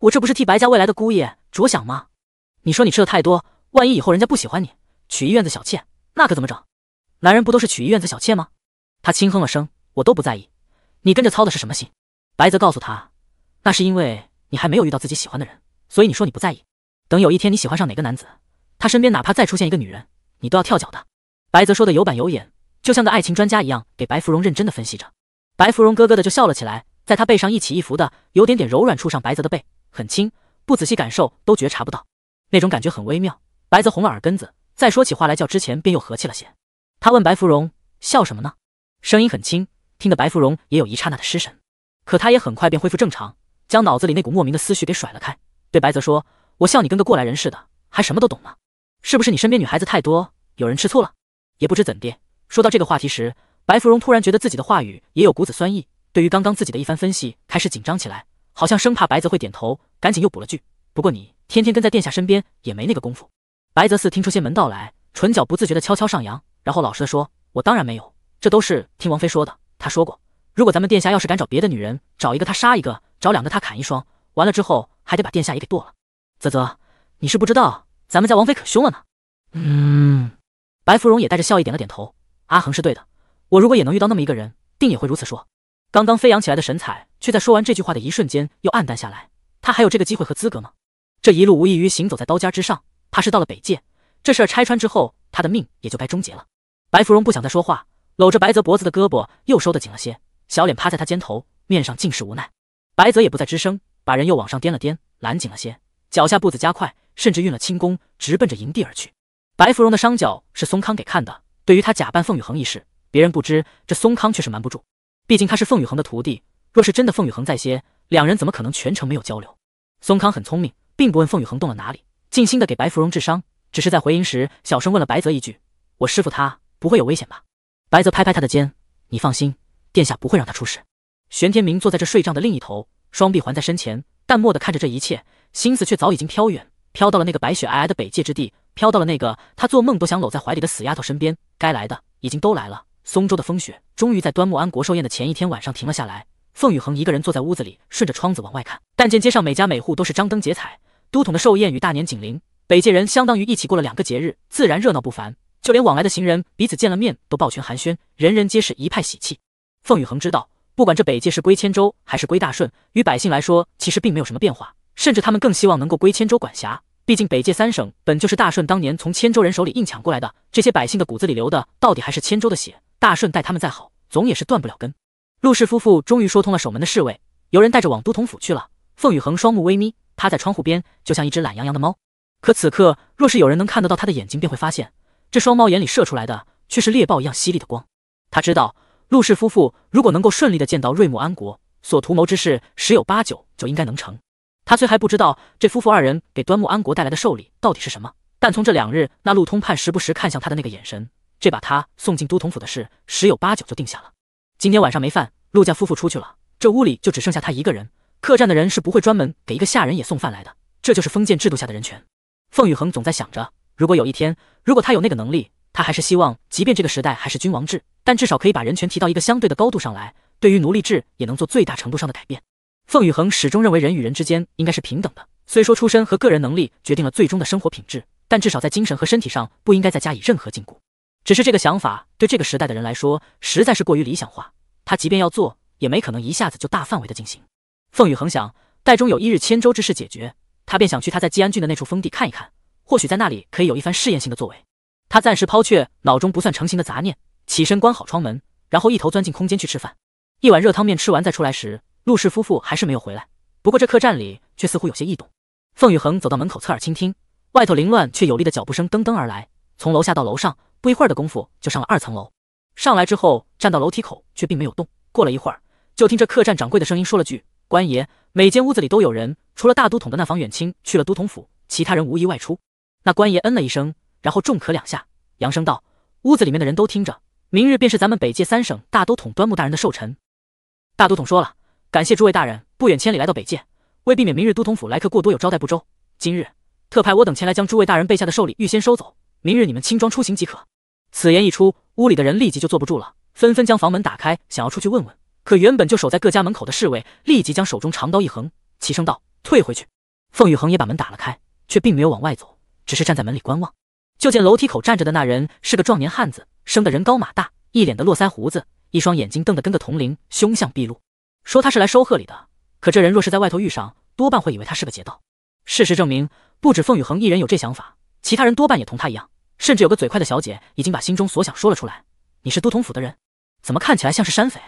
我这不是替白家未来的姑爷着想吗？你说你吃的太多，万一以后人家不喜欢你，娶一院子小妾，那可怎么整？男人不都是娶一院子小妾吗？他轻哼了声，我都不在意，你跟着操的是什么心？白泽告诉他，那是因为你还没有遇到自己喜欢的人，所以你说你不在意。等有一天你喜欢上哪个男子，他身边哪怕再出现一个女人，你都要跳脚的。白泽说的有板有眼，就像个爱情专家一样，给白芙蓉认真的分析着。白芙蓉咯咯的就笑了起来，在他背上一起一伏的，有点点柔软触上白泽的背。很轻，不仔细感受都觉察不到，那种感觉很微妙。白泽红了耳根子，在说起话来较之前便又和气了些。他问白芙蓉笑什么呢？声音很轻，听得白芙蓉也有一刹那的失神，可他也很快便恢复正常，将脑子里那股莫名的思绪给甩了开。对白泽说：“我笑你跟个过来人似的，还什么都懂呢，是不是你身边女孩子太多，有人吃醋了？”也不知怎地，说到这个话题时，白芙蓉突然觉得自己的话语也有股子酸意，对于刚刚自己的一番分析开始紧张起来。好像生怕白泽会点头，赶紧又补了句：“不过你天天跟在殿下身边，也没那个功夫。”白泽寺听出些门道来，唇角不自觉地悄悄上扬，然后老实的说：“我当然没有，这都是听王妃说的。她说过，如果咱们殿下要是敢找别的女人，找一个他杀一个，找两个他砍一双，完了之后还得把殿下也给剁了。”泽泽，你是不知道，咱们家王妃可凶了呢。嗯，白芙蓉也带着笑意点了点头。阿恒是对的，我如果也能遇到那么一个人，定也会如此说。刚刚飞扬起来的神采。却在说完这句话的一瞬间又暗淡下来。他还有这个机会和资格吗？这一路无异于行走在刀尖之上，怕是到了北界，这事儿拆穿之后，他的命也就该终结了。白芙蓉不想再说话，搂着白泽脖子的胳膊又收得紧了些，小脸趴在他肩头，面上尽是无奈。白泽也不再吱声，把人又往上颠了颠，拦紧了些，脚下步子加快，甚至运了轻功，直奔着营地而去。白芙蓉的伤脚是松康给看的，对于他假扮凤宇恒一事，别人不知，这松康却是瞒不住，毕竟他是凤宇恒的徒弟。若是真的凤雨恒在先，两人怎么可能全程没有交流？松康很聪明，并不问凤雨恒动了哪里，尽心的给白芙蓉治伤。只是在回营时，小声问了白泽一句：“我师父他不会有危险吧？”白泽拍拍他的肩：“你放心，殿下不会让他出事。”玄天明坐在这睡帐的另一头，双臂环在身前，淡漠的看着这一切，心思却早已经飘远，飘到了那个白雪皑皑的北界之地，飘到了那个他做梦都想搂在怀里的死丫头身边。该来的已经都来了，松州的风雪终于在端木安国寿宴的前一天晚上停了下来。凤雨恒一个人坐在屋子里，顺着窗子往外看，但见街上每家每户都是张灯结彩，都统的寿宴与大年紧邻，北界人相当于一起过了两个节日，自然热闹不凡。就连往来的行人彼此见了面都抱拳寒暄，人人皆是一派喜气。凤雨恒知道，不管这北界是归千州还是归大顺，与百姓来说其实并没有什么变化，甚至他们更希望能够归千州管辖。毕竟北界三省本就是大顺当年从千州人手里硬抢过来的，这些百姓的骨子里流的到底还是千州的血。大顺待他们再好，总也是断不了根。陆氏夫妇终于说通了守门的侍卫，有人带着往都统府去了。凤雨恒双目微眯，趴在窗户边，就像一只懒洋洋的猫。可此刻，若是有人能看得到他的眼睛，便会发现，这双猫眼里射出来的却是猎豹一样犀利的光。他知道，陆氏夫妇如果能够顺利的见到瑞木安国，所图谋之事十有八九就应该能成。他虽还不知道这夫妇二人给端木安国带来的寿礼到底是什么，但从这两日那陆通判时不时看向他的那个眼神，这把他送进都统府的事十有八九就定下了。今天晚上没饭，陆家夫妇出去了，这屋里就只剩下他一个人。客栈的人是不会专门给一个下人也送饭来的，这就是封建制度下的人权。凤宇恒总在想着，如果有一天，如果他有那个能力，他还是希望，即便这个时代还是君王制，但至少可以把人权提到一个相对的高度上来，对于奴隶制也能做最大程度上的改变。凤宇恒始终认为人与人之间应该是平等的，虽说出身和个人能力决定了最终的生活品质，但至少在精神和身体上不应该再加以任何禁锢。只是这个想法。对这个时代的人来说，实在是过于理想化。他即便要做，也没可能一下子就大范围的进行。凤宇恒想，待中有一日千舟之事解决，他便想去他在济安郡的那处封地看一看，或许在那里可以有一番试验性的作为。他暂时抛却脑中不算成型的杂念，起身关好窗门，然后一头钻进空间去吃饭。一碗热汤面吃完再出来时，陆氏夫妇还是没有回来。不过这客栈里却似乎有些异动。凤宇恒走到门口，侧耳倾听，外头凌乱却有力的脚步声噔噔而来，从楼下到楼上。不一会儿的功夫就上了二层楼，上来之后站到楼梯口，却并没有动。过了一会儿，就听这客栈掌柜的声音说了句：“官爷，每间屋子里都有人，除了大都统的那房远亲去了都统府，其他人无一外出。”那官爷嗯了一声，然后重咳两下，扬声道：“屋子里面的人都听着，明日便是咱们北界三省大都统端木大人的寿辰。大都统说了，感谢诸位大人不远千里来到北界，为避免明日都统府来客过多有招待不周，今日特派我等前来将诸位大人备下的寿礼预先收走。”明日你们轻装出行即可。此言一出，屋里的人立即就坐不住了，纷纷将房门打开，想要出去问问。可原本就守在各家门口的侍卫，立即将手中长刀一横，齐声道：“退回去。”凤雨恒也把门打了开，却并没有往外走，只是站在门里观望。就见楼梯口站着的那人是个壮年汉子，生得人高马大，一脸的络腮胡子，一双眼睛瞪得跟个铜铃，凶相毕露。说他是来收贺礼的，可这人若是在外头遇上，多半会以为他是个劫道。事实证明，不止凤雨恒一人有这想法。其他人多半也同他一样，甚至有个嘴快的小姐已经把心中所想说了出来：“你是都统府的人，怎么看起来像是山匪？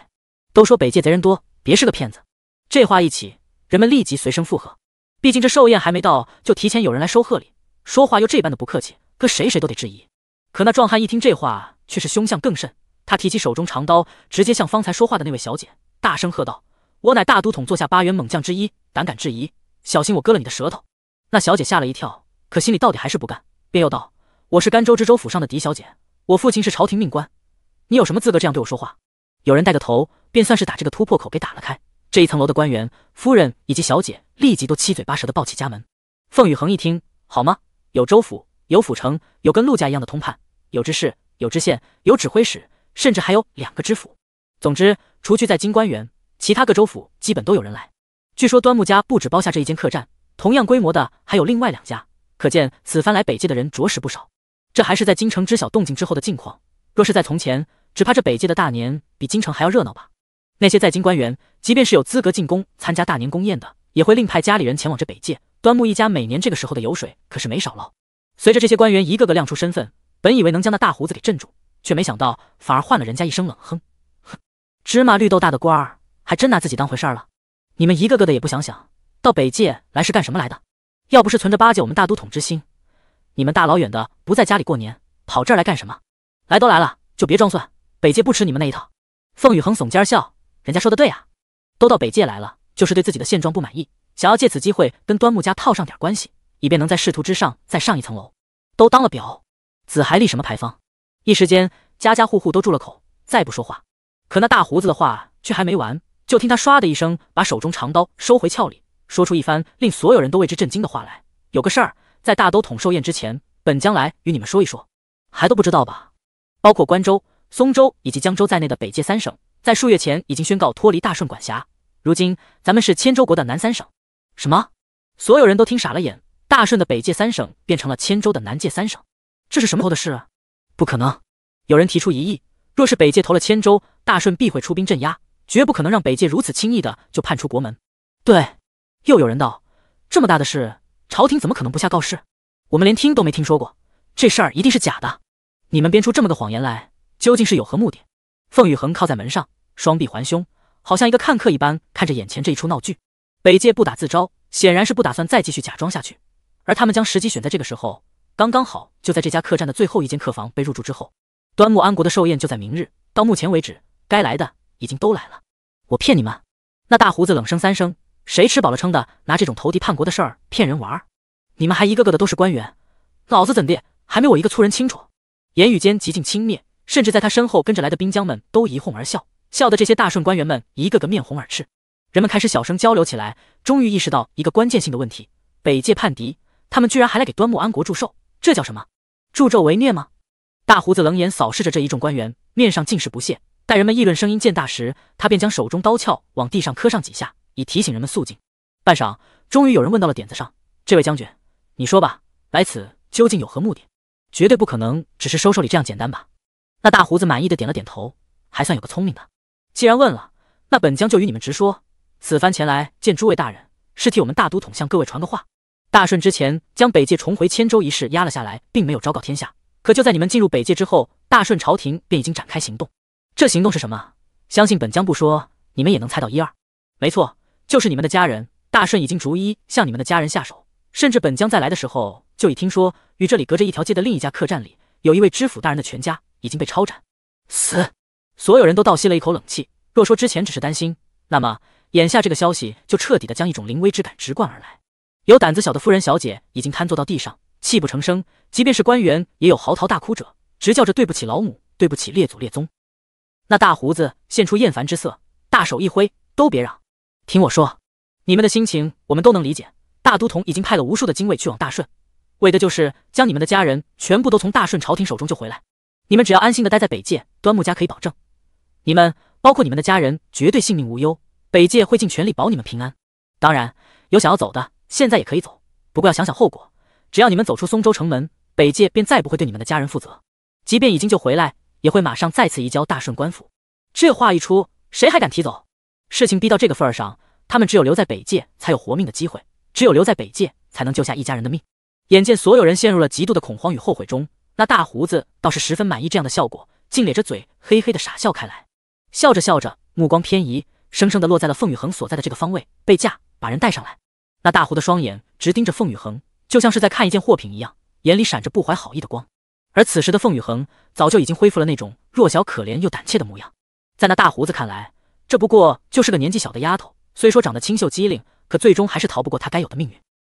都说北界贼人多，别是个骗子。”这话一起，人们立即随声附和。毕竟这寿宴还没到，就提前有人来收贺礼，说话又这般的不客气，搁谁谁都得质疑。可那壮汉一听这话，却是凶相更甚，他提起手中长刀，直接向方才说话的那位小姐大声喝道：“我乃大都统座下八员猛将之一，胆敢质疑，小心我割了你的舌头！”那小姐吓了一跳。可心里到底还是不干，便又道：“我是甘州知州府上的狄小姐，我父亲是朝廷命官，你有什么资格这样对我说话？”有人带个头，便算是打这个突破口给打了开。这一层楼的官员、夫人以及小姐，立即都七嘴八舌的抱起家门。凤雨恒一听，好吗？有州府，有府城，有跟陆家一样的通判，有知事，有知县，有指挥使，甚至还有两个知府。总之，除去在京官员，其他各州府基本都有人来。据说端木家不止包下这一间客栈，同样规模的还有另外两家。可见，此番来北界的人着实不少。这还是在京城知晓动静之后的境况。若是在从前，只怕这北界的大年比京城还要热闹吧？那些在京官员，即便是有资格进宫参加大年宫宴的，也会另派家里人前往这北界。端木一家每年这个时候的油水可是没少捞。随着这些官员一个个亮出身份，本以为能将那大胡子给镇住，却没想到反而换了人家一声冷哼：“哼，芝麻绿豆大的官儿，还真拿自己当回事了。你们一个个的也不想想到北界来是干什么来的？”要不是存着巴结我们大都统之心，你们大老远的不在家里过年，跑这儿来干什么？来都来了，就别装蒜。北界不吃你们那一套。凤宇恒耸肩笑，人家说的对啊，都到北界来了，就是对自己的现状不满意，想要借此机会跟端木家套上点关系，以便能在仕途之上再上一层楼。都当了婊子，还立什么牌坊？一时间，家家户户都住了口，再不说话。可那大胡子的话却还没完，就听他唰的一声，把手中长刀收回鞘里。说出一番令所有人都为之震惊的话来。有个事儿，在大都统寿宴之前，本将来与你们说一说。还都不知道吧？包括关州、松州以及江州在内的北界三省，在数月前已经宣告脱离大顺管辖。如今，咱们是千州国的南三省。什么？所有人都听傻了眼。大顺的北界三省变成了千州的南界三省，这是什么时候的事？不可能！有人提出疑义。若是北界投了千州，大顺必会出兵镇压，绝不可能让北界如此轻易的就叛出国门。对。又有人道：“这么大的事，朝廷怎么可能不下告示？我们连听都没听说过，这事儿一定是假的。你们编出这么个谎言来，究竟是有何目的？”凤雨恒靠在门上，双臂环胸，好像一个看客一般看着眼前这一出闹剧。北界不打自招，显然是不打算再继续假装下去。而他们将时机选在这个时候，刚刚好就在这家客栈的最后一间客房被入住之后。端木安国的寿宴就在明日。到目前为止，该来的已经都来了。我骗你们！那大胡子冷声三声。谁吃饱了撑的拿这种投敌叛国的事儿骗人玩儿？你们还一个个的都是官员，老子怎地还没我一个粗人清楚？言语间极尽轻蔑，甚至在他身后跟着来的兵将们都一哄而笑，笑得这些大顺官员们一个个面红耳赤。人们开始小声交流起来，终于意识到一个关键性的问题：北界叛敌，他们居然还来给端木安国祝寿，这叫什么？助纣为虐吗？大胡子冷眼扫视着这一众官员，面上尽是不屑。待人们议论声音渐大时，他便将手中刀鞘往地上磕上几下。以提醒人们肃静。半晌，终于有人问到了点子上：“这位将军，你说吧，来此究竟有何目的？绝对不可能只是收收礼这样简单吧？”那大胡子满意的点了点头：“还算有个聪明的。既然问了，那本将就与你们直说。此番前来见诸位大人，是替我们大都统向各位传个话。大顺之前将北界重回千州一事压了下来，并没有昭告天下。可就在你们进入北界之后，大顺朝廷便已经展开行动。这行动是什么？相信本将不说，你们也能猜到一二。没错。”就是你们的家人，大顺已经逐一向你们的家人下手，甚至本将在来的时候就已听说，与这里隔着一条街的另一家客栈里，有一位知府大人的全家已经被抄斩死。所有人都倒吸了一口冷气。若说之前只是担心，那么眼下这个消息就彻底的将一种临危之感直灌而来。有胆子小的夫人小姐已经瘫坐到地上，泣不成声；即便是官员，也有嚎啕大哭者，直叫着对不起老母，对不起列祖列宗。那大胡子现出厌烦之色，大手一挥，都别嚷。听我说，你们的心情我们都能理解。大都统已经派了无数的精卫去往大顺，为的就是将你们的家人全部都从大顺朝廷手中救回来。你们只要安心的待在北界，端木家可以保证，你们包括你们的家人绝对性命无忧。北界会尽全力保你们平安。当然，有想要走的，现在也可以走，不过要想想后果。只要你们走出松州城门，北界便再不会对你们的家人负责，即便已经救回来，也会马上再次移交大顺官府。这话一出，谁还敢提走？事情逼到这个份儿上，他们只有留在北界才有活命的机会，只有留在北界才能救下一家人的命。眼见所有人陷入了极度的恐慌与后悔中，那大胡子倒是十分满意这样的效果，竟咧着嘴嘿嘿的傻笑开来。笑着笑着，目光偏移，生生的落在了凤雨恒所在的这个方位。被架把人带上来。那大胡的双眼直盯着凤雨恒，就像是在看一件货品一样，眼里闪着不怀好意的光。而此时的凤雨恒早就已经恢复了那种弱小可怜又胆怯的模样，在那大胡子看来。这不过就是个年纪小的丫头，虽说长得清秀机灵，可最终还是逃不过她该有的命运。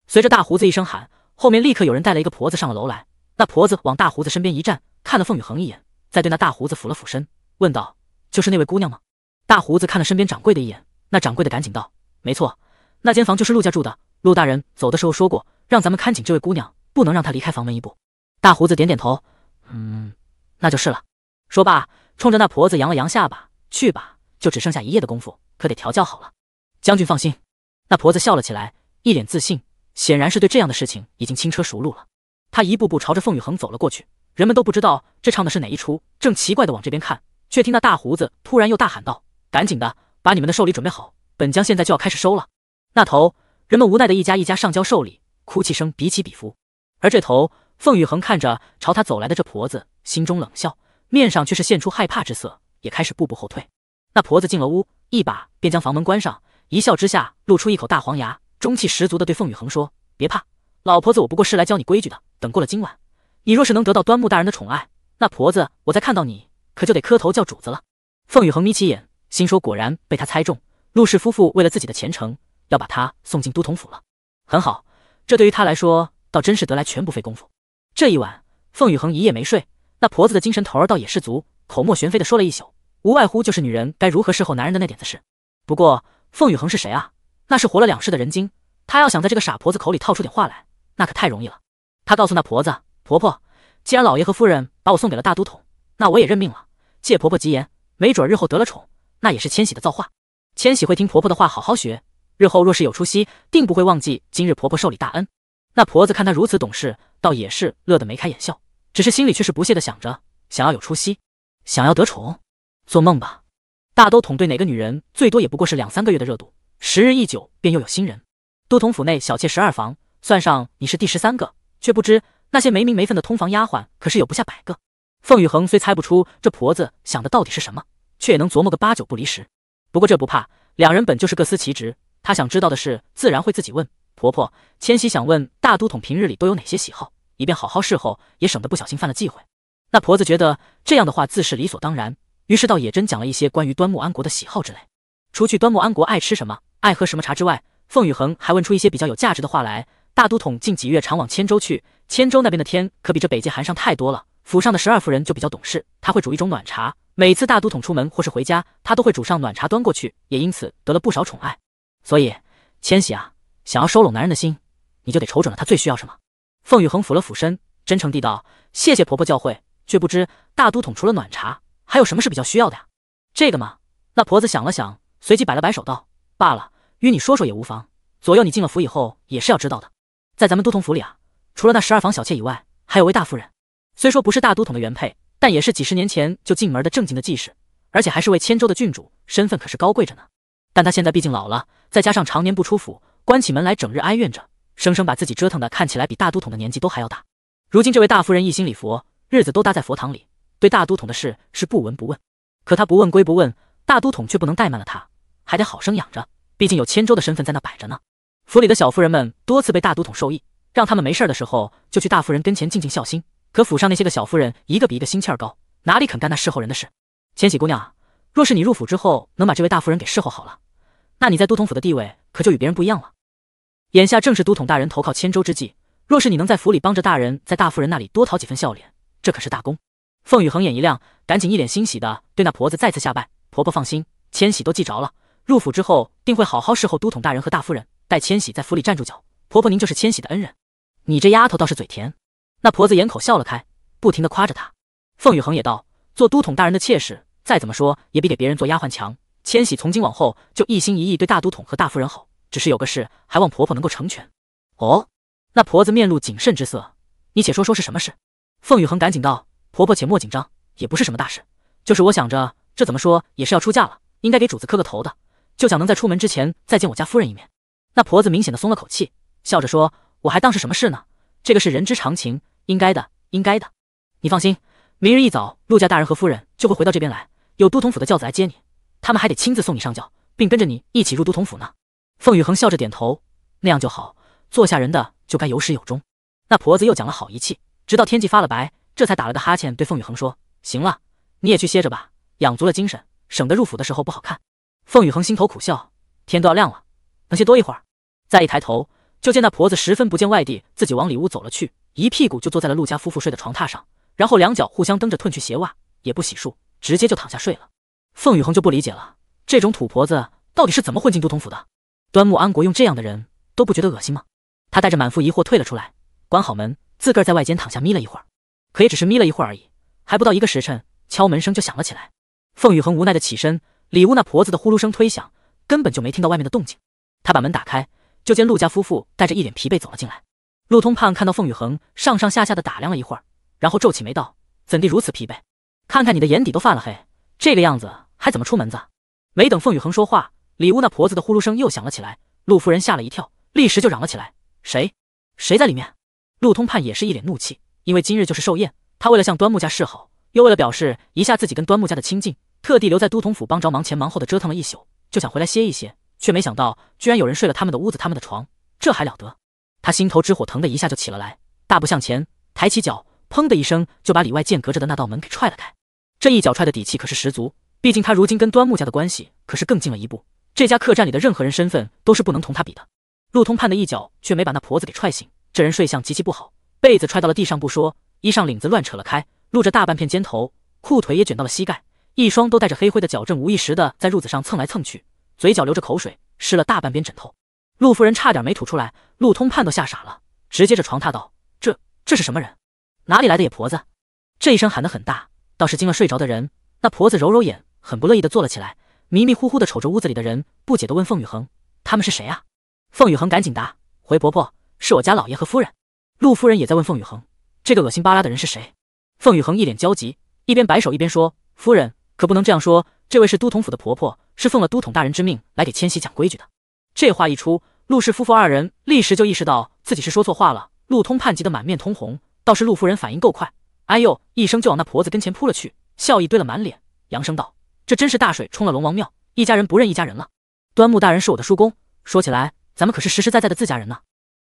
随着大胡子一声喊，后面立刻有人带了一个婆子上了楼来。那婆子往大胡子身边一站，看了凤雨恒一眼，再对那大胡子俯了俯身，问道：“就是那位姑娘吗？”大胡子看了身边掌柜的一眼，那掌柜的赶紧道：“没错，那间房就是陆家住的。陆大人走的时候说过，让咱们看紧这位姑娘，不能让她离开房门一步。”大胡子点点头，嗯，那就是了。说罢，冲着那婆子扬了扬下巴：“去吧。”就只剩下一夜的功夫，可得调教好了。将军放心。那婆子笑了起来，一脸自信，显然是对这样的事情已经轻车熟路了。她一步步朝着凤宇恒走了过去。人们都不知道这唱的是哪一出，正奇怪的往这边看，却听那大胡子突然又大喊道：“赶紧的，把你们的寿礼准备好，本将现在就要开始收了。”那头人们无奈的一家一家上交寿礼，哭泣声比起比伏。而这头，凤宇恒看着朝他走来的这婆子，心中冷笑，面上却是现出害怕之色，也开始步步后退。那婆子进了屋，一把便将房门关上，一笑之下露出一口大黄牙，中气十足的对凤雨恒说：“别怕，老婆子我不过是来教你规矩的。等过了今晚，你若是能得到端木大人的宠爱，那婆子我再看到你可就得磕头叫主子了。”凤雨恒眯起眼，心说果然被他猜中，陆氏夫妇为了自己的前程，要把他送进都统府了。很好，这对于他来说倒真是得来全不费工夫。这一晚，凤雨恒一夜没睡，那婆子的精神头儿倒也是足，口沫悬飞的说了一宿。无外乎就是女人该如何侍候男人的那点子事。不过，凤雨恒是谁啊？那是活了两世的人精。他要想在这个傻婆子口里套出点话来，那可太容易了。他告诉那婆子：“婆婆，既然老爷和夫人把我送给了大都统，那我也认命了。借婆婆吉言，没准日后得了宠，那也是千玺的造化。千玺会听婆婆的话，好好学。日后若是有出息，定不会忘记今日婆婆受礼大恩。”那婆子看她如此懂事，倒也是乐得眉开眼笑，只是心里却是不屑的想着：想要有出息，想要得宠。做梦吧！大都统对哪个女人最多也不过是两三个月的热度，时日一久便又有新人。都统府内小妾十二房，算上你是第十三个，却不知那些没名没分的通房丫鬟可是有不下百个。凤雨恒虽猜不出这婆子想的到底是什么，却也能琢磨个八九不离十。不过这不怕，两人本就是各司其职，她想知道的事自然会自己问。婆婆千玺想问大都统平日里都有哪些喜好，以便好好侍候，也省得不小心犯了忌讳。那婆子觉得这样的话自是理所当然。于是，倒也真讲了一些关于端木安国的喜好之类。除去端木安国爱吃什么、爱喝什么茶之外，凤雨恒还问出一些比较有价值的话来。大都统近几月常往千州去，千州那边的天可比这北界寒上太多了。府上的十二夫人就比较懂事，她会煮一种暖茶，每次大都统出门或是回家，她都会煮上暖茶端过去，也因此得了不少宠爱。所以，千玺啊，想要收拢男人的心，你就得瞅准了他最需要什么。凤雨恒俯了俯身，真诚地道：“谢谢婆婆教诲。”却不知大都统除了暖茶，还有什么是比较需要的呀？这个嘛，那婆子想了想，随即摆了摆手道：“罢了，与你说说也无妨。左右你进了府以后也是要知道的。在咱们都统府里啊，除了那十二房小妾以外，还有位大夫人。虽说不是大都统的原配，但也是几十年前就进门的正经的继室，而且还是位千州的郡主，身份可是高贵着呢。但她现在毕竟老了，再加上常年不出府，关起门来整日哀怨着，生生把自己折腾的看起来比大都统的年纪都还要大。如今这位大夫人一心礼佛，日子都搭在佛堂里。”对大都统的事是不闻不问，可他不问归不问，大都统却不能怠慢了他，还得好生养着，毕竟有千州的身份在那摆着呢。府里的小夫人们多次被大都统授意，让他们没事的时候就去大夫人跟前尽尽孝心。可府上那些个小夫人一个比一个心气儿高，哪里肯干那侍候人的事？千玺姑娘，若是你入府之后能把这位大夫人给侍候好了，那你在都统府的地位可就与别人不一样了。眼下正是都统大人投靠千州之际，若是你能在府里帮着大人在大夫人那里多讨几分笑脸，这可是大功。凤雨恒眼一亮，赶紧一脸欣喜的对那婆子再次下拜：“婆婆放心，千玺都记着了。入府之后，定会好好侍候都统大人和大夫人，待千玺在府里站住脚。婆婆您就是千玺的恩人，你这丫头倒是嘴甜。”那婆子掩口笑了开，不停的夸着她。凤雨恒也道：“做都统大人的妾室，再怎么说也比给别人做丫鬟强。千玺从今往后就一心一意对大都统和大夫人好，只是有个事，还望婆婆能够成全。”哦，那婆子面露谨慎之色：“你且说说是什么事？”凤雨恒赶紧道。婆婆且莫紧张，也不是什么大事。就是我想着，这怎么说也是要出嫁了，应该给主子磕个头的，就想能在出门之前再见我家夫人一面。那婆子明显的松了口气，笑着说：“我还当是什么事呢，这个是人之常情，应该的，应该的。你放心，明日一早，陆家大人和夫人就会回到这边来，有都统府的轿子来接你，他们还得亲自送你上轿，并跟着你一起入都统府呢。”凤雨恒笑着点头，那样就好。坐下人的就该有始有终。那婆子又讲了好一气，直到天际发了白。这才打了个哈欠，对凤雨恒说：“行了，你也去歇着吧，养足了精神，省得入府的时候不好看。”凤雨恒心头苦笑，天都要亮了，能歇多一会儿？再一抬头，就见那婆子十分不见外地，自己往里屋走了去，一屁股就坐在了陆家夫妇睡的床榻上，然后两脚互相蹬着，褪去鞋袜，也不洗漱，直接就躺下睡了。凤雨恒就不理解了，这种土婆子到底是怎么混进都统府的？端木安国用这样的人都不觉得恶心吗？他带着满腹疑惑退了出来，关好门，自个在外间躺下眯了一会儿。可也只是眯了一会儿而已，还不到一个时辰，敲门声就响了起来。凤雨恒无奈的起身，里屋那婆子的呼噜声推响，根本就没听到外面的动静。他把门打开，就见陆家夫妇带着一脸疲惫走了进来。陆通判看到凤雨恒，上上下下的打量了一会儿，然后皱起眉道：“怎地如此疲惫？看看你的眼底都泛了黑，这个样子还怎么出门子？”没等凤雨恒说话，里屋那婆子的呼噜声又响了起来。陆夫人吓了一跳，立时就嚷了起来：“谁？谁在里面？”陆通判也是一脸怒气。因为今日就是寿宴，他为了向端木家示好，又为了表示一下自己跟端木家的亲近，特地留在都统府帮着忙前忙后的折腾了一宿，就想回来歇一歇，却没想到居然有人睡了他们的屋子，他们的床，这还了得？他心头之火腾的一下就起了来，大步向前，抬起脚，砰的一声就把里外间隔着的那道门给踹了开。这一脚踹的底气可是十足，毕竟他如今跟端木家的关系可是更近了一步，这家客栈里的任何人身份都是不能同他比的。陆通判的一脚却没把那婆子给踹醒，这人睡相极其不好。被子踹到了地上不说，衣裳领子乱扯了开，露着大半片肩头，裤腿也卷到了膝盖，一双都带着黑灰的脚正无意识的在褥子上蹭来蹭去，嘴角流着口水，湿了大半边枕头。陆夫人差点没吐出来，陆通判都吓傻了，直接着床榻道：“这这是什么人？哪里来的野婆子？”这一声喊得很大，倒是惊了睡着的人。那婆子揉揉眼，很不乐意的坐了起来，迷迷糊糊的瞅着屋子里的人，不解的问凤雨恒：“他们是谁啊？”凤雨恒赶紧答：“回婆婆，是我家老爷和夫人。”陆夫人也在问凤雨恒：“这个恶心巴拉的人是谁？”凤雨恒一脸焦急，一边摆手一边说：“夫人可不能这样说，这位是都统府的婆婆，是奉了都统大人之命来给千玺讲规矩的。”这话一出，陆氏夫妇二人立时就意识到自己是说错话了。陆通判急得满面通红，倒是陆夫人反应够快，哎呦一声就往那婆子跟前扑了去，笑意堆了满脸，扬声道：“这真是大水冲了龙王庙，一家人不认一家人了。端木大人是我的叔公，说起来咱们可是实实在在的自家人呢。”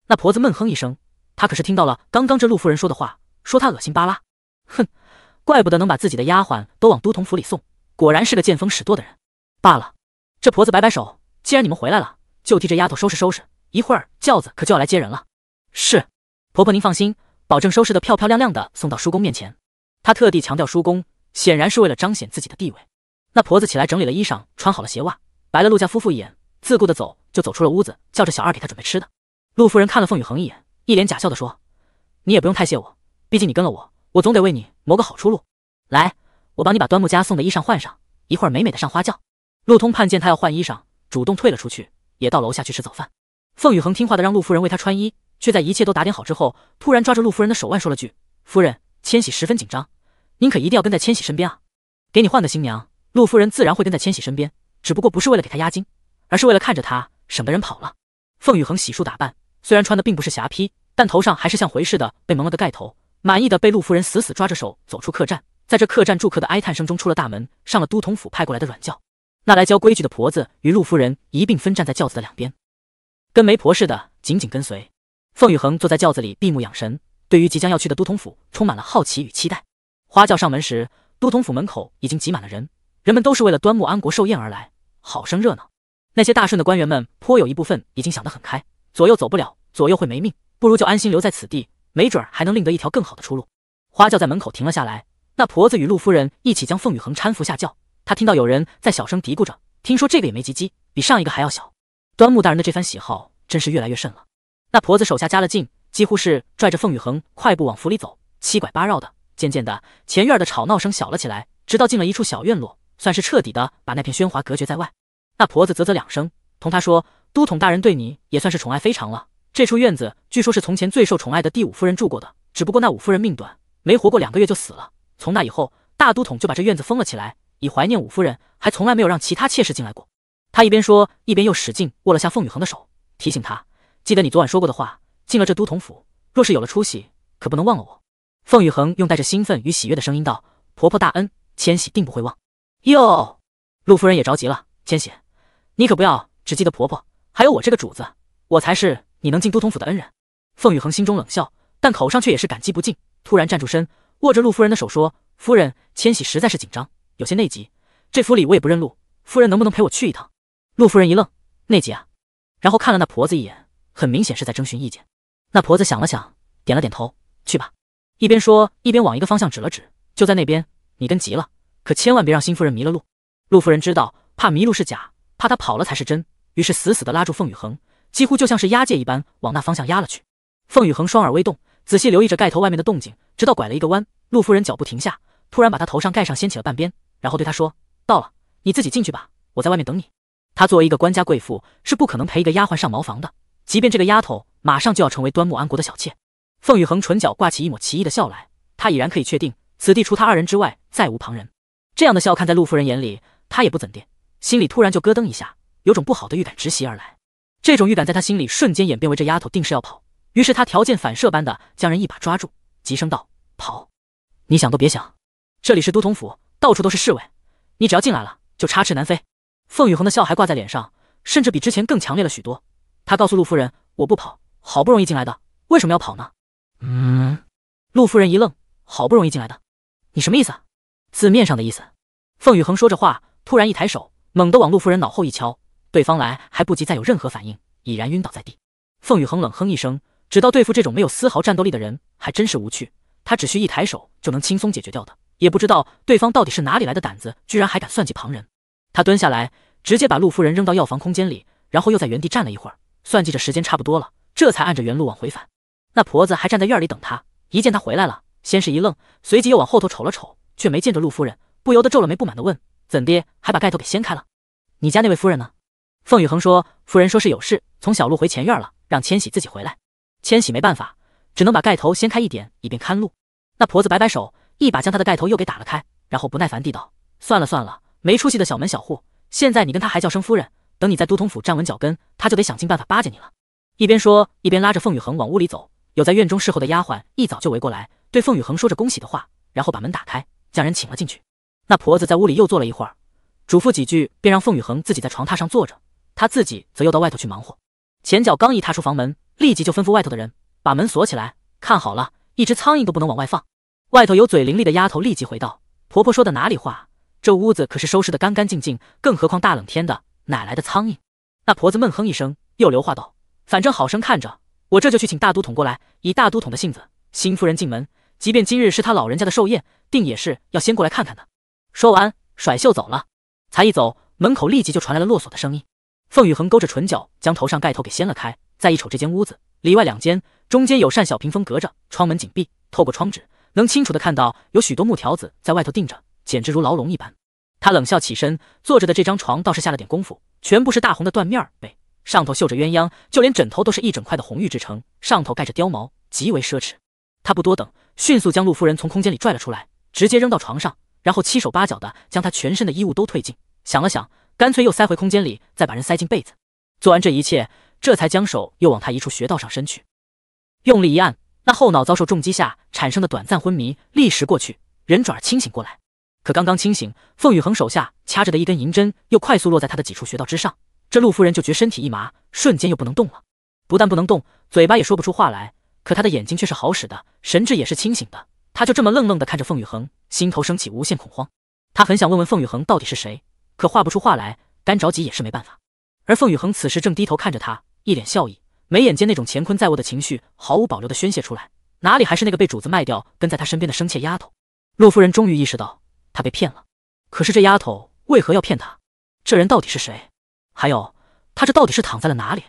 那婆子闷哼一声。他可是听到了刚刚这陆夫人说的话，说她恶心巴拉，哼，怪不得能把自己的丫鬟都往都统府里送，果然是个见风使舵的人。罢了，这婆子摆摆手，既然你们回来了，就替这丫头收拾收拾，一会儿轿子可就要来接人了。是，婆婆您放心，保证收拾的漂漂亮亮的送到叔公面前。她特地强调叔公，显然是为了彰显自己的地位。那婆子起来整理了衣裳，穿好了鞋袜，白了陆家夫妇一眼，自顾的走，就走出了屋子，叫着小二给她准备吃的。陆夫人看了凤雨恒一眼。一脸假笑的说：“你也不用太谢我，毕竟你跟了我，我总得为你谋个好出路。来，我帮你把端木家送的衣裳换上，一会儿美美的上花轿。”陆通判见他要换衣裳，主动退了出去，也到楼下去吃早饭。凤雨恒听话的让陆夫人为他穿衣，却在一切都打点好之后，突然抓着陆夫人的手腕说了句：“夫人，千玺十分紧张，您可一定要跟在千玺身边啊！”给你换的新娘，陆夫人自然会跟在千玺身边，只不过不是为了给她压惊，而是为了看着她，省得人跑了。凤雨恒洗漱打扮。虽然穿的并不是霞披，但头上还是像回事的被蒙了个盖头，满意的被陆夫人死死抓着手走出客栈，在这客栈住客的哀叹声中出了大门，上了都统府派过来的软轿。那来教规矩的婆子与陆夫人一并分站在轿子的两边，跟媒婆似的紧紧跟随。凤宇恒坐在轿子里闭目养神，对于即将要去的都统府充满了好奇与期待。花轿上门时，都统府门口已经挤满了人，人们都是为了端木安国寿宴而来，好生热闹。那些大顺的官员们颇有一部分已经想得很开。左右走不了，左右会没命，不如就安心留在此地，没准还能另得一条更好的出路。花轿在门口停了下来，那婆子与陆夫人一起将凤雨恒搀扶下轿。她听到有人在小声嘀咕着：“听说这个也没及笄，比上一个还要小。”端木大人的这番喜好真是越来越甚了。那婆子手下加了劲，几乎是拽着凤雨恒快步往府里走，七拐八绕的。渐渐的，前院的吵闹声小了起来，直到进了一处小院落，算是彻底的把那片喧哗隔绝在外。那婆子啧啧两声，同她说。都统大人对你也算是宠爱非常了。这处院子据说是从前最受宠爱的第五夫人住过的，只不过那五夫人命短，没活过两个月就死了。从那以后，大都统就把这院子封了起来，以怀念五夫人，还从来没有让其他妾室进来过。他一边说，一边又使劲握了下凤雨恒的手，提醒他：“记得你昨晚说过的话，进了这都统府，若是有了出息，可不能忘了我。”凤雨恒用带着兴奋与喜悦的声音道：“婆婆大恩，千玺定不会忘。”哟，陆夫人也着急了：“千玺，你可不要只记得婆婆。”还有我这个主子，我才是你能进都统府的恩人。凤雨恒心中冷笑，但口上却也是感激不尽。突然站住身，握着陆夫人的手说：“夫人，千玺实在是紧张，有些内急。这府里我也不认路，夫人能不能陪我去一趟？”陆夫人一愣：“内急啊？”然后看了那婆子一眼，很明显是在征询意见。那婆子想了想，点了点头：“去吧。”一边说，一边往一个方向指了指：“就在那边，你跟急了，可千万别让新夫人迷了路。”陆夫人知道，怕迷路是假，怕她跑了才是真。于是死死地拉住凤雨恒，几乎就像是押解一般往那方向压了去。凤雨恒双耳微动，仔细留意着盖头外面的动静，直到拐了一个弯，陆夫人脚步停下，突然把她头上盖上掀起了半边，然后对她说：“到了，你自己进去吧，我在外面等你。”她作为一个官家贵妇，是不可能陪一个丫鬟上茅房的，即便这个丫头马上就要成为端木安国的小妾。凤雨恒唇角挂起一抹奇异的笑来，她已然可以确定，此地除他二人之外，再无旁人。这样的笑看在陆夫人眼里，她也不怎地，心里突然就咯噔一下。有种不好的预感直袭而来，这种预感在他心里瞬间演变为这丫头定是要跑，于是他条件反射般的将人一把抓住，急声道：“跑！你想都别想！这里是都统府，到处都是侍卫，你只要进来了，就插翅难飞。”凤雨恒的笑还挂在脸上，甚至比之前更强烈了许多。他告诉陆夫人：“我不跑，好不容易进来的，为什么要跑呢？”嗯，陆夫人一愣：“好不容易进来的，你什么意思？”字面上的意思。凤雨恒说着话，突然一抬手，猛地往陆夫人脑后一敲。对方来还不及再有任何反应，已然晕倒在地。凤雨恒冷哼一声，直道对付这种没有丝毫战斗力的人还真是无趣。他只需一抬手就能轻松解决掉的，也不知道对方到底是哪里来的胆子，居然还敢算计旁人。他蹲下来，直接把陆夫人扔到药房空间里，然后又在原地站了一会儿，算计着时间差不多了，这才按着原路往回返。那婆子还站在院里等他，一见他回来了，先是一愣，随即又往后头瞅了瞅，却没见着陆夫人，不由得皱了眉，不满地问：“怎的，还把盖头给掀开了？你家那位夫人呢？”凤雨恒说：“夫人说是有事，从小路回前院了，让千玺自己回来。”千玺没办法，只能把盖头掀开一点，以便看路。那婆子摆摆手，一把将他的盖头又给打了开，然后不耐烦地道：“算了算了，没出息的小门小户，现在你跟他还叫声夫人。等你在都统府站稳脚跟，他就得想尽办法巴结你了。”一边说，一边拉着凤雨恒往屋里走。有在院中侍候的丫鬟一早就围过来，对凤雨恒说着恭喜的话，然后把门打开，将人请了进去。那婆子在屋里又坐了一会儿，嘱咐几句，便让凤雨恒自己在床榻上坐着。她自己则又到外头去忙活，前脚刚一踏出房门，立即就吩咐外头的人把门锁起来，看好了，一只苍蝇都不能往外放。外头有嘴伶俐的丫头立即回道：“婆婆说的哪里话？这屋子可是收拾的干干净净，更何况大冷天的，哪来的苍蝇？”那婆子闷哼一声，又留话道：“反正好生看着，我这就去请大都统过来。以大都统的性子，新夫人进门，即便今日是他老人家的寿宴，定也是要先过来看看的。”说完，甩袖走了。才一走，门口立即就传来了落锁的声音。凤雨恒勾着唇角，将头上盖头给掀了开，再一瞅这间屋子，里外两间，中间有扇小屏风隔着，窗门紧闭，透过窗纸能清楚的看到有许多木条子在外头钉着，简直如牢笼一般。他冷笑，起身，坐着的这张床倒是下了点功夫，全部是大红的缎面被，上头绣着鸳鸯，就连枕头都是一整块的红玉制成，上头盖着貂毛，极为奢侈。他不多等，迅速将陆夫人从空间里拽了出来，直接扔到床上，然后七手八脚的将她全身的衣物都褪尽，想了想。干脆又塞回空间里，再把人塞进被子。做完这一切，这才将手又往他一处穴道上伸去，用力一按，那后脑遭受重击下产生的短暂昏迷立时过去，人转而清醒过来。可刚刚清醒，凤宇恒手下掐着的一根银针又快速落在他的几处穴道之上，这陆夫人就觉身体一麻，瞬间又不能动了。不但不能动，嘴巴也说不出话来，可她的眼睛却是好使的，神智也是清醒的。她就这么愣愣地看着凤宇恒，心头升起无限恐慌。她很想问问凤宇恒到底是谁。可画不出画来，干着急也是没办法。而凤雨恒此时正低头看着他，一脸笑意，眉眼间那种乾坤在握的情绪毫无保留的宣泄出来，哪里还是那个被主子卖掉、跟在他身边的生切丫头？洛夫人终于意识到她被骗了。可是这丫头为何要骗她？这人到底是谁？还有，她这到底是躺在了哪里？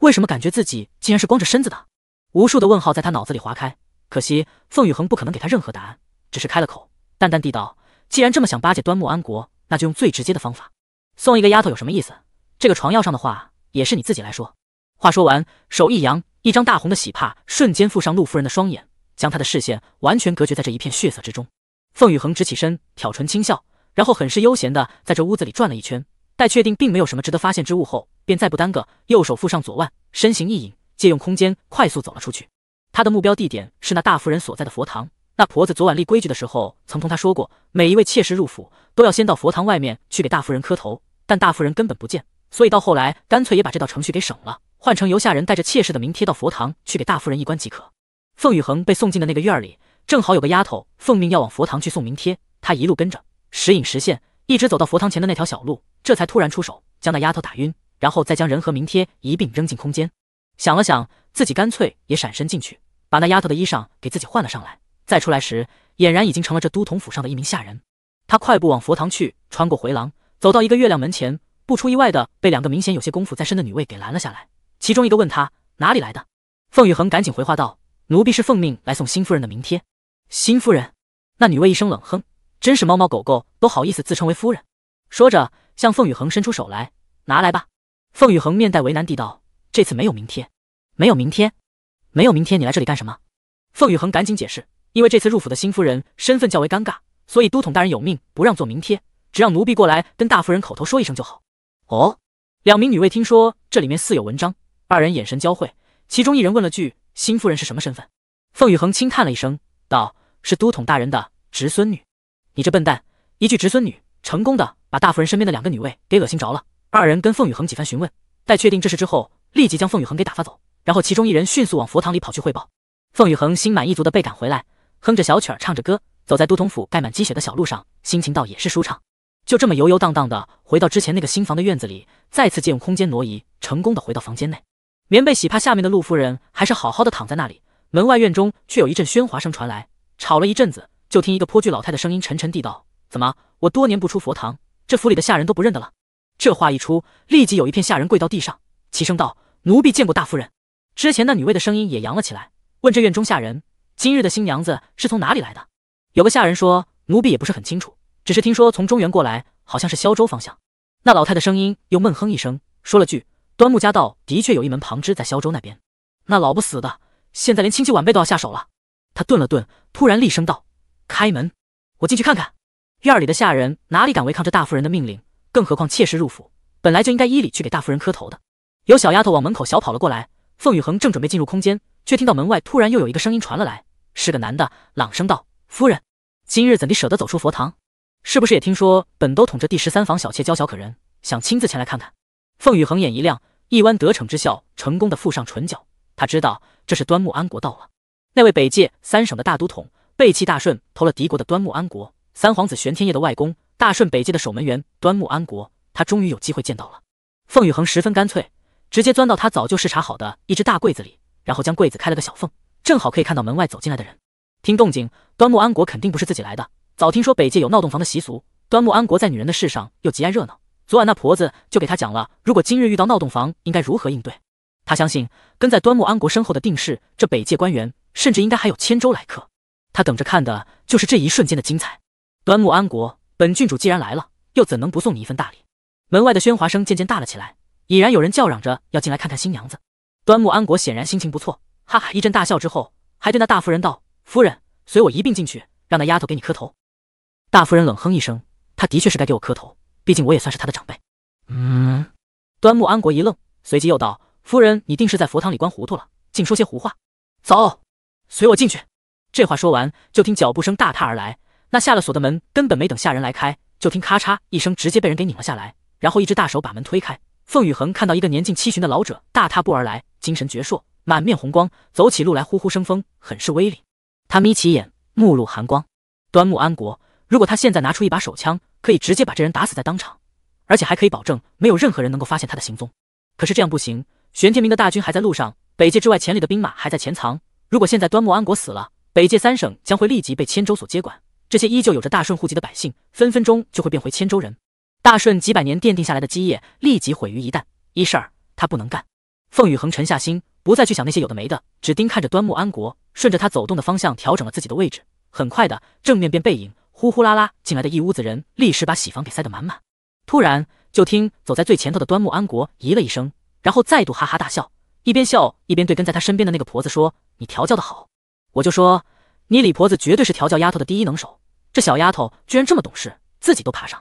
为什么感觉自己竟然是光着身子的？无数的问号在她脑子里划开。可惜，凤雨恒不可能给她任何答案，只是开了口，淡淡地道：“既然这么想巴结端木安国。”那就用最直接的方法，送一个丫头有什么意思？这个床要上的话，也是你自己来说。话说完，手一扬，一张大红的喜帕瞬间附上陆夫人的双眼，将她的视线完全隔绝在这一片血色之中。凤雨恒直起身，挑唇轻笑，然后很是悠闲的在这屋子里转了一圈，待确定并没有什么值得发现之物后，便再不耽搁，右手附上左腕，身形一隐，借用空间快速走了出去。他的目标地点是那大夫人所在的佛堂。那婆子昨晚立规矩的时候，曾同她说过，每一位妾室入府都要先到佛堂外面去给大夫人磕头，但大夫人根本不见，所以到后来干脆也把这道程序给省了，换成由下人带着妾室的名贴到佛堂去给大夫人一关即可。凤雨恒被送进的那个院里，正好有个丫头奉命要往佛堂去送名贴，他一路跟着，时隐时现，一直走到佛堂前的那条小路，这才突然出手将那丫头打晕，然后再将人和名贴一并扔进空间。想了想，自己干脆也闪身进去，把那丫头的衣裳给自己换了上来。再出来时，俨然已经成了这都统府上的一名下人。他快步往佛堂去，穿过回廊，走到一个月亮门前，不出意外的被两个明显有些功夫在身的女卫给拦了下来。其中一个问他哪里来的，凤雨恒赶紧回话道：“奴婢是奉命来送新夫人的名帖。”新夫人，那女卫一声冷哼：“真是猫猫狗狗都好意思自称为夫人。”说着，向凤雨恒伸出手来：“拿来吧。”凤雨恒面带为难地道：“这次没有名帖，没有名帖，没有名帖，你来这里干什么？”凤雨恒赶紧解释。因为这次入府的新夫人身份较为尴尬，所以都统大人有命不让做名帖，只让奴婢过来跟大夫人口头说一声就好。哦，两名女卫听说这里面似有文章，二人眼神交汇，其中一人问了句：“新夫人是什么身份？”凤雨恒轻叹了一声，道：“是都统大人的侄孙女。”你这笨蛋，一句侄孙女，成功的把大夫人身边的两个女卫给恶心着了。二人跟凤雨恒几番询问，待确定这事之后，立即将凤雨恒给打发走，然后其中一人迅速往佛堂里跑去汇报。凤雨恒心满意足的被赶回来。哼着小曲儿，唱着歌，走在都统府盖满积雪的小路上，心情倒也是舒畅。就这么游游荡荡的回到之前那个新房的院子里，再次借用空间挪移，成功的回到房间内。棉被洗帕下面的陆夫人还是好好的躺在那里，门外院中却有一阵喧哗声传来，吵了一阵子，就听一个颇具老态的声音沉沉地道：“怎么，我多年不出佛堂，这府里的下人都不认得了？”这话一出，立即有一片下人跪到地上，齐声道：“奴婢见过大夫人。”之前那女卫的声音也扬了起来，问这院中下人。今日的新娘子是从哪里来的？有个下人说，奴婢也不是很清楚，只是听说从中原过来，好像是萧州方向。那老太的声音又闷哼一声，说了句：“端木家道的确有一门旁支在萧州那边。”那老不死的，现在连亲戚晚辈都要下手了。他顿了顿，突然厉声道：“开门，我进去看看。”院里的下人哪里敢违抗这大夫人的命令？更何况妾室入府，本来就应该依礼去给大夫人磕头的。有小丫头往门口小跑了过来。凤雨恒正准备进入空间，却听到门外突然又有一个声音传了来。是个男的，朗声道：“夫人，今日怎地舍得走出佛堂？是不是也听说本都统这第十三房小妾娇小可人，想亲自前来看看？”凤羽恒眼一亮，一弯得逞之笑成功的附上唇角。他知道这是端木安国到了，那位北界三省的大都统，背弃大顺投了敌国的端木安国，三皇子玄天业的外公，大顺北界的守门员端木安国，他终于有机会见到了。凤羽恒十分干脆，直接钻到他早就视察好的一只大柜子里，然后将柜子开了个小缝。正好可以看到门外走进来的人。听动静，端木安国肯定不是自己来的。早听说北界有闹洞房的习俗，端木安国在女人的事上又极爱热闹。昨晚那婆子就给他讲了，如果今日遇到闹洞房，应该如何应对。他相信，跟在端木安国身后的定氏，这北界官员，甚至应该还有千州来客。他等着看的就是这一瞬间的精彩。端木安国，本郡主既然来了，又怎能不送你一份大礼？门外的喧哗声渐渐大了起来，已然有人叫嚷着要进来看看新娘子。端木安国显然心情不错。哈哈，一阵大笑之后，还对那大夫人道：“夫人，随我一并进去，让那丫头给你磕头。”大夫人冷哼一声，她的确是该给我磕头，毕竟我也算是她的长辈。嗯。端木安国一愣，随即又道：“夫人，你定是在佛堂里关糊涂了，竟说些胡话。走，随我进去。”这话说完，就听脚步声大踏而来，那下了锁的门根本没等下人来开，就听咔嚓一声，直接被人给拧了下来，然后一只大手把门推开。凤雨恒看到一个年近七旬的老者大踏步而来，精神矍铄，满面红光，走起路来呼呼生风，很是威凛。他眯起眼，目露寒光。端木安国，如果他现在拿出一把手枪，可以直接把这人打死在当场，而且还可以保证没有任何人能够发现他的行踪。可是这样不行，玄天明的大军还在路上，北界之外千里的兵马还在潜藏。如果现在端木安国死了，北界三省将会立即被千州所接管，这些依旧有着大顺户籍的百姓，分分钟就会变回千州人。大顺几百年奠定下来的基业立即毁于一旦，一事儿他不能干。凤雨恒沉下心，不再去想那些有的没的，只盯看着端木安国，顺着他走动的方向调整了自己的位置。很快的，正面变背影，呼呼啦啦进来的一屋子人，立时把喜房给塞得满满。突然，就听走在最前头的端木安国咦了一声，然后再度哈哈大笑，一边笑一边对跟在他身边的那个婆子说：“你调教的好，我就说你李婆子绝对是调教丫头的第一能手。这小丫头居然这么懂事，自己都爬上。”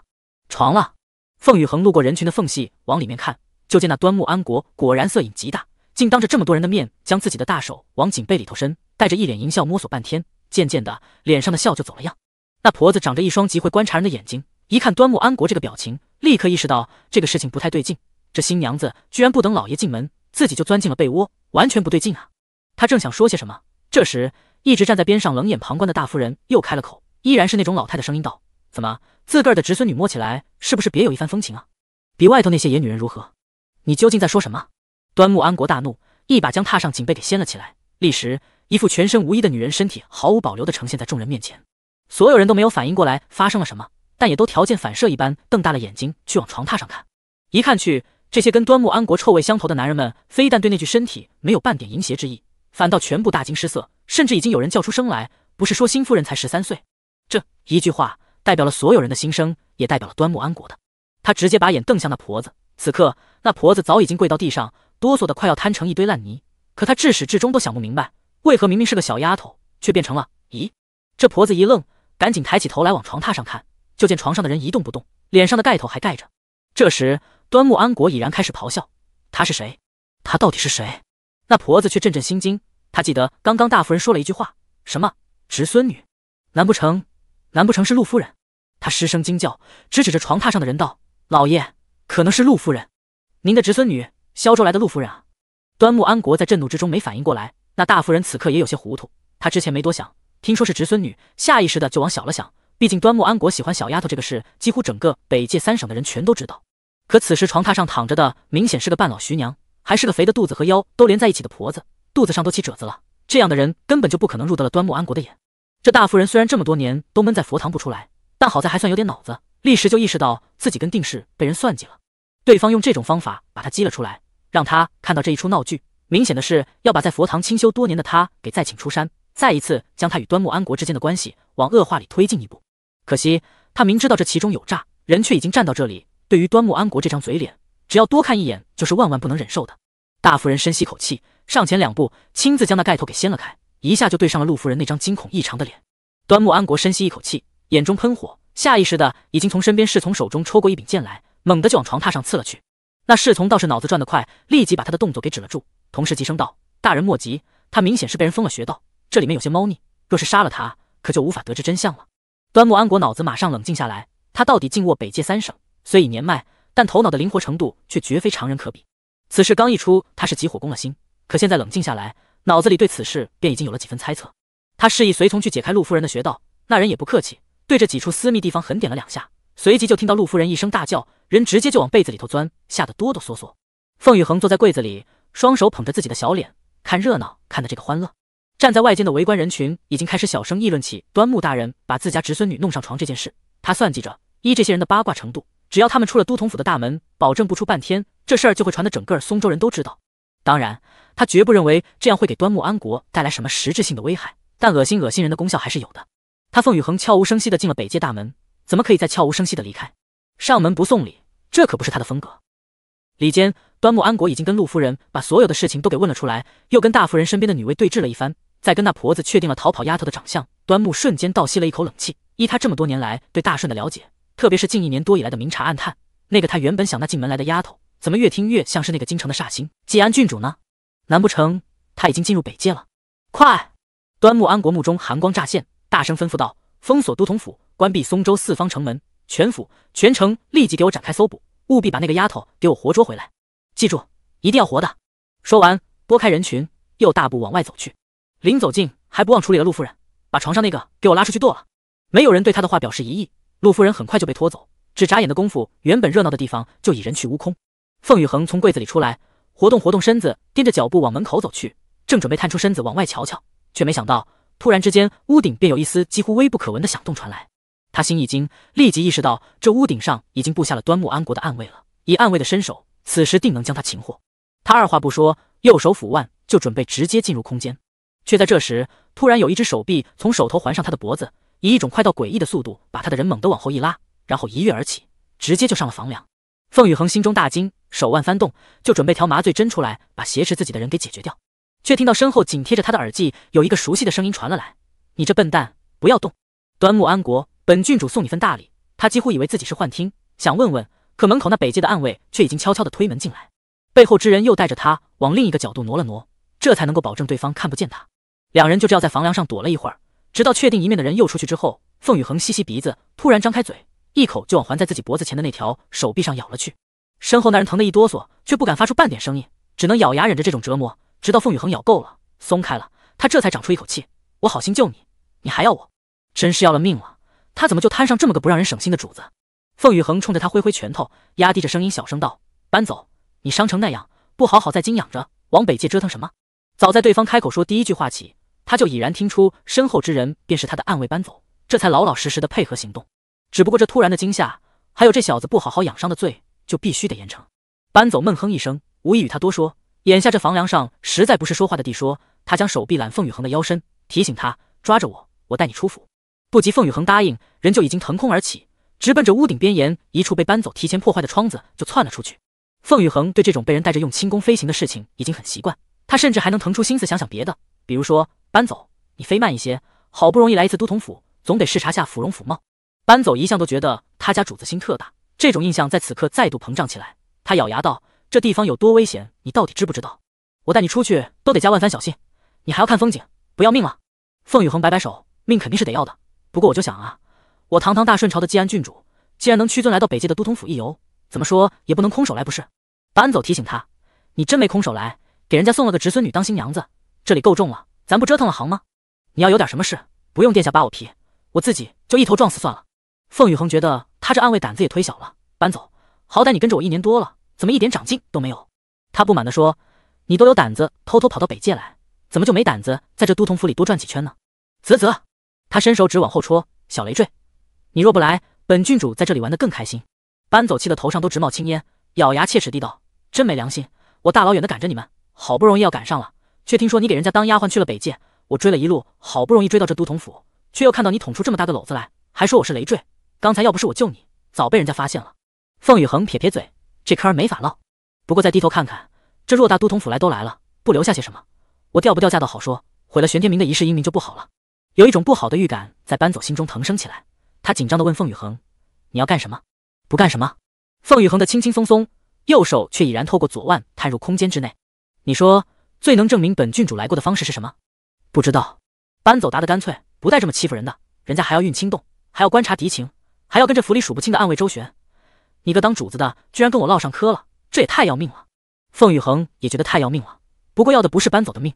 床了。凤雨恒路过人群的缝隙往里面看，就见那端木安国果然色瘾极大，竟当着这么多人的面将自己的大手往锦背里头伸，带着一脸淫笑摸索半天，渐渐的脸上的笑就走了样。那婆子长着一双极会观察人的眼睛，一看端木安国这个表情，立刻意识到这个事情不太对劲。这新娘子居然不等老爷进门，自己就钻进了被窝，完全不对劲啊！她正想说些什么，这时一直站在边上冷眼旁观的大夫人又开了口，依然是那种老太的声音道：“怎么？”自个儿的侄孙女摸起来是不是别有一番风情啊？比外头那些野女人如何？你究竟在说什么？端木安国大怒，一把将榻上锦被给掀了起来，立时一副全身无衣的女人身体毫无保留的呈现在众人面前。所有人都没有反应过来发生了什么，但也都条件反射一般瞪大了眼睛去往床榻上看。一看去，这些跟端木安国臭味相投的男人们，非但对那具身体没有半点淫邪之意，反倒全部大惊失色，甚至已经有人叫出声来：“不是说新夫人才十三岁？”这一句话。代表了所有人的心声，也代表了端木安国的。他直接把眼瞪向那婆子。此刻，那婆子早已经跪到地上，哆嗦的快要瘫成一堆烂泥。可他至始至终都想不明白，为何明明是个小丫头，却变成了……咦？这婆子一愣，赶紧抬起头来往床榻上看，就见床上的人一动不动，脸上的盖头还盖着。这时，端木安国已然开始咆哮：“她是谁？她到底是谁？”那婆子却阵阵心惊。她记得刚刚大夫人说了一句话：“什么侄孙女？难不成……难不成是陆夫人？”他失声惊叫，直指着床榻上的人道：“老爷，可能是陆夫人，您的侄孙女，萧州来的陆夫人啊。”端木安国在震怒之中没反应过来，那大夫人此刻也有些糊涂。他之前没多想，听说是侄孙女，下意识的就往小了想。毕竟端木安国喜欢小丫头这个事，几乎整个北界三省的人全都知道。可此时床榻上躺着的，明显是个半老徐娘，还是个肥的肚子和腰都连在一起的婆子，肚子上都起褶子了。这样的人根本就不可能入得了端木安国的眼。这大夫人虽然这么多年都闷在佛堂不出来。但好在还算有点脑子，立时就意识到自己跟定氏被人算计了。对方用这种方法把他激了出来，让他看到这一出闹剧，明显的是要把在佛堂清修多年的他给再请出山，再一次将他与端木安国之间的关系往恶化里推进一步。可惜他明知道这其中有诈，人却已经站到这里。对于端木安国这张嘴脸，只要多看一眼就是万万不能忍受的。大夫人深吸口气，上前两步，亲自将那盖头给掀了开，一下就对上了陆夫人那张惊恐异常的脸。端木安国深吸一口气。眼中喷火，下意识的已经从身边侍从手中抽过一柄剑来，猛地就往床榻上刺了去。那侍从倒是脑子转得快，立即把他的动作给止了住，同时急声道：“大人莫急，他明显是被人封了穴道，这里面有些猫腻。若是杀了他，可就无法得知真相了。”端木安国脑子马上冷静下来，他到底静卧北界三省，虽已年迈，但头脑的灵活程度却绝非常人可比。此事刚一出，他是急火攻了心，可现在冷静下来，脑子里对此事便已经有了几分猜测。他示意随从去解开陆夫人的穴道，那人也不客气。对着几处私密地方狠点了两下，随即就听到陆夫人一声大叫，人直接就往被子里头钻，吓得哆哆嗦嗦。凤雨恒坐在柜子里，双手捧着自己的小脸，看热闹看的这个欢乐。站在外间的围观人群已经开始小声议论起端木大人把自家侄孙女弄上床这件事。他算计着，依这些人的八卦程度，只要他们出了都统府的大门，保证不出半天，这事儿就会传的整个松州人都知道。当然，他绝不认为这样会给端木安国带来什么实质性的危害，但恶心恶心人的功效还是有的。他凤羽恒悄无声息地进了北界大门，怎么可以再悄无声息地离开？上门不送礼，这可不是他的风格。里间，端木安国已经跟陆夫人把所有的事情都给问了出来，又跟大夫人身边的女卫对峙了一番，再跟那婆子确定了逃跑丫头的长相。端木瞬间倒吸了一口冷气。依他这么多年来对大顺的了解，特别是近一年多以来的明察暗探，那个他原本想那进门来的丫头，怎么越听越像是那个京城的煞星季安郡主呢？难不成她已经进入北界了？快！端木安国目中寒光乍现。大声吩咐道：“封锁都统府，关闭松州四方城门，全府全城立即给我展开搜捕，务必把那个丫头给我活捉回来！记住，一定要活的！”说完，拨开人群，又大步往外走去。临走近，还不忘处理了陆夫人，把床上那个给我拉出去剁了。没有人对他的话表示疑议。陆夫人很快就被拖走，只眨眼的功夫，原本热闹的地方就已人去屋空。凤宇恒从柜子里出来，活动活动身子，掂着脚步往门口走去，正准备探出身子往外瞧瞧，却没想到。突然之间，屋顶便有一丝几乎微不可闻的响动传来，他心一惊，立即意识到这屋顶上已经布下了端木安国的暗卫了。以暗卫的身手，此时定能将他擒获。他二话不说，右手抚腕就准备直接进入空间，却在这时突然有一只手臂从手头环上他的脖子，以一种快到诡异的速度把他的人猛地往后一拉，然后一跃而起，直接就上了房梁。凤雨恒心中大惊，手腕翻动，就准备调麻醉针出来把挟持自己的人给解决掉。却听到身后紧贴着他的耳际有一个熟悉的声音传了来：“你这笨蛋，不要动！”端木安国，本郡主送你份大礼。他几乎以为自己是幻听，想问问，可门口那北界的暗卫却已经悄悄的推门进来。背后之人又带着他往另一个角度挪了挪，这才能够保证对方看不见他。两人就这样在房梁上躲了一会儿，直到确定一面的人又出去之后，凤雨恒吸吸鼻子，突然张开嘴，一口就往环在自己脖子前的那条手臂上咬了去。身后那人疼得一哆嗦，却不敢发出半点声音，只能咬牙忍着这种折磨。直到凤宇恒咬够了，松开了，他这才长出一口气。我好心救你，你还要我，真是要了命了。他怎么就摊上这么个不让人省心的主子？凤宇恒冲着他挥挥拳头，压低着声音小声道：“搬走，你伤成那样，不好好在京养着，往北界折腾什么？”早在对方开口说第一句话起，他就已然听出身后之人便是他的暗卫。搬走，这才老老实实的配合行动。只不过这突然的惊吓，还有这小子不好好养伤的罪，就必须得严惩。搬走闷哼一声，无意与他多说。眼下这房梁上实在不是说话的地，说他将手臂揽凤雨恒的腰身，提醒他抓着我，我带你出府。不及凤雨恒答应，人就已经腾空而起，直奔着屋顶边沿一处被搬走提前破坏的窗子就窜了出去。凤雨恒对这种被人带着用轻功飞行的事情已经很习惯，他甚至还能腾出心思想想别的，比如说搬走，你飞慢一些。好不容易来一次都统府，总得视察下府容府貌。搬走一向都觉得他家主子心特大，这种印象在此刻再度膨胀起来。他咬牙道。这地方有多危险，你到底知不知道？我带你出去都得加万番小心，你还要看风景，不要命了？凤雨恒摆摆手，命肯定是得要的。不过我就想啊，我堂堂大顺朝的建安郡主，既然能屈尊来到北界的都统府一游，怎么说也不能空手来不是？搬走提醒他，你真没空手来，给人家送了个侄孙女当新娘子，这里够重了，咱不折腾了行吗？你要有点什么事，不用殿下扒我皮，我自己就一头撞死算了。凤雨恒觉得他这暗卫胆子也忒小了。搬走，好歹你跟着我一年多了。怎么一点长进都没有？他不满地说：“你都有胆子偷偷跑到北界来，怎么就没胆子在这都统府里多转几圈呢？”啧啧，他伸手指往后戳：“小累赘，你若不来，本郡主在这里玩的更开心。”搬走气的头上都直冒青烟，咬牙切齿地道：“真没良心！我大老远的赶着你们，好不容易要赶上了，却听说你给人家当丫鬟去了北界。我追了一路，好不容易追到这都统府，却又看到你捅出这么大个篓子来，还说我是累赘。刚才要不是我救你，早被人家发现了。”凤雨恒撇撇嘴。这坑儿没法唠，不过再低头看看，这偌大都统府来都来了，不留下些什么，我掉不掉价倒好说，毁了玄天明的一世英名就不好了。有一种不好的预感在搬走心中腾升起来，他紧张地问凤雨恒：“你要干什么？不干什么？”凤雨恒的轻轻松松，右手却已然透过左腕探入空间之内。你说最能证明本郡主来过的方式是什么？不知道。搬走答得干脆，不带这么欺负人的，人家还要运清动，还要观察敌情，还要跟这府里数不清的暗卫周旋。你一个当主子的，居然跟我唠上嗑了，这也太要命了！凤雨恒也觉得太要命了，不过要的不是搬走的命，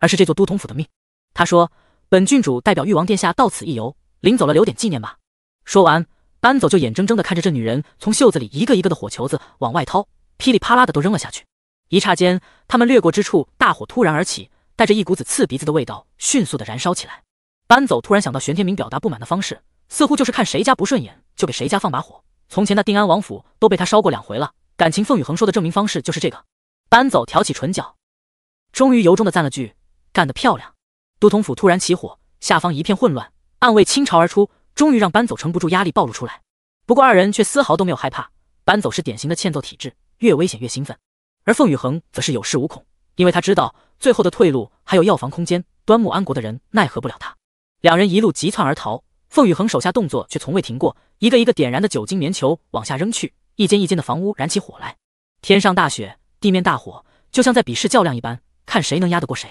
而是这座都统府的命。他说：“本郡主代表誉王殿下到此一游，临走了留点纪念吧。”说完，搬走就眼睁睁的看着这女人从袖子里一个一个的火球子往外掏，噼里啪啦的都扔了下去。一刹间，他们掠过之处，大火突然而起，带着一股子刺鼻子的味道，迅速的燃烧起来。搬走突然想到，玄天明表达不满的方式，似乎就是看谁家不顺眼就给谁家放把火。从前那定安王府都被他烧过两回了，感情凤雨恒说的证明方式就是这个。搬走挑起唇角，终于由衷的赞了句：“干得漂亮！”都统府突然起火，下方一片混乱，暗卫倾巢而出，终于让搬走撑不住压力暴露出来。不过二人却丝毫都没有害怕，搬走是典型的欠揍体质，越危险越兴奋，而凤雨恒则是有恃无恐，因为他知道最后的退路还有药房空间，端木安国的人奈何不了他。两人一路急窜而逃。凤宇恒手下动作却从未停过，一个一个点燃的酒精棉球往下扔去，一间一间的房屋燃起火来。天上大雪，地面大火，就像在比试较量一般，看谁能压得过谁。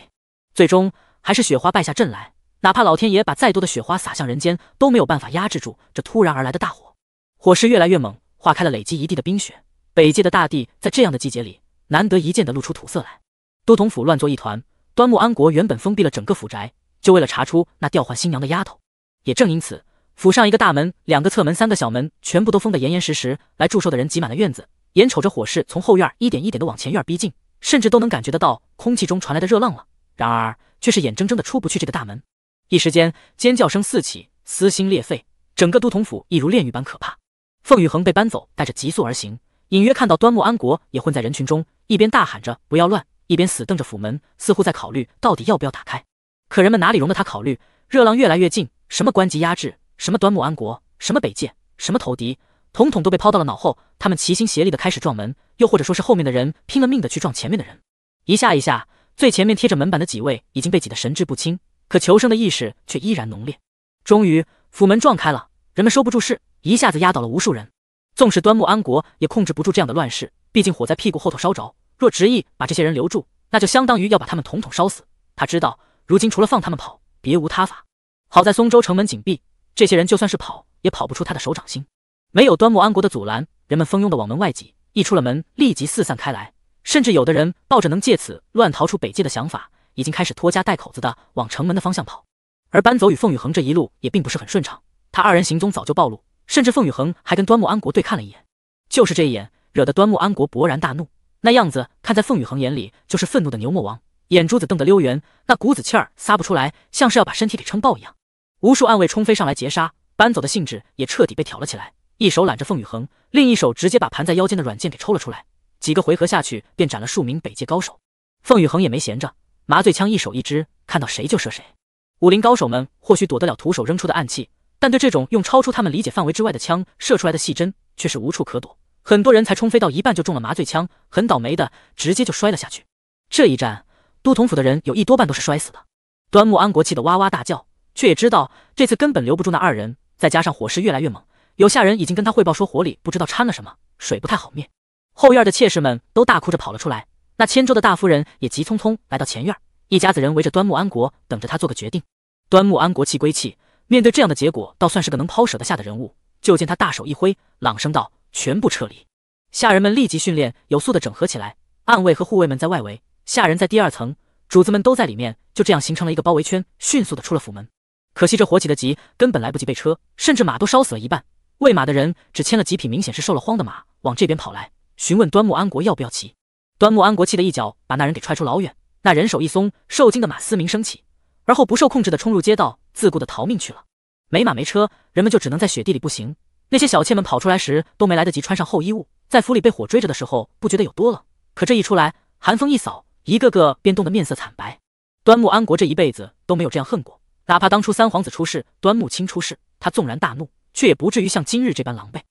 最终还是雪花败下阵来，哪怕老天爷把再多的雪花洒向人间，都没有办法压制住这突然而来的大火。火势越来越猛，化开了累积一地的冰雪。北界的大地在这样的季节里，难得一见的露出土色来。都统府乱作一团，端木安国原本封闭了整个府宅，就为了查出那调换新娘的丫头。也正因此，府上一个大门、两个侧门、三个小门，全部都封得严严实实。来祝寿的人挤满了院子，眼瞅着火势从后院一点一点的往前院逼近，甚至都能感觉得到空气中传来的热浪了。然而，却是眼睁睁的出不去这个大门。一时间，尖叫声四起，撕心裂肺，整个都统府一如炼狱般可怕。凤宇恒被搬走，带着急速而行，隐约看到端木安国也混在人群中，一边大喊着“不要乱”，一边死瞪着府门，似乎在考虑到底要不要打开。可人们哪里容得他考虑？热浪越来越近。什么官级压制，什么端木安国，什么北界，什么投敌，统统都被抛到了脑后。他们齐心协力的开始撞门，又或者说是后面的人拼了命的去撞前面的人，一下一下。最前面贴着门板的几位已经被挤得神志不清，可求生的意识却依然浓烈。终于，府门撞开了，人们收不住势，一下子压倒了无数人。纵使端木安国也控制不住这样的乱世，毕竟火在屁股后头烧着。若执意把这些人留住，那就相当于要把他们统统烧死。他知道，如今除了放他们跑，别无他法。好在松州城门紧闭，这些人就算是跑，也跑不出他的手掌心。没有端木安国的阻拦，人们蜂拥的往门外挤，一出了门立即四散开来，甚至有的人抱着能借此乱逃出北界的想法，已经开始拖家带口子的往城门的方向跑。而搬走与凤雨恒这一路也并不是很顺畅，他二人行踪早就暴露，甚至凤雨恒还跟端木安国对看了一眼，就是这一眼，惹得端木安国勃然大怒，那样子看在凤雨恒眼里就是愤怒的牛魔王。眼珠子瞪得溜圆，那股子气儿撒不出来，像是要把身体给撑爆一样。无数暗卫冲飞上来截杀，搬走的兴致也彻底被挑了起来。一手揽着凤雨恒，另一手直接把盘在腰间的软剑给抽了出来。几个回合下去，便斩了数名北界高手。凤雨恒也没闲着，麻醉枪一手一支，看到谁就射谁。武林高手们或许躲得了徒手扔出的暗器，但对这种用超出他们理解范围之外的枪射出来的细针，却是无处可躲。很多人才冲飞到一半就中了麻醉枪，很倒霉的，直接就摔了下去。这一战。都统府的人有一多半都是摔死的，端木安国气得哇哇大叫，却也知道这次根本留不住那二人，再加上火势越来越猛，有下人已经跟他汇报说火里不知道掺了什么水不太好灭。后院的妾室们都大哭着跑了出来，那千州的大夫人也急匆匆来到前院，一家子人围着端木安国等着他做个决定。端木安国气归气，面对这样的结果倒算是个能抛舍得下的人物，就见他大手一挥，朗声道：“全部撤离！”下人们立即训练有素的整合起来，暗卫和护卫们在外围。下人在第二层，主子们都在里面，就这样形成了一个包围圈，迅速的出了府门。可惜这火起的急，根本来不及备车，甚至马都烧死了一半。喂马的人只牵了几匹，明显是受了荒的马往这边跑来，询问端木安国要不要骑。端木安国气得一脚把那人给踹出老远，那人手一松，受惊的马嘶鸣升起，而后不受控制的冲入街道，自顾的逃命去了。没马没车，人们就只能在雪地里步行。那些小妾们跑出来时都没来得及穿上厚衣物，在府里被火追着的时候不觉得有多冷，可这一出来，寒风一扫。一个个便冻得面色惨白。端木安国这一辈子都没有这样恨过，哪怕当初三皇子出事，端木青出事，他纵然大怒，却也不至于像今日这般狼狈。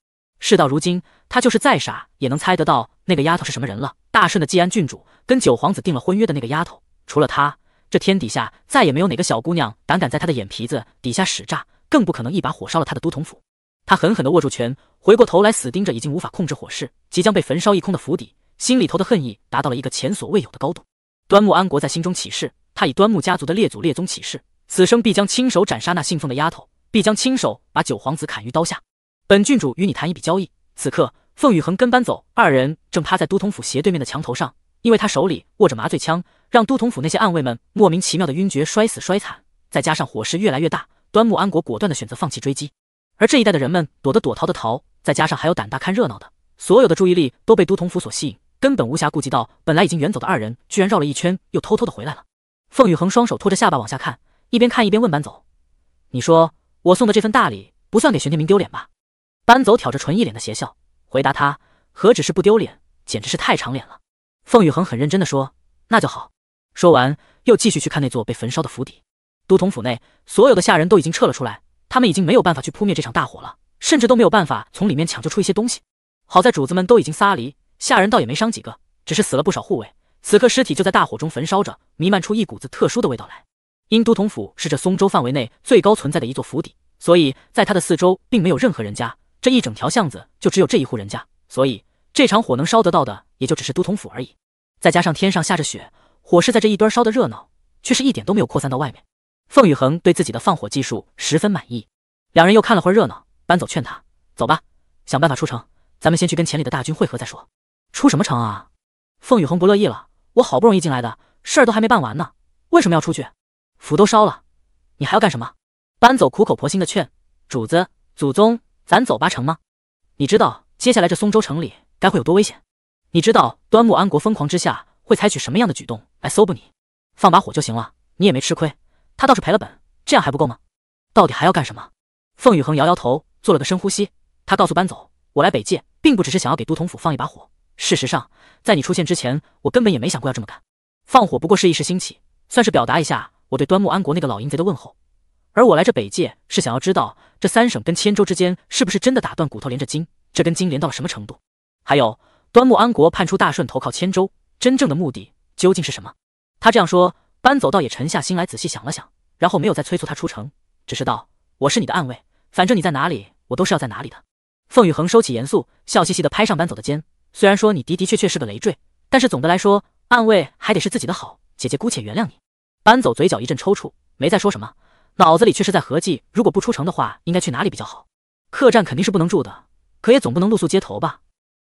事到如今，他就是再傻，也能猜得到那个丫头是什么人了。大顺的季安郡主，跟九皇子订了婚约的那个丫头，除了她，这天底下再也没有哪个小姑娘胆敢在他的眼皮子底下使诈，更不可能一把火烧了他的都统府。他狠狠地握住拳，回过头来，死盯着已经无法控制火势，即将被焚烧一空的府邸。心里头的恨意达到了一个前所未有的高度。端木安国在心中起誓，他以端木家族的列祖列宗起誓，此生必将亲手斩杀那信奉的丫头，必将亲手把九皇子砍于刀下。本郡主与你谈一笔交易。此刻，凤雨恒跟班走，二人正趴在都统府斜对面的墙头上，因为他手里握着麻醉枪，让都统府那些暗卫们莫名其妙的晕厥、摔死、摔惨。再加上火势越来越大，端木安国果断的选择放弃追击。而这一带的人们躲的躲、逃的逃，再加上还有胆大看热闹的，所有的注意力都被都统府所吸引。根本无暇顾及到，本来已经远走的二人，居然绕了一圈，又偷偷的回来了。凤雨恒双手托着下巴往下看，一边看一边问班走：“你说我送的这份大礼，不算给玄天明丢脸吧？”班走挑着唇，一脸的邪笑，回答他：“何止是不丢脸，简直是太长脸了。”凤雨恒很认真的说：“那就好。”说完，又继续去看那座被焚烧的府邸。都统府内，所有的下人都已经撤了出来，他们已经没有办法去扑灭这场大火了，甚至都没有办法从里面抢救出一些东西。好在主子们都已经撒离。下人倒也没伤几个，只是死了不少护卫。此刻尸体就在大火中焚烧着，弥漫出一股子特殊的味道来。因都统府是这松州范围内最高存在的一座府邸，所以在它的四周并没有任何人家。这一整条巷子就只有这一户人家，所以这场火能烧得到的也就只是都统府而已。再加上天上下着雪，火势在这一端烧得热闹，却是一点都没有扩散到外面。凤雨恒对自己的放火技术十分满意，两人又看了会热闹，搬走劝他走吧，想办法出城，咱们先去跟前里的大军汇合再说。出什么城啊？凤雨恒不乐意了，我好不容易进来的，事儿都还没办完呢，为什么要出去？府都烧了，你还要干什么？搬走苦口婆心的劝主子祖宗，咱走吧，成吗？你知道接下来这松州城里该会有多危险？你知道端木安国疯狂之下会采取什么样的举动来搜捕你？放把火就行了，你也没吃亏，他倒是赔了本，这样还不够吗？到底还要干什么？凤雨恒摇摇头，做了个深呼吸，他告诉搬走，我来北界并不只是想要给都统府放一把火。事实上，在你出现之前，我根本也没想过要这么干。放火不过是一时兴起，算是表达一下我对端木安国那个老淫贼的问候。而我来这北界，是想要知道这三省跟千州之间是不是真的打断骨头连着筋，这根筋连到了什么程度？还有，端木安国叛出大顺投靠千州，真正的目的究竟是什么？他这样说，班走倒也沉下心来仔细想了想，然后没有再催促他出城，只是道：“我是你的暗卫，反正你在哪里，我都是要在哪里的。”凤雨恒收起严肃，笑嘻嘻地拍上班走的肩。虽然说你的的确确是个累赘，但是总的来说，暗卫还得是自己的好姐姐，姑且原谅你。搬走嘴角一阵抽搐，没再说什么，脑子里却是在合计，如果不出城的话，应该去哪里比较好。客栈肯定是不能住的，可也总不能露宿街头吧？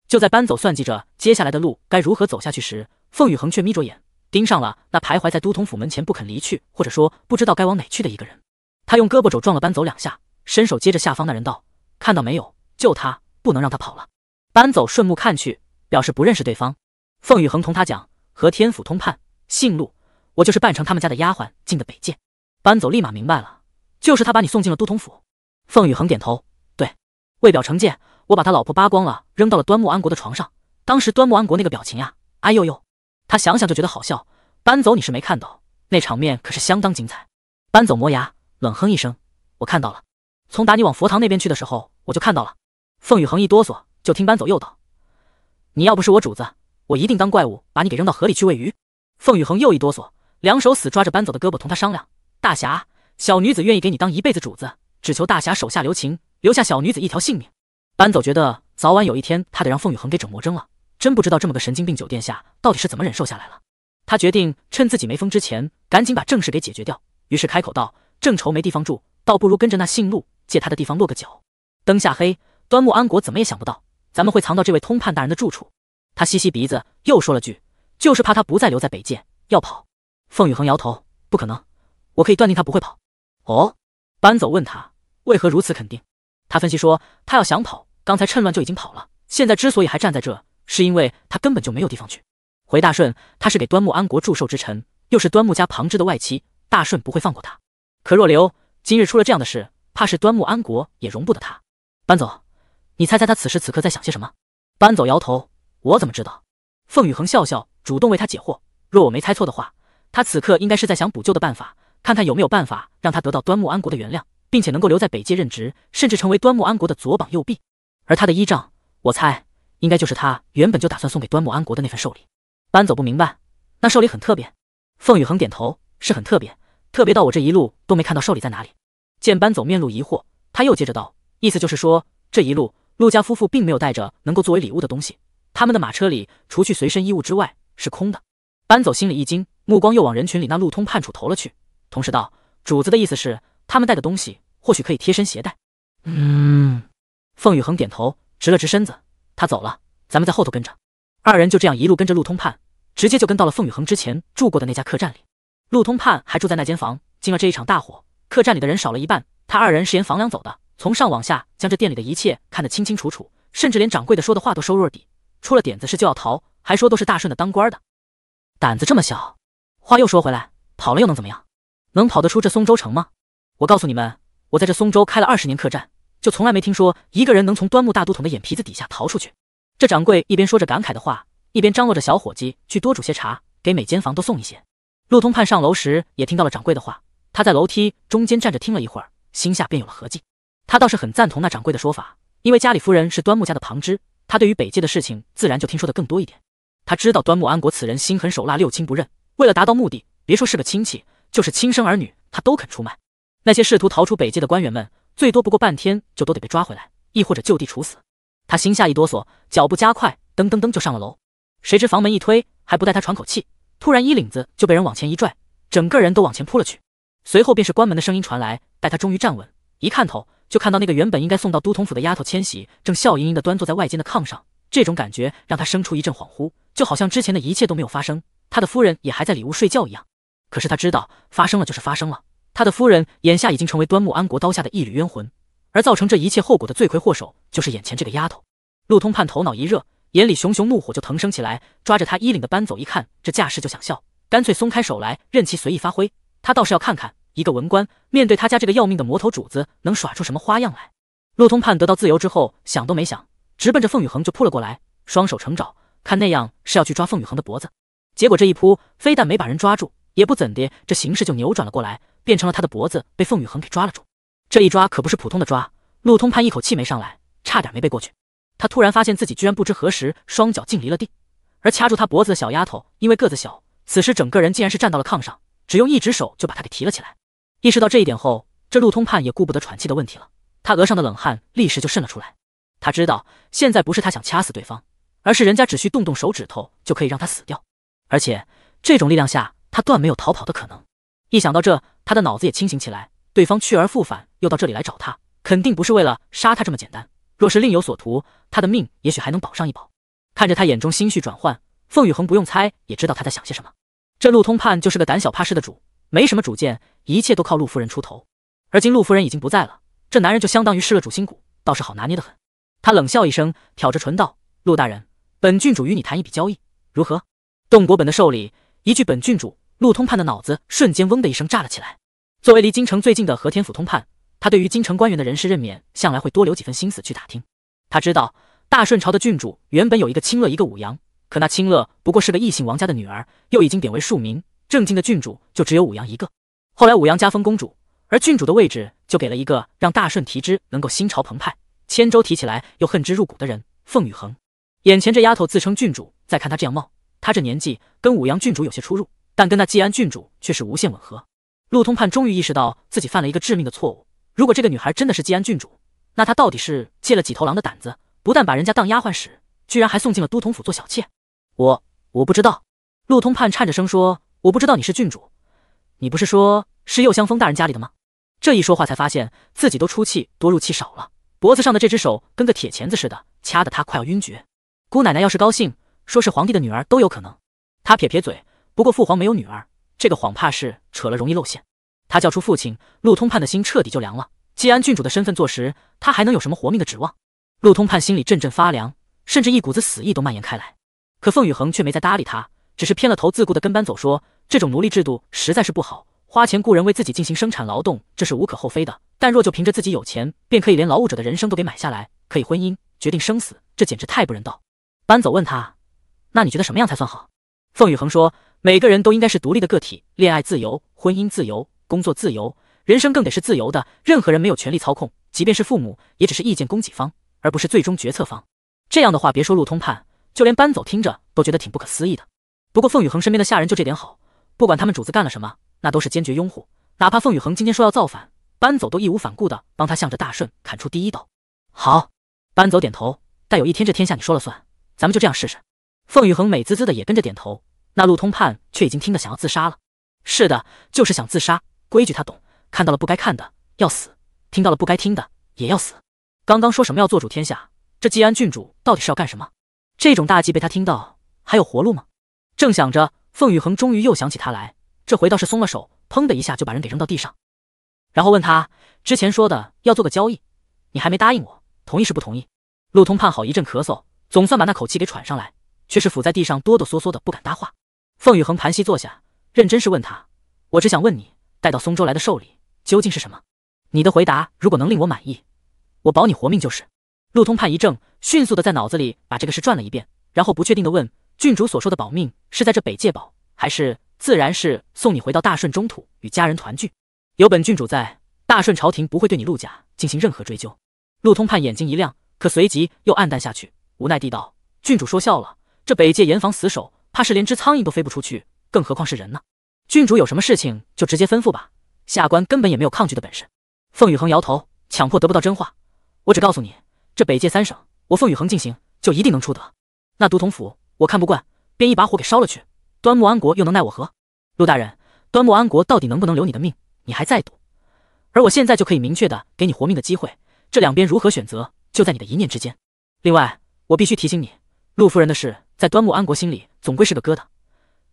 就在搬走算计着接下来的路该如何走下去时，凤雨恒却眯着眼盯上了那徘徊在都统府门前不肯离去，或者说不知道该往哪去的一个人。他用胳膊肘撞了搬走两下，伸手接着下方那人道：“看到没有？救他，不能让他跑了。”搬走顺目看去，表示不认识对方。凤雨恒同他讲：“和天府通判姓陆，我就是扮成他们家的丫鬟进的北界。”搬走立马明白了，就是他把你送进了都统府。凤雨恒点头：“对，为表成见，我把他老婆扒光了，扔到了端木安国的床上。当时端木安国那个表情呀，哎呦呦，他想想就觉得好笑。”搬走你是没看到那场面，可是相当精彩。搬走磨牙冷哼一声：“我看到了，从打你往佛堂那边去的时候，我就看到了。”凤雨恒一哆嗦。就听搬走又道：“你要不是我主子，我一定当怪物把你给扔到河里去喂鱼。”凤雨恒又一哆嗦，两手死抓着搬走的胳膊，同他商量：“大侠，小女子愿意给你当一辈子主子，只求大侠手下留情，留下小女子一条性命。”搬走觉得早晚有一天他得让凤雨恒给整魔怔了，真不知道这么个神经病酒店下到底是怎么忍受下来了。他决定趁自己没疯之前，赶紧把正事给解决掉。于是开口道：“正愁没地方住，倒不如跟着那姓陆借他的地方落个脚。”灯下黑，端木安国怎么也想不到。咱们会藏到这位通判大人的住处。他吸吸鼻子，又说了句：“就是怕他不再留在北界，要跑。”凤雨恒摇头：“不可能，我可以断定他不会跑。”哦，搬走问他为何如此肯定。他分析说：“他要想跑，刚才趁乱就已经跑了。现在之所以还站在这，是因为他根本就没有地方去。回大顺，他是给端木安国祝寿之臣，又是端木家旁支的外戚，大顺不会放过他。可若留，今日出了这样的事，怕是端木安国也容不得他。”搬走。你猜猜他此时此刻在想些什么？搬走摇头，我怎么知道？凤雨恒笑笑，主动为他解惑。若我没猜错的话，他此刻应该是在想补救的办法，看看有没有办法让他得到端木安国的原谅，并且能够留在北界任职，甚至成为端木安国的左膀右臂。而他的依仗，我猜应该就是他原本就打算送给端木安国的那份寿礼。搬走不明白，那寿礼很特别。凤雨恒点头，是很特别，特别到我这一路都没看到寿礼在哪里。见搬走面露疑惑，他又接着道，意思就是说这一路。陆家夫妇并没有带着能够作为礼物的东西，他们的马车里除去随身衣物之外是空的。搬走心里一惊，目光又往人群里那路通判处投了去，同时道：“主子的意思是，他们带的东西或许可以贴身携带。”嗯，凤雨恒点头，直了直身子。他走了，咱们在后头跟着。二人就这样一路跟着陆通判，直接就跟到了凤雨恒之前住过的那家客栈里。陆通判还住在那间房，进了这一场大火，客栈里的人少了一半。他二人是沿房梁走的。从上往下将这店里的一切看得清清楚楚，甚至连掌柜的说的话都收入底。出了点子事就要逃，还说都是大顺的当官的，胆子这么小。话又说回来，跑了又能怎么样？能跑得出这松州城吗？我告诉你们，我在这松州开了二十年客栈，就从来没听说一个人能从端木大都统的眼皮子底下逃出去。这掌柜一边说着感慨的话，一边张罗着小伙计去多煮些茶，给每间房都送一些。陆通判上楼时也听到了掌柜的话，他在楼梯中间站着听了一会儿，心下便有了合计。他倒是很赞同那掌柜的说法，因为家里夫人是端木家的旁支，他对于北界的事情自然就听说的更多一点。他知道端木安国此人心狠手辣，六亲不认，为了达到目的，别说是个亲戚，就是亲生儿女，他都肯出卖。那些试图逃出北界的官员们，最多不过半天就都得被抓回来，亦或者就地处死。他心下一哆嗦，脚步加快，噔噔噔就上了楼。谁知房门一推，还不待他喘口气，突然衣领子就被人往前一拽，整个人都往前扑了去。随后便是关门的声音传来，待他终于站稳，一看头。就看到那个原本应该送到都统府的丫头千玺，正笑盈盈地端坐在外间的炕上。这种感觉让他生出一阵恍惚，就好像之前的一切都没有发生，他的夫人也还在里屋睡觉一样。可是他知道，发生了就是发生了。他的夫人眼下已经成为端木安国刀下的一缕冤魂，而造成这一切后果的罪魁祸首就是眼前这个丫头。陆通判头脑一热，眼里熊熊怒火就腾升起来，抓着他衣领的搬走一看，这架势就想笑，干脆松开手来，任其随意发挥。他倒是要看看。一个文官面对他家这个要命的魔头主子，能耍出什么花样来？陆通判得到自由之后，想都没想，直奔着凤雨恒就扑了过来，双手成爪，看那样是要去抓凤雨恒的脖子。结果这一扑，非但没把人抓住，也不怎的，这形势就扭转了过来，变成了他的脖子被凤雨恒给抓了住。这一抓可不是普通的抓，陆通判一口气没上来，差点没被过去。他突然发现自己居然不知何时双脚竟离了地，而掐住他脖子的小丫头因为个子小，此时整个人竟然是站到了炕上，只用一只手就把他给提了起来。意识到这一点后，这陆通判也顾不得喘气的问题了，他额上的冷汗立时就渗了出来。他知道现在不是他想掐死对方，而是人家只需动动手指头就可以让他死掉，而且这种力量下他断没有逃跑的可能。一想到这，他的脑子也清醒起来。对方去而复返，又到这里来找他，肯定不是为了杀他这么简单。若是另有所图，他的命也许还能保上一保。看着他眼中心绪转换，凤雨恒不用猜也知道他在想些什么。这陆通判就是个胆小怕事的主。没什么主见，一切都靠陆夫人出头。而今陆夫人已经不在了，这男人就相当于失了主心骨，倒是好拿捏的很。他冷笑一声，挑着唇道：“陆大人，本郡主与你谈一笔交易，如何？”动国本的寿礼。一句“本郡主”，陆通判的脑子瞬间嗡的一声炸了起来。作为离京城最近的和天府通判，他对于京城官员的人事任免，向来会多留几分心思去打听。他知道大顺朝的郡主原本有一个清乐，一个武阳，可那清乐不过是个异姓王家的女儿，又已经贬为庶民。正经的郡主就只有武阳一个。后来武阳加封公主，而郡主的位置就给了一个让大顺提之能够心潮澎湃，千州提起来又恨之入骨的人——凤雨恒。眼前这丫头自称郡主，再看她这样貌，她这年纪跟武阳郡主有些出入，但跟那季安郡主却是无限吻合。陆通判终于意识到自己犯了一个致命的错误：如果这个女孩真的是季安郡主，那她到底是借了几头狼的胆子，不但把人家当丫鬟使，居然还送进了都统府做小妾？我我不知道。陆通判颤着声说。我不知道你是郡主，你不是说是右香风大人家里的吗？这一说话才发现自己都出气多入气少了，脖子上的这只手跟个铁钳子似的，掐得他快要晕厥。姑奶奶要是高兴，说是皇帝的女儿都有可能。他撇撇嘴，不过父皇没有女儿，这个谎怕是扯了容易露馅。他叫出父亲陆通判的心彻底就凉了，既然郡主的身份坐实，他还能有什么活命的指望？陆通判心里阵阵发凉，甚至一股子死意都蔓延开来。可凤雨恒却没再搭理他。只是偏了头，自顾的跟班走说：“这种奴隶制度实在是不好。花钱雇人为自己进行生产劳动，这是无可厚非的。但若就凭着自己有钱，便可以连劳务者的人生都给买下来，可以婚姻决定生死，这简直太不人道。”班走问他：“那你觉得什么样才算好？”凤雨恒说：“每个人都应该是独立的个体，恋爱自由，婚姻自由，工作自由，人生更得是自由的。任何人没有权利操控，即便是父母，也只是意见供给方，而不是最终决策方。”这样的话，别说陆通判，就连班走听着都觉得挺不可思议的。不过凤雨恒身边的下人就这点好，不管他们主子干了什么，那都是坚决拥护。哪怕凤雨恒今天说要造反搬走，都义无反顾的帮他向着大顺砍出第一刀。好，搬走点头。但有一天这天下你说了算，咱们就这样试试。凤雨恒美滋滋的也跟着点头。那陆通判却已经听得想要自杀了。是的，就是想自杀。规矩他懂，看到了不该看的要死，听到了不该听的也要死。刚刚说什么要做主天下，这季安郡主到底是要干什么？这种大计被他听到，还有活路吗？正想着，凤雨恒终于又想起他来，这回倒是松了手，砰的一下就把人给扔到地上，然后问他之前说的要做个交易，你还没答应我，同意是不同意？陆通判好一阵咳嗽，总算把那口气给喘上来，却是伏在地上哆哆嗦嗦的不敢搭话。凤雨恒盘膝坐下，认真是问他：“我只想问你，带到松州来的寿礼究竟是什么？你的回答如果能令我满意，我保你活命就是。”陆通判一怔，迅速的在脑子里把这个事转了一遍，然后不确定的问：“郡主所说的保命？”是在这北界堡，还是自然是送你回到大顺中土与家人团聚？有本郡主在，大顺朝廷不会对你陆家进行任何追究。陆通判眼睛一亮，可随即又暗淡下去，无奈地道：“郡主说笑了，这北界严防死守，怕是连只苍蝇都飞不出去，更何况是人呢？郡主有什么事情就直接吩咐吧，下官根本也没有抗拒的本事。”凤雨恒摇头，强迫得不到真话，我只告诉你，这北界三省，我凤雨恒进行，就一定能出得。那都童府，我看不惯。便一把火给烧了去，端木安国又能奈我何？陆大人，端木安国到底能不能留你的命？你还在赌，而我现在就可以明确的给你活命的机会。这两边如何选择，就在你的一念之间。另外，我必须提醒你，陆夫人的事在端木安国心里总归是个疙瘩，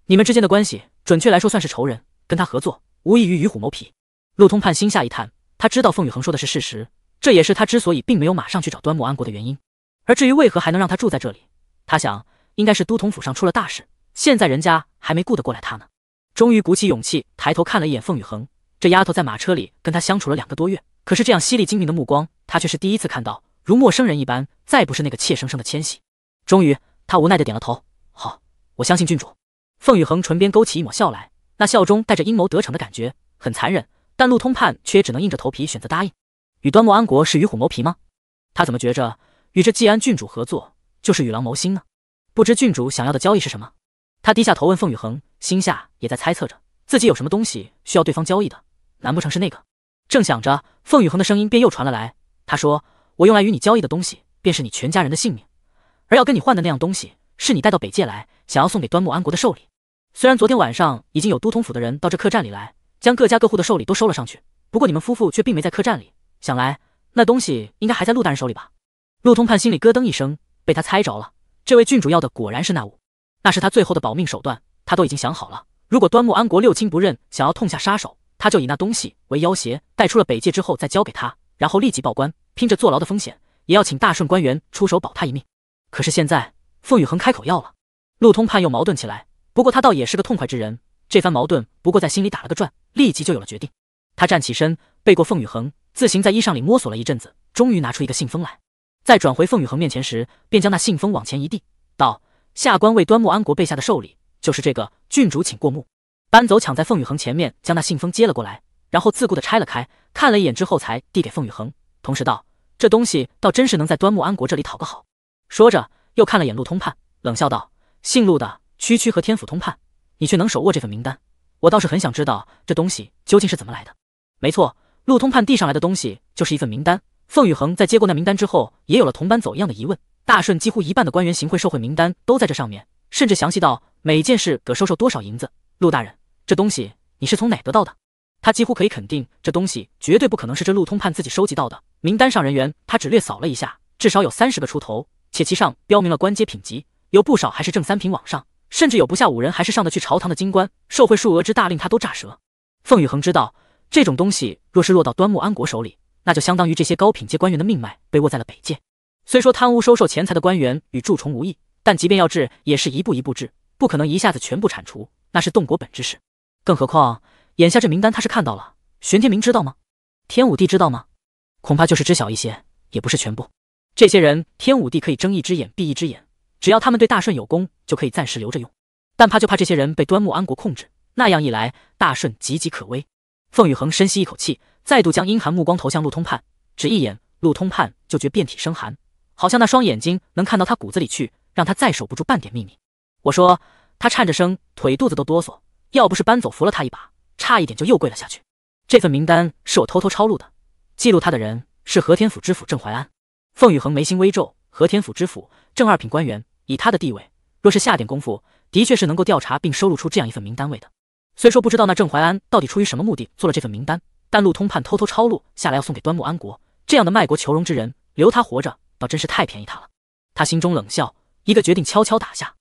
你们之间的关系，准确来说算是仇人，跟他合作无异于与虎谋皮。陆通判心下一叹，他知道凤雨恒说的是事实，这也是他之所以并没有马上去找端木安国的原因。而至于为何还能让他住在这里，他想。应该是都统府上出了大事，现在人家还没顾得过来他呢。终于鼓起勇气抬头看了一眼凤雨恒，这丫头在马车里跟他相处了两个多月，可是这样犀利精明的目光，他却是第一次看到，如陌生人一般，再不是那个怯生生的千玺。终于，他无奈的点了头。好，我相信郡主。凤雨恒唇边勾起一抹笑来，那笑中带着阴谋得逞的感觉，很残忍。但陆通判却也只能硬着头皮选择答应。与端木安国是与虎谋皮吗？他怎么觉着与这季安郡主合作就是与狼谋心呢？不知郡主想要的交易是什么？他低下头问凤雨恒，心下也在猜测着自己有什么东西需要对方交易的。难不成是那个？正想着，凤雨恒的声音便又传了来。他说：“我用来与你交易的东西，便是你全家人的性命；而要跟你换的那样东西，是你带到北界来想要送给端木安国的寿礼。虽然昨天晚上已经有都统府的人到这客栈里来，将各家各户的寿礼都收了上去，不过你们夫妇却并没在客栈里。想来那东西应该还在陆大人手里吧？”陆通判心里咯噔一声，被他猜着了。这位郡主要的果然是那物，那是他最后的保命手段。他都已经想好了，如果端木安国六亲不认，想要痛下杀手，他就以那东西为要挟，带出了北界之后再交给他，然后立即报官，拼着坐牢的风险，也要请大顺官员出手保他一命。可是现在，凤雨恒开口要了，陆通判又矛盾起来。不过他倒也是个痛快之人，这番矛盾不过在心里打了个转，立即就有了决定。他站起身，背过凤雨恒，自行在衣裳里摸索了一阵子，终于拿出一个信封来。在转回凤羽恒面前时，便将那信封往前一递，道：“下官为端木安国备下的寿礼，就是这个。郡主请过目。”搬走抢在凤羽恒前面将那信封接了过来，然后自顾地拆了开，看了一眼之后才递给凤羽恒，同时道：“这东西倒真是能在端木安国这里讨个好。”说着又看了眼陆通判，冷笑道：“姓陆的，区区和天府通判，你却能手握这份名单，我倒是很想知道这东西究竟是怎么来的。”没错，陆通判递上来的东西就是一份名单。凤宇恒在接过那名单之后，也有了同班走一样的疑问。大顺几乎一半的官员行贿受贿名单都在这上面，甚至详细到每件事得收受多少银子。陆大人，这东西你是从哪得到的？他几乎可以肯定，这东西绝对不可能是这陆通判自己收集到的。名单上人员他只略扫了一下，至少有三十个出头，且其上标明了官阶品级，有不少还是正三品往上，甚至有不下五人还是上得去朝堂的京官。受贿数额之大令他都炸舌。凤宇恒知道，这种东西若是落到端木安国手里。那就相当于这些高品阶官员的命脉被握在了北界。虽说贪污收受钱财的官员与蛀虫无异，但即便要治，也是一步一步治，不可能一下子全部铲除，那是动国本之事。更何况，眼下这名单他是看到了，玄天明知道吗？天武帝知道吗？恐怕就是知晓一些，也不是全部。这些人，天武帝可以睁一只眼闭一只眼，只要他们对大顺有功，就可以暂时留着用。但怕就怕这些人被端木安国控制，那样一来，大顺岌岌可危。凤宇恒深吸一口气。再度将阴寒目光投向陆通判，只一眼，陆通判就觉遍体生寒，好像那双眼睛能看到他骨子里去，让他再守不住半点秘密。我说，他颤着声，腿肚子都哆嗦，要不是班走扶了他一把，差一点就又跪了下去。这份名单是我偷偷抄录的，记录他的人是和天府知府郑怀安。凤宇恒眉心微皱，和天府知府，正二品官员，以他的地位，若是下点功夫，的确是能够调查并收录出这样一份名单位的。虽说不知道那郑怀安到底出于什么目的做了这份名单。但陆通判偷偷抄录下来，要送给端木安国。这样的卖国求荣之人，留他活着，倒真是太便宜他了。他心中冷笑，一个决定悄悄打下，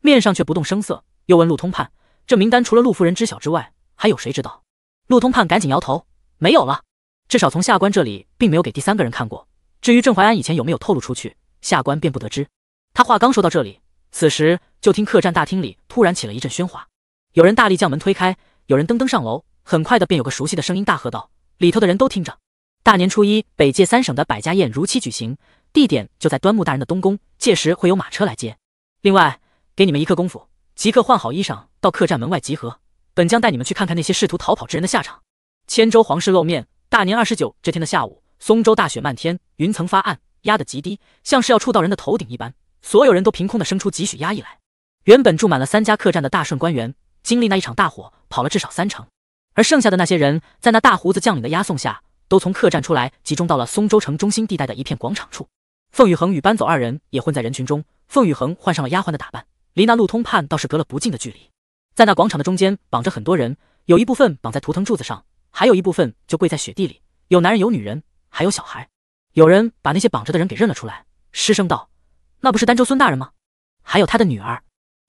面上却不动声色。又问陆通判：“这名单除了陆夫人知晓之外，还有谁知道？”陆通判赶紧摇头：“没有了，至少从下官这里，并没有给第三个人看过。至于郑怀安以前有没有透露出去，下官便不得知。”他话刚说到这里，此时就听客栈大厅里突然起了一阵喧哗，有人大力将门推开，有人噔噔上楼。很快的，便有个熟悉的声音大喝道：“里头的人都听着！大年初一，北界三省的百家宴如期举行，地点就在端木大人的东宫。届时会有马车来接。另外，给你们一刻功夫，即刻换好衣裳，到客栈门外集合。本将带你们去看看那些试图逃跑之人的下场。”千州皇室露面。大年二十九这天的下午，松州大雪漫天，云层发暗，压得极低，像是要触到人的头顶一般。所有人都凭空的生出几许压抑来。原本住满了三家客栈的大顺官员，经历那一场大火，跑了至少三成。而剩下的那些人在那大胡子将领的押送下，都从客栈出来，集中到了松州城中心地带的一片广场处。凤宇恒与搬走二人也混在人群中。凤宇恒换上了丫鬟的打扮，离那路通判倒是隔了不近的距离。在那广场的中间绑着很多人，有一部分绑在图腾柱子上，还有一部分就跪在雪地里，有男人，有女人，还有小孩。有人把那些绑着的人给认了出来，失声道：“那不是丹州孙大人吗？还有他的女儿。”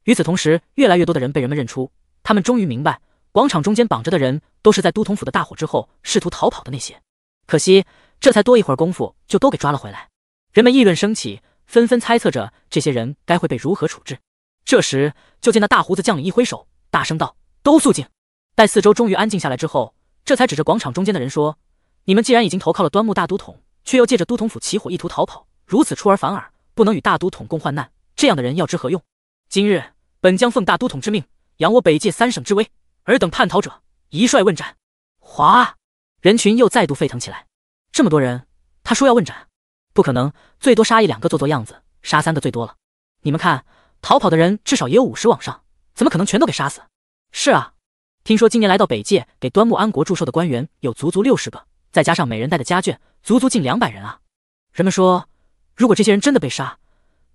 与此同时，越来越多的人被人们认出，他们终于明白。广场中间绑着的人，都是在都统府的大火之后试图逃跑的那些。可惜这才多一会儿功夫，就都给抓了回来。人们议论升起，纷纷猜测着这些人该会被如何处置。这时，就见那大胡子将领一挥手，大声道：“都肃静！”待四周终于安静下来之后，这才指着广场中间的人说：“你们既然已经投靠了端木大都统，却又借着都统府起火意图逃跑，如此出尔反尔，不能与大都统共患难，这样的人要之何用？今日本将奉大都统之命，扬我北界三省之威。”尔等叛逃者，一率问斩！哗，人群又再度沸腾起来。这么多人，他说要问斩，不可能，最多杀一两个做做样子，杀三个最多了。你们看，逃跑的人至少也有五十往上，怎么可能全都给杀死？是啊，听说今年来到北界给端木安国祝寿的官员有足足六十个，再加上每人带的家眷，足足近两百人啊。人们说，如果这些人真的被杀，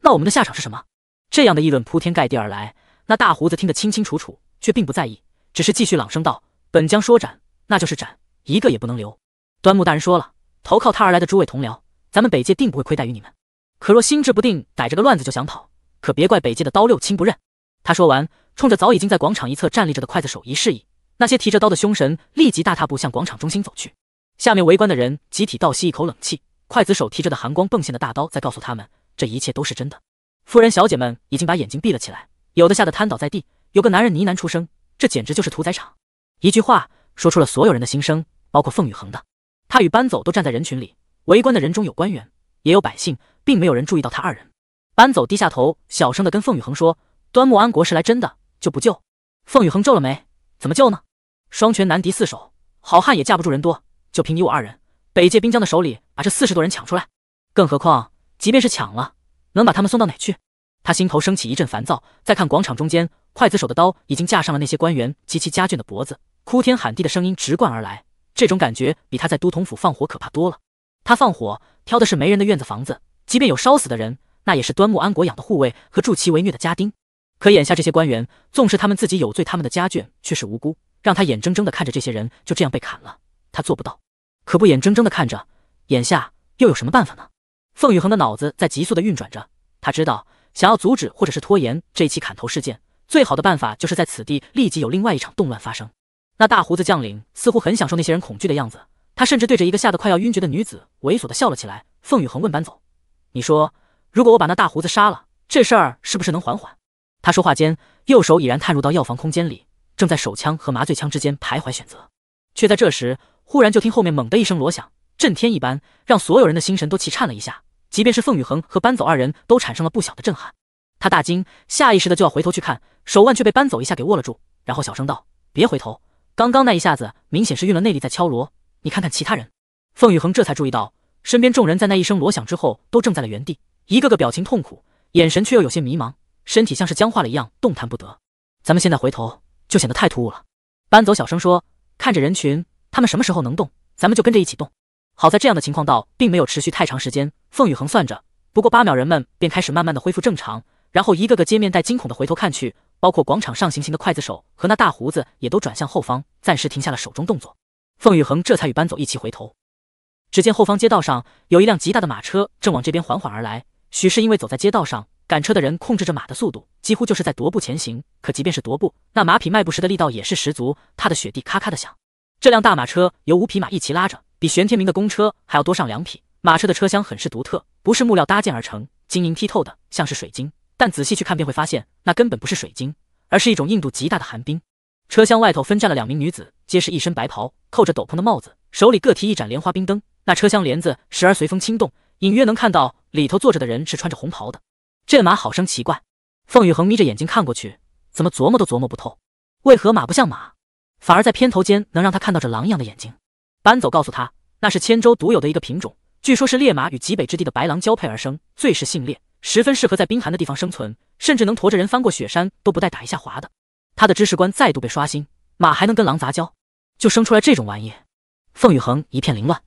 那我们的下场是什么？这样的议论铺天盖地而来，那大胡子听得清清楚楚，却并不在意。只是继续朗声道：“本将说斩，那就是斩，一个也不能留。”端木大人说了，投靠他而来的诸位同僚，咱们北界定不会亏待于你们。可若心志不定，逮着个乱子就想跑，可别怪北界的刀六亲不认。”他说完，冲着早已经在广场一侧站立着的刽子手一示意，那些提着刀的凶神立即大踏步向广场中心走去。下面围观的人集体倒吸一口冷气，刽子手提着的寒光迸现的大刀在告诉他们，这一切都是真的。夫人、小姐们已经把眼睛闭了起来，有的吓得瘫倒在地，有个男人呢喃出声。这简直就是屠宰场！一句话说出了所有人的心声，包括凤雨恒的。他与搬走都站在人群里，围观的人中有官员，也有百姓，并没有人注意到他二人。搬走低下头，小声的跟凤雨恒说：“端木安国是来真的，就不救。”凤雨恒皱了眉：“怎么救呢？双拳难敌四手，好汉也架不住人多。就凭你我二人，北界滨江的手里把这四十多人抢出来，更何况，即便是抢了，能把他们送到哪去？”他心头升起一阵烦躁，再看广场中间，刽子手的刀已经架上了那些官员及其家眷的脖子，哭天喊地的声音直灌而来。这种感觉比他在都统府放火可怕多了。他放火挑的是没人的院子、房子，即便有烧死的人，那也是端木安国养的护卫和助其为虐的家丁。可眼下这些官员，纵使他们自己有罪，他们的家眷却是无辜，让他眼睁睁的看着这些人就这样被砍了，他做不到。可不眼睁睁的看着，眼下又有什么办法呢？凤雨恒的脑子在急速的运转着，他知道。想要阻止或者是拖延这一起砍头事件，最好的办法就是在此地立即有另外一场动乱发生。那大胡子将领似乎很享受那些人恐惧的样子，他甚至对着一个吓得快要晕厥的女子猥琐的笑了起来。凤雨恒问班总：“你说，如果我把那大胡子杀了，这事儿是不是能缓缓？”他说话间，右手已然探入到药房空间里，正在手枪和麻醉枪之间徘徊选择。却在这时，忽然就听后面猛地一声锣响，震天一般，让所有人的心神都齐颤了一下。即便是凤雨恒和搬走二人都产生了不小的震撼，他大惊，下意识的就要回头去看，手腕却被搬走一下给握了住，然后小声道：“别回头，刚刚那一下子明显是运了内力在敲锣，你看看其他人。”凤雨恒这才注意到，身边众人在那一声锣响之后都怔在了原地，一个个表情痛苦，眼神却又有些迷茫，身体像是僵化了一样动弹不得。咱们现在回头就显得太突兀了，搬走小声说：“看着人群，他们什么时候能动，咱们就跟着一起动。”好在这样的情况到并没有持续太长时间，凤雨恒算着，不过八秒，人们便开始慢慢的恢复正常，然后一个个皆面带惊恐的回头看去，包括广场上行刑的刽子手和那大胡子也都转向后方，暂时停下了手中动作。凤雨恒这才与搬走一齐回头，只见后方街道上有一辆极大的马车正往这边缓缓而来，许是因为走在街道上，赶车的人控制着马的速度，几乎就是在踱步前行。可即便是踱步，那马匹迈步时的力道也是十足，踏的雪地咔咔的响。这辆大马车由五匹马一齐拉着。比玄天明的公车还要多上两匹，马车的车厢很是独特，不是木料搭建而成，晶莹剔透的像是水晶，但仔细去看便会发现那根本不是水晶，而是一种硬度极大的寒冰。车厢外头分站了两名女子，皆是一身白袍，扣着斗篷的帽子，手里各提一盏莲花冰灯。那车厢帘子时而随风轻动，隐约能看到里头坐着的人是穿着红袍的。这马好生奇怪，凤雨恒眯着眼睛看过去，怎么琢磨都琢磨不透，为何马不像马，反而在偏头间能让他看到这狼一样的眼睛。搬走告诉他，那是千州独有的一个品种，据说是烈马与极北之地的白狼交配而生，最是性烈，十分适合在冰寒的地方生存，甚至能驮着人翻过雪山都不带打一下滑的。他的知识观再度被刷新，马还能跟狼杂交，就生出来这种玩意。凤雨恒一片凌乱，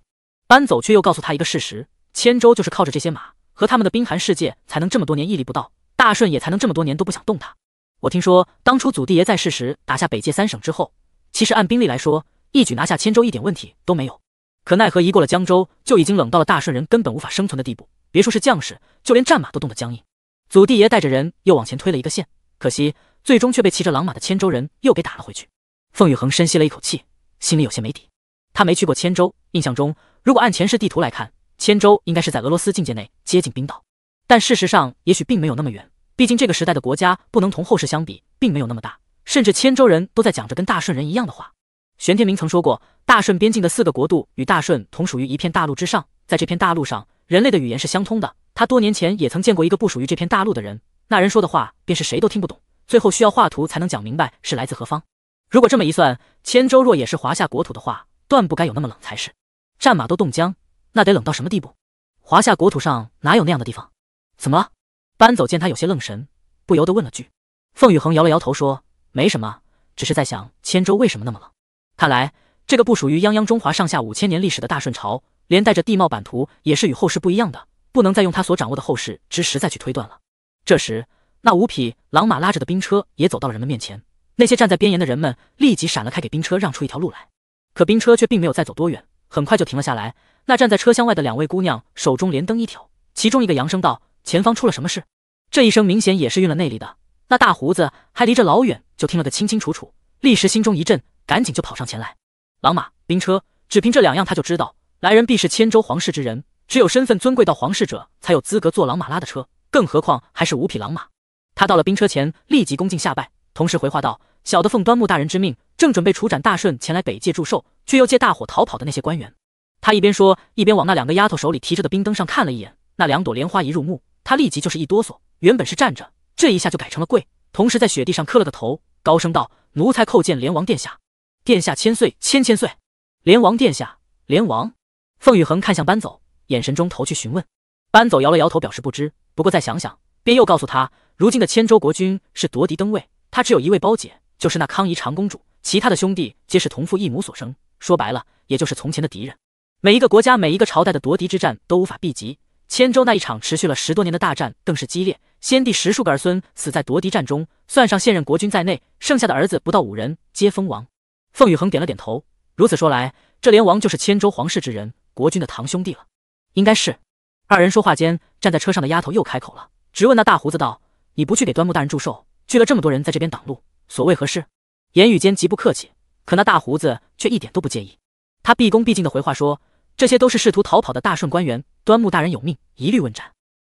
搬走却又告诉他一个事实：千州就是靠着这些马和他们的冰寒世界，才能这么多年屹立不倒，大顺也才能这么多年都不想动它。我听说当初祖地爷在世时打下北界三省之后，其实按兵力来说。一举拿下千州一点问题都没有，可奈何一过了江州就已经冷到了大顺人根本无法生存的地步，别说是将士，就连战马都冻得僵硬。祖地爷带着人又往前推了一个县，可惜最终却被骑着狼马的千州人又给打了回去。凤雨恒深吸了一口气，心里有些没底。他没去过千州，印象中如果按前世地图来看，千州应该是在俄罗斯境界内接近冰岛，但事实上也许并没有那么远，毕竟这个时代的国家不能同后世相比，并没有那么大，甚至千州人都在讲着跟大顺人一样的话。玄天明曾说过，大顺边境的四个国度与大顺同属于一片大陆之上。在这片大陆上，人类的语言是相通的。他多年前也曾见过一个不属于这片大陆的人，那人说的话便是谁都听不懂，最后需要画图才能讲明白是来自何方。如果这么一算，千州若也是华夏国土的话，断不该有那么冷才是。战马都冻僵，那得冷到什么地步？华夏国土上哪有那样的地方？怎么了？搬走见他有些愣神，不由得问了句。凤雨恒摇了摇头说：“没什么，只是在想千州为什么那么冷。”看来，这个不属于泱泱中华上下五千年历史的大顺朝，连带着地貌版图也是与后世不一样的，不能再用他所掌握的后世之实在去推断了。这时，那五匹狼马拉着的兵车也走到了人们面前，那些站在边沿的人们立即闪了开，给兵车让出一条路来。可兵车却并没有再走多远，很快就停了下来。那站在车厢外的两位姑娘手中连灯一挑，其中一个扬声道：“前方出了什么事？”这一声明显也是运了内力的，那大胡子还离着老远就听了个清清楚楚。立时心中一震，赶紧就跑上前来。狼马、兵车，只凭这两样，他就知道来人必是千州皇室之人。只有身份尊贵到皇室者，才有资格坐狼马拉的车，更何况还是五匹狼马。他到了兵车前，立即恭敬下拜，同时回话道：“小的奉端木大人之命，正准备处斩大顺前来北界祝寿，却又借大火逃跑的那些官员。”他一边说，一边往那两个丫头手里提着的冰灯上看了一眼。那两朵莲花一入目，他立即就是一哆嗦，原本是站着，这一下就改成了跪，同时在雪地上磕了个头。高声道：“奴才叩见连王殿下，殿下千岁千千岁。连王殿下，连王。”凤雨恒看向搬走，眼神中投去询问。搬走摇了摇头，表示不知。不过再想想，便又告诉他：“如今的千州国君是夺嫡登位，他只有一位胞姐，就是那康仪长公主，其他的兄弟皆是同父异母所生。说白了，也就是从前的敌人。每一个国家，每一个朝代的夺嫡之战都无法避及。千州那一场持续了十多年的大战，更是激烈。”先帝十数个儿孙死在夺嫡战中，算上现任国君在内，剩下的儿子不到五人，皆封王。凤宇恒点了点头，如此说来，这连王就是千州皇室之人，国君的堂兄弟了，应该是。二人说话间，站在车上的丫头又开口了，直问那大胡子道：“你不去给端木大人祝寿，聚了这么多人在这边挡路，所为何事？”言语间极不客气，可那大胡子却一点都不介意，他毕恭毕敬的回话说：“这些都是试图逃跑的大顺官员，端木大人有命，一律问斩。”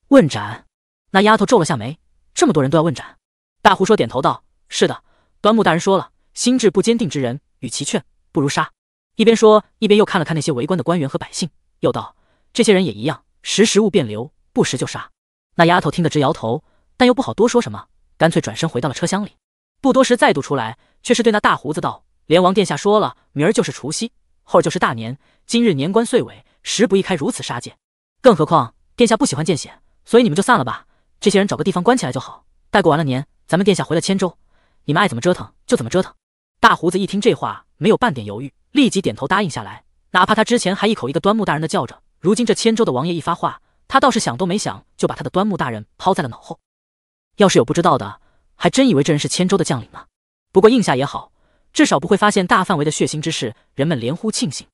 问斩。那丫头皱了下眉，这么多人都要问斩，大胡说点头道：“是的，端木大人说了，心智不坚定之人，与其劝，不如杀。”一边说，一边又看了看那些围观的官员和百姓，又道：“这些人也一样，识时务便留，不识就杀。”那丫头听得直摇头，但又不好多说什么，干脆转身回到了车厢里。不多时，再度出来，却是对那大胡子道：“连王殿下说了，明儿就是除夕，后儿就是大年，今日年关岁尾，时不宜开如此杀戒，更何况殿下不喜欢见血，所以你们就散了吧。”这些人找个地方关起来就好，待过完了年，咱们殿下回了千州，你们爱怎么折腾就怎么折腾。大胡子一听这话，没有半点犹豫，立即点头答应下来。哪怕他之前还一口一个端木大人的叫着，如今这千州的王爷一发话，他倒是想都没想就把他的端木大人抛在了脑后。要是有不知道的，还真以为这人是千州的将领呢。不过应下也好，至少不会发现大范围的血腥之事，人们连呼庆幸。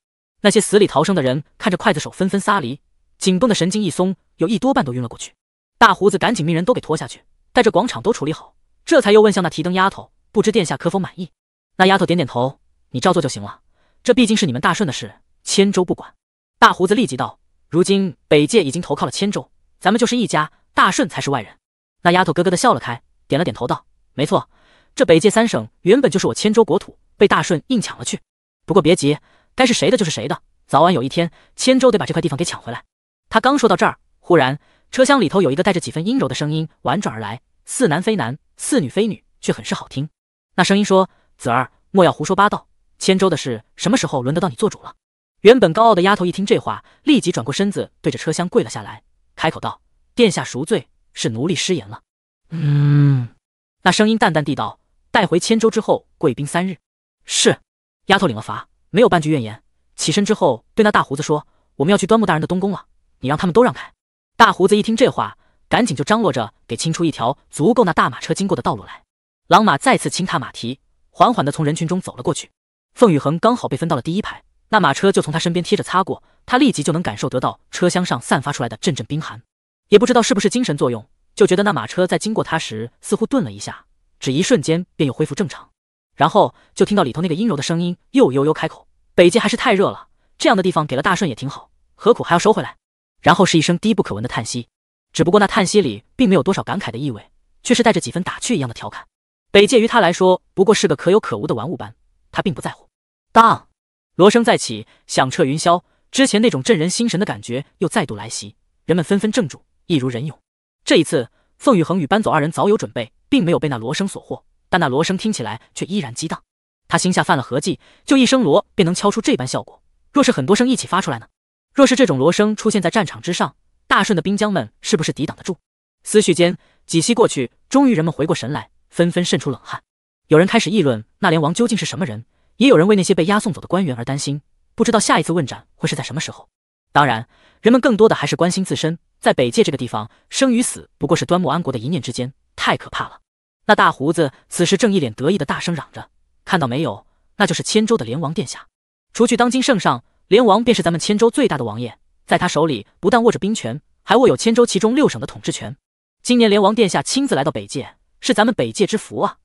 那些死里逃生的人看着刽子手纷纷撒离，紧绷的神经一松，有一多半都晕了过去。大胡子赶紧命人都给拖下去，带着广场都处理好，这才又问向那提灯丫头：“不知殿下可否满意？”那丫头点点头：“你照做就行了。这毕竟是你们大顺的事，千州不管。”大胡子立即道：“如今北界已经投靠了千州，咱们就是一家，大顺才是外人。”那丫头咯咯的笑了开，点了点头道：“没错，这北界三省原本就是我千州国土，被大顺硬抢了去。不过别急，该是谁的就是谁的，早晚有一天，千州得把这块地方给抢回来。”他刚说到这儿，忽然。车厢里头有一个带着几分阴柔的声音婉转而来，似男非男，似女非女，却很是好听。那声音说：“子儿，莫要胡说八道，千州的事什么时候轮得到你做主了？”原本高傲的丫头一听这话，立即转过身子，对着车厢跪了下来，开口道：“殿下赎罪，是奴隶失言了。”嗯。那声音淡淡地道：“带回千州之后，贵宾三日。”是。丫头领了罚，没有半句怨言。起身之后，对那大胡子说：“我们要去端木大人的东宫了，你让他们都让开。”大胡子一听这话，赶紧就张罗着给清出一条足够那大马车经过的道路来。狼马再次轻踏马蹄，缓缓地从人群中走了过去。凤雨恒刚好被分到了第一排，那马车就从他身边贴着擦过，他立即就能感受得到车厢上散发出来的阵阵冰寒。也不知道是不是精神作用，就觉得那马车在经过他时似乎顿了一下，只一瞬间便又恢复正常。然后就听到里头那个阴柔的声音又悠悠开口：“北极还是太热了，这样的地方给了大顺也挺好，何苦还要收回来？”然后是一声低不可闻的叹息，只不过那叹息里并没有多少感慨的意味，却是带着几分打趣一样的调侃。北界于他来说不过是个可有可无的玩物般，他并不在乎。当锣声再起，响彻云霄，之前那种震人心神的感觉又再度来袭，人们纷纷怔住，一如人涌。这一次，凤雨恒与搬走二人早有准备，并没有被那锣声所惑，但那锣声听起来却依然激荡。他心下犯了合计，就一声锣便能敲出这般效果，若是很多声一起发出来呢？若是这种锣声出现在战场之上，大顺的兵将们是不是抵挡得住？思绪间，几息过去，终于人们回过神来，纷纷渗出冷汗。有人开始议论那连王究竟是什么人，也有人为那些被押送走的官员而担心，不知道下一次问斩会是在什么时候。当然，人们更多的还是关心自身，在北界这个地方，生与死不过是端木安国的一念之间，太可怕了。那大胡子此时正一脸得意的大声嚷着：“看到没有，那就是千州的连王殿下。除去当今圣上。”连王便是咱们千州最大的王爷，在他手里不但握着兵权，还握有千州其中六省的统治权。今年连王殿下亲自来到北界，是咱们北界之福啊！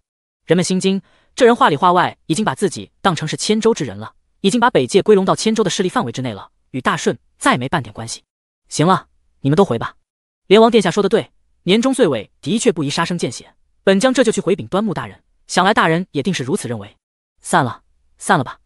人们心惊，这人话里话外已经把自己当成是千州之人了，已经把北界归拢到千州的势力范围之内了，与大顺再没半点关系。行了，你们都回吧。连王殿下说的对，年终岁尾的确不宜杀生见血。本将这就去回禀端木大人，想来大人也定是如此认为。散了，散了吧。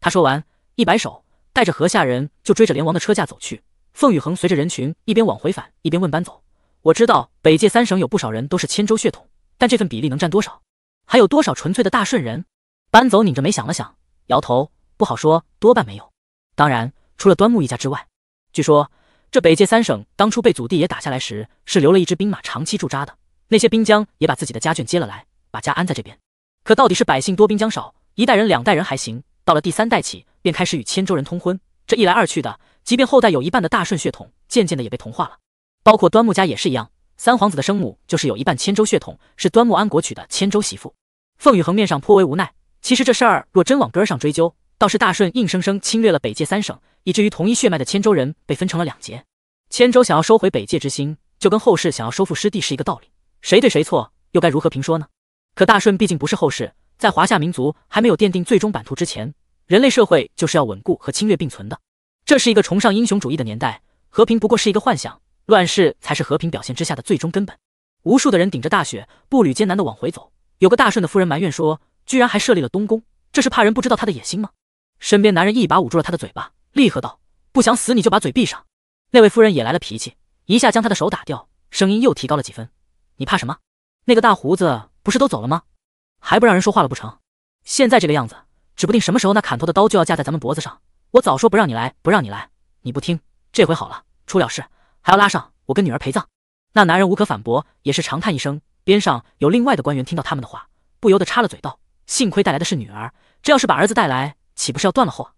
他说完一摆手。带着河下人就追着连王的车驾走去。凤雨恒随着人群一边往回返，一边问班走：“我知道北界三省有不少人都是千州血统，但这份比例能占多少？还有多少纯粹的大顺人？”班走拧着眉想了想，摇头：“不好说，多半没有。当然，除了端木一家之外，据说这北界三省当初被祖地爷打下来时，是留了一支兵马长期驻扎的。那些兵将也把自己的家眷接了来，把家安在这边。可到底是百姓多，兵将少，一代人、两代人还行，到了第三代起……”便开始与千州人通婚，这一来二去的，即便后代有一半的大顺血统，渐渐的也被同化了。包括端木家也是一样，三皇子的生母就是有一半千州血统，是端木安国娶的千州媳妇。凤羽恒面上颇为无奈，其实这事儿若真往根儿上追究，倒是大顺硬生生侵略了北界三省，以至于同一血脉的千州人被分成了两截。千州想要收回北界之心，就跟后世想要收复失地是一个道理，谁对谁错，又该如何评说呢？可大顺毕竟不是后世，在华夏民族还没有奠定最终版图之前。人类社会就是要稳固和侵略并存的，这是一个崇尚英雄主义的年代，和平不过是一个幻想，乱世才是和平表现之下的最终根本。无数的人顶着大雪，步履艰难地往回走。有个大顺的夫人埋怨说：“居然还设立了东宫，这是怕人不知道他的野心吗？”身边男人一把捂住了他的嘴巴，厉喝道：“不想死你就把嘴闭上！”那位夫人也来了脾气，一下将他的手打掉，声音又提高了几分：“你怕什么？那个大胡子不是都走了吗？还不让人说话了不成？现在这个样子。”指不定什么时候那砍头的刀就要架在咱们脖子上。我早说不让你来，不让你来，你不听。这回好了，出了事还要拉上我跟女儿陪葬。那男人无可反驳，也是长叹一声。边上有另外的官员听到他们的话，不由得插了嘴道：“幸亏带来的是女儿，这要是把儿子带来，岂不是要断了后？”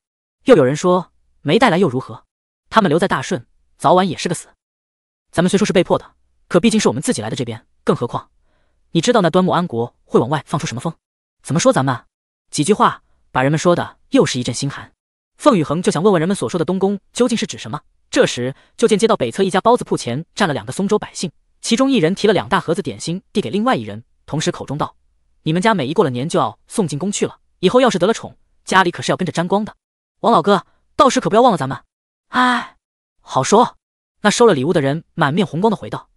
又有人说：“没带来又如何？他们留在大顺，早晚也是个死。咱们虽说是被迫的，可毕竟是我们自己来的这边。更何况，你知道那端木安国会往外放出什么风？怎么说咱们？几句话。”把人们说的又是一阵心寒，凤雨恒就想问问人们所说的东宫究竟是指什么。这时就见街道北侧一家包子铺前站了两个松州百姓，其中一人提了两大盒子点心递给另外一人，同时口中道：“你们家每一过了年就要送进宫去了，以后要是得了宠，家里可是要跟着沾光的。王老哥，到时可不要忘了咱们。”哎，好说。那收了礼物的人满面红光的回道：“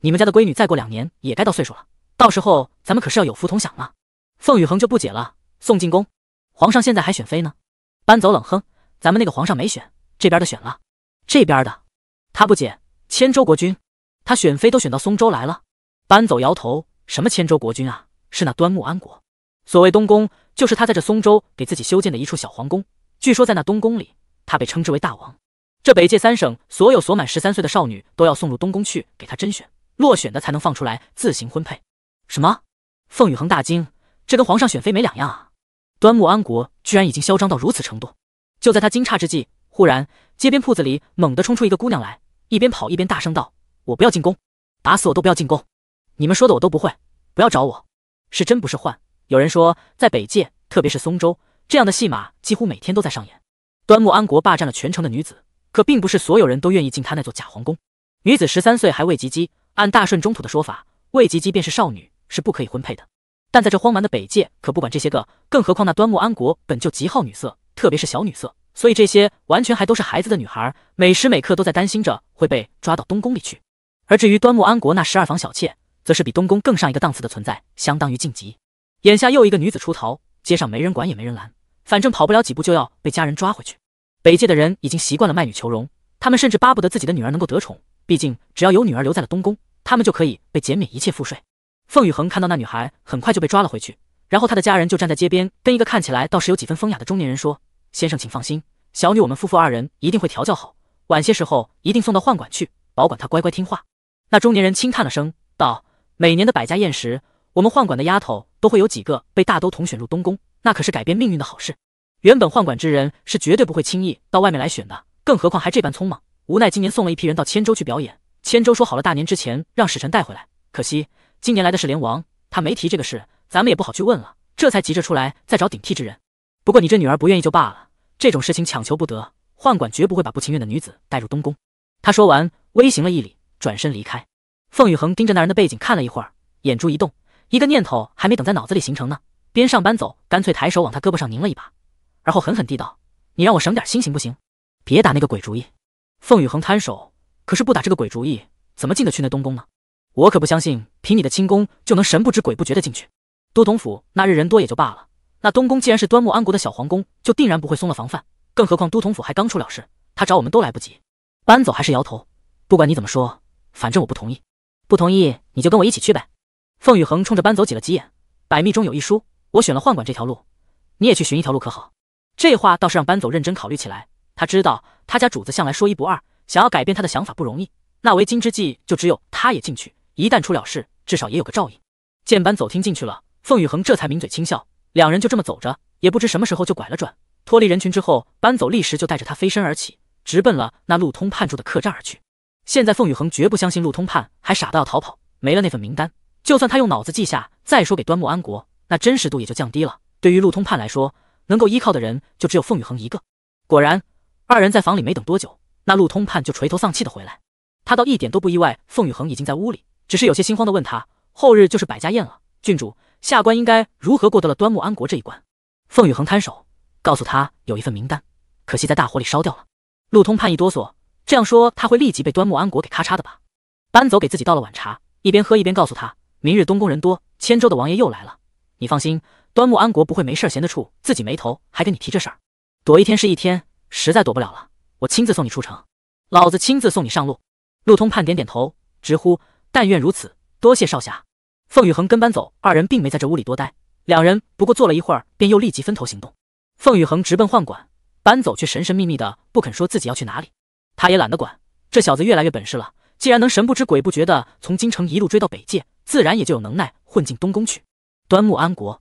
你们家的闺女再过两年也该到岁数了，到时候咱们可是要有福同享了。”凤雨恒就不解了，送进宫。皇上现在还选妃呢，搬走冷哼，咱们那个皇上没选，这边的选了，这边的，他不解，千州国君，他选妃都选到松州来了，搬走摇头，什么千州国君啊，是那端木安国，所谓东宫，就是他在这松州给自己修建的一处小皇宫，据说在那东宫里，他被称之为大王，这北界三省所有所满十三岁的少女都要送入东宫去给他甄选，落选的才能放出来自行婚配。什么？凤雨恒大惊，这跟皇上选妃没两样啊。端木安国居然已经嚣张到如此程度！就在他惊诧之际，忽然街边铺子里猛地冲出一个姑娘来，一边跑一边大声道：“我不要进宫，打死我都不要进宫！你们说的我都不会，不要找我，是真不是幻。”有人说，在北界，特别是松州，这样的戏码几乎每天都在上演。端木安国霸占了全城的女子，可并不是所有人都愿意进他那座假皇宫。女子十三岁还未及笄，按大顺中土的说法，未及笄便是少女，是不可以婚配的。但在这荒蛮的北界，可不管这些个，更何况那端木安国本就极好女色，特别是小女色，所以这些完全还都是孩子的女孩，每时每刻都在担心着会被抓到东宫里去。而至于端木安国那十二房小妾，则是比东宫更上一个档次的存在，相当于晋级。眼下又一个女子出逃，街上没人管也没人拦，反正跑不了几步就要被家人抓回去。北界的人已经习惯了卖女求荣，他们甚至巴不得自己的女儿能够得宠，毕竟只要有女儿留在了东宫，他们就可以被减免一切赋税。凤雨恒看到那女孩，很快就被抓了回去。然后他的家人就站在街边，跟一个看起来倒是有几分风雅的中年人说：“先生，请放心，小女我们夫妇二人一定会调教好，晚些时候一定送到宦馆去，保管她乖乖听话。”那中年人轻叹了声，道：“每年的百家宴时，我们宦馆的丫头都会有几个被大都统选入东宫，那可是改变命运的好事。原本宦馆之人是绝对不会轻易到外面来选的，更何况还这般匆忙。无奈今年送了一批人到千州去表演，千州说好了大年之前让使臣带回来，可惜。”今年来的是连王，他没提这个事，咱们也不好去问了。这才急着出来再找顶替之人。不过你这女儿不愿意就罢了，这种事情强求不得，宦官绝不会把不情愿的女子带入东宫。他说完，微行了一礼，转身离开。凤雨恒盯着那人的背景看了一会儿，眼珠一动，一个念头还没等在脑子里形成呢，边上班走，干脆抬手往他胳膊上拧了一把，而后狠狠地道：“你让我省点心行不行？别打那个鬼主意。”凤雨恒摊手，可是不打这个鬼主意，怎么进得去那东宫呢？我可不相信，凭你的轻功就能神不知鬼不觉的进去。都统府那日人多也就罢了，那东宫既然是端木安国的小皇宫，就定然不会松了防范。更何况都统府还刚出了事，他找我们都来不及。搬走还是摇头。不管你怎么说，反正我不同意。不同意你就跟我一起去呗。凤雨恒冲着搬走挤了几眼。百密中有一疏，我选了宦官这条路，你也去寻一条路可好？这话倒是让搬走认真考虑起来。他知道他家主子向来说一不二，想要改变他的想法不容易。那为今之计，就只有他也进去。一旦出了事，至少也有个照应。见搬走听进去了，凤雨恒这才抿嘴轻笑。两人就这么走着，也不知什么时候就拐了转，脱离人群之后，搬走立时就带着他飞身而起，直奔了那路通判住的客栈而去。现在凤雨恒绝不相信路通判还傻到要逃跑，没了那份名单，就算他用脑子记下，再说给端木安国，那真实度也就降低了。对于路通判来说，能够依靠的人就只有凤雨恒一个。果然，二人在房里没等多久，那路通判就垂头丧气的回来。他倒一点都不意外，凤雨恒已经在屋里。只是有些心慌的问他：“后日就是百家宴了，郡主，下官应该如何过得了端木安国这一关？”凤雨恒摊手，告诉他有一份名单，可惜在大火里烧掉了。陆通判一哆嗦，这样说他会立即被端木安国给咔嚓的吧？搬走，给自己倒了碗茶，一边喝一边告诉他：“明日东宫人多，千州的王爷又来了。你放心，端木安国不会没事闲得处，自己没头还跟你提这事儿。躲一天是一天，实在躲不了了，我亲自送你出城，老子亲自送你上路。”陆通判点点头，直呼。但愿如此，多谢少侠。凤雨恒跟班走，二人并没在这屋里多待。两人不过坐了一会儿，便又立即分头行动。凤雨恒直奔宦馆，班走却神神秘秘的不肯说自己要去哪里。他也懒得管，这小子越来越本事了。既然能神不知鬼不觉的从京城一路追到北界，自然也就有能耐混进东宫去。端木安国，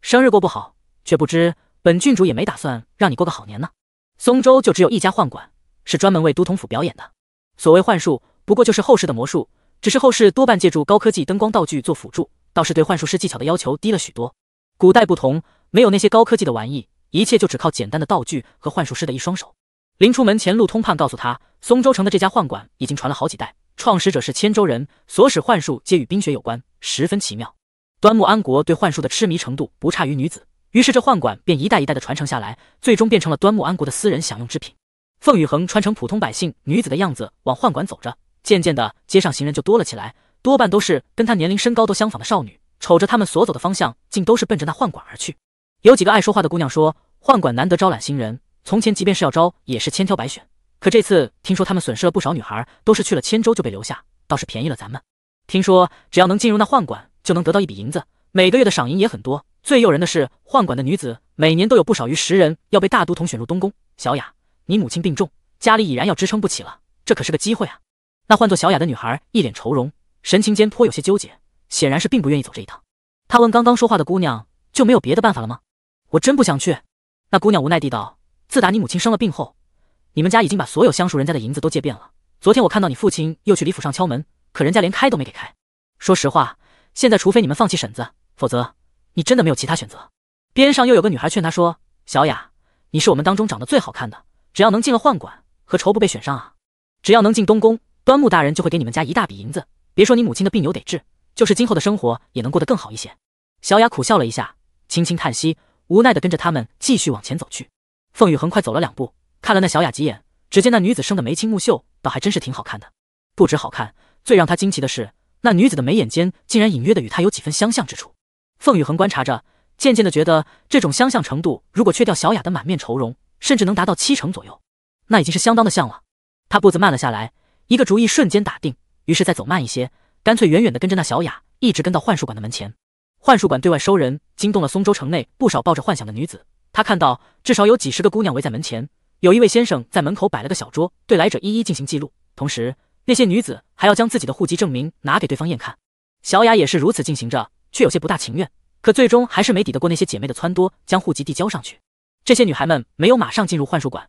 生日过不好，却不知本郡主也没打算让你过个好年呢。松州就只有一家宦馆，是专门为都统府表演的。所谓幻术，不过就是后世的魔术。只是后世多半借助高科技灯光道具做辅助，倒是对幻术师技巧的要求低了许多。古代不同，没有那些高科技的玩意，一切就只靠简单的道具和幻术师的一双手。临出门前，陆通判告诉他，松州城的这家幻馆已经传了好几代，创始者是千州人，所使幻术皆与冰雪有关，十分奇妙。端木安国对幻术的痴迷程度不差于女子，于是这幻馆便一代一代的传承下来，最终变成了端木安国的私人享用之品。凤雨恒穿成普通百姓女子的样子往幻馆走着。渐渐的，街上行人就多了起来，多半都是跟他年龄、身高都相仿的少女。瞅着他们所走的方向，竟都是奔着那宦馆而去。有几个爱说话的姑娘说，宦馆难得招揽新人，从前即便是要招，也是千挑百选。可这次听说他们损失了不少女孩，都是去了千州就被留下，倒是便宜了咱们。听说只要能进入那宦馆，就能得到一笔银子，每个月的赏银也很多。最诱人的是，宦馆的女子每年都有不少于十人要被大都统选入东宫。小雅，你母亲病重，家里已然要支撑不起了，这可是个机会啊！那唤作小雅的女孩一脸愁容，神情间颇有些纠结，显然是并不愿意走这一趟。她问刚刚说话的姑娘：“就没有别的办法了吗？”我真不想去。那姑娘无奈地道：“自打你母亲生了病后，你们家已经把所有相熟人家的银子都借遍了。昨天我看到你父亲又去李府上敲门，可人家连开都没给开。说实话，现在除非你们放弃婶子，否则你真的没有其他选择。”边上又有个女孩劝他说：“小雅，你是我们当中长得最好看的，只要能进了宦馆，何愁不被选上啊？只要能进东宫。”端木大人就会给你们家一大笔银子，别说你母亲的病有得治，就是今后的生活也能过得更好一些。小雅苦笑了一下，轻轻叹息，无奈的跟着他们继续往前走去。凤宇恒快走了两步，看了那小雅几眼，只见那女子生得眉清目秀，倒还真是挺好看的。不止好看，最让他惊奇的是，那女子的眉眼间竟然隐约的与他有几分相像之处。凤宇恒观察着，渐渐的觉得这种相像程度，如果去掉小雅的满面愁容，甚至能达到七成左右，那已经是相当的像了。他步子慢了下来。一个主意瞬间打定，于是再走慢一些，干脆远远的跟着那小雅，一直跟到幻术馆的门前。幻术馆对外收人，惊动了松州城内不少抱着幻想的女子。她看到至少有几十个姑娘围在门前，有一位先生在门口摆了个小桌，对来者一一进行记录，同时那些女子还要将自己的户籍证明拿给对方验看。小雅也是如此进行着，却有些不大情愿，可最终还是没抵得过那些姐妹的撺掇，将户籍递交上去。这些女孩们没有马上进入幻术馆。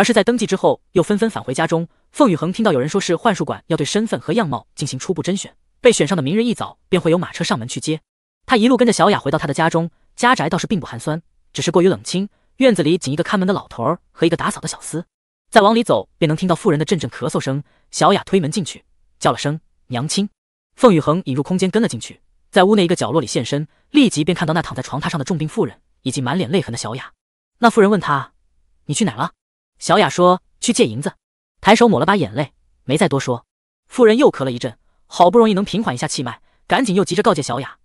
而是在登记之后，又纷纷返回家中。凤雨恒听到有人说是幻术馆要对身份和样貌进行初步甄选，被选上的明日一早便会有马车上门去接。他一路跟着小雅回到他的家中，家宅倒是并不寒酸，只是过于冷清。院子里仅一个看门的老头儿和一个打扫的小厮。再往里走，便能听到妇人的阵阵咳嗽声。小雅推门进去，叫了声“娘亲”。凤雨恒引入空间跟了进去，在屋内一个角落里现身，立即便看到那躺在床榻上的重病妇人以及满脸泪痕的小雅。那妇人问他：“你去哪了？”小雅说：“去借银子。”抬手抹了把眼泪，没再多说。妇人又咳了一阵，好不容易能平缓一下气脉，赶紧又急着告诫小雅：“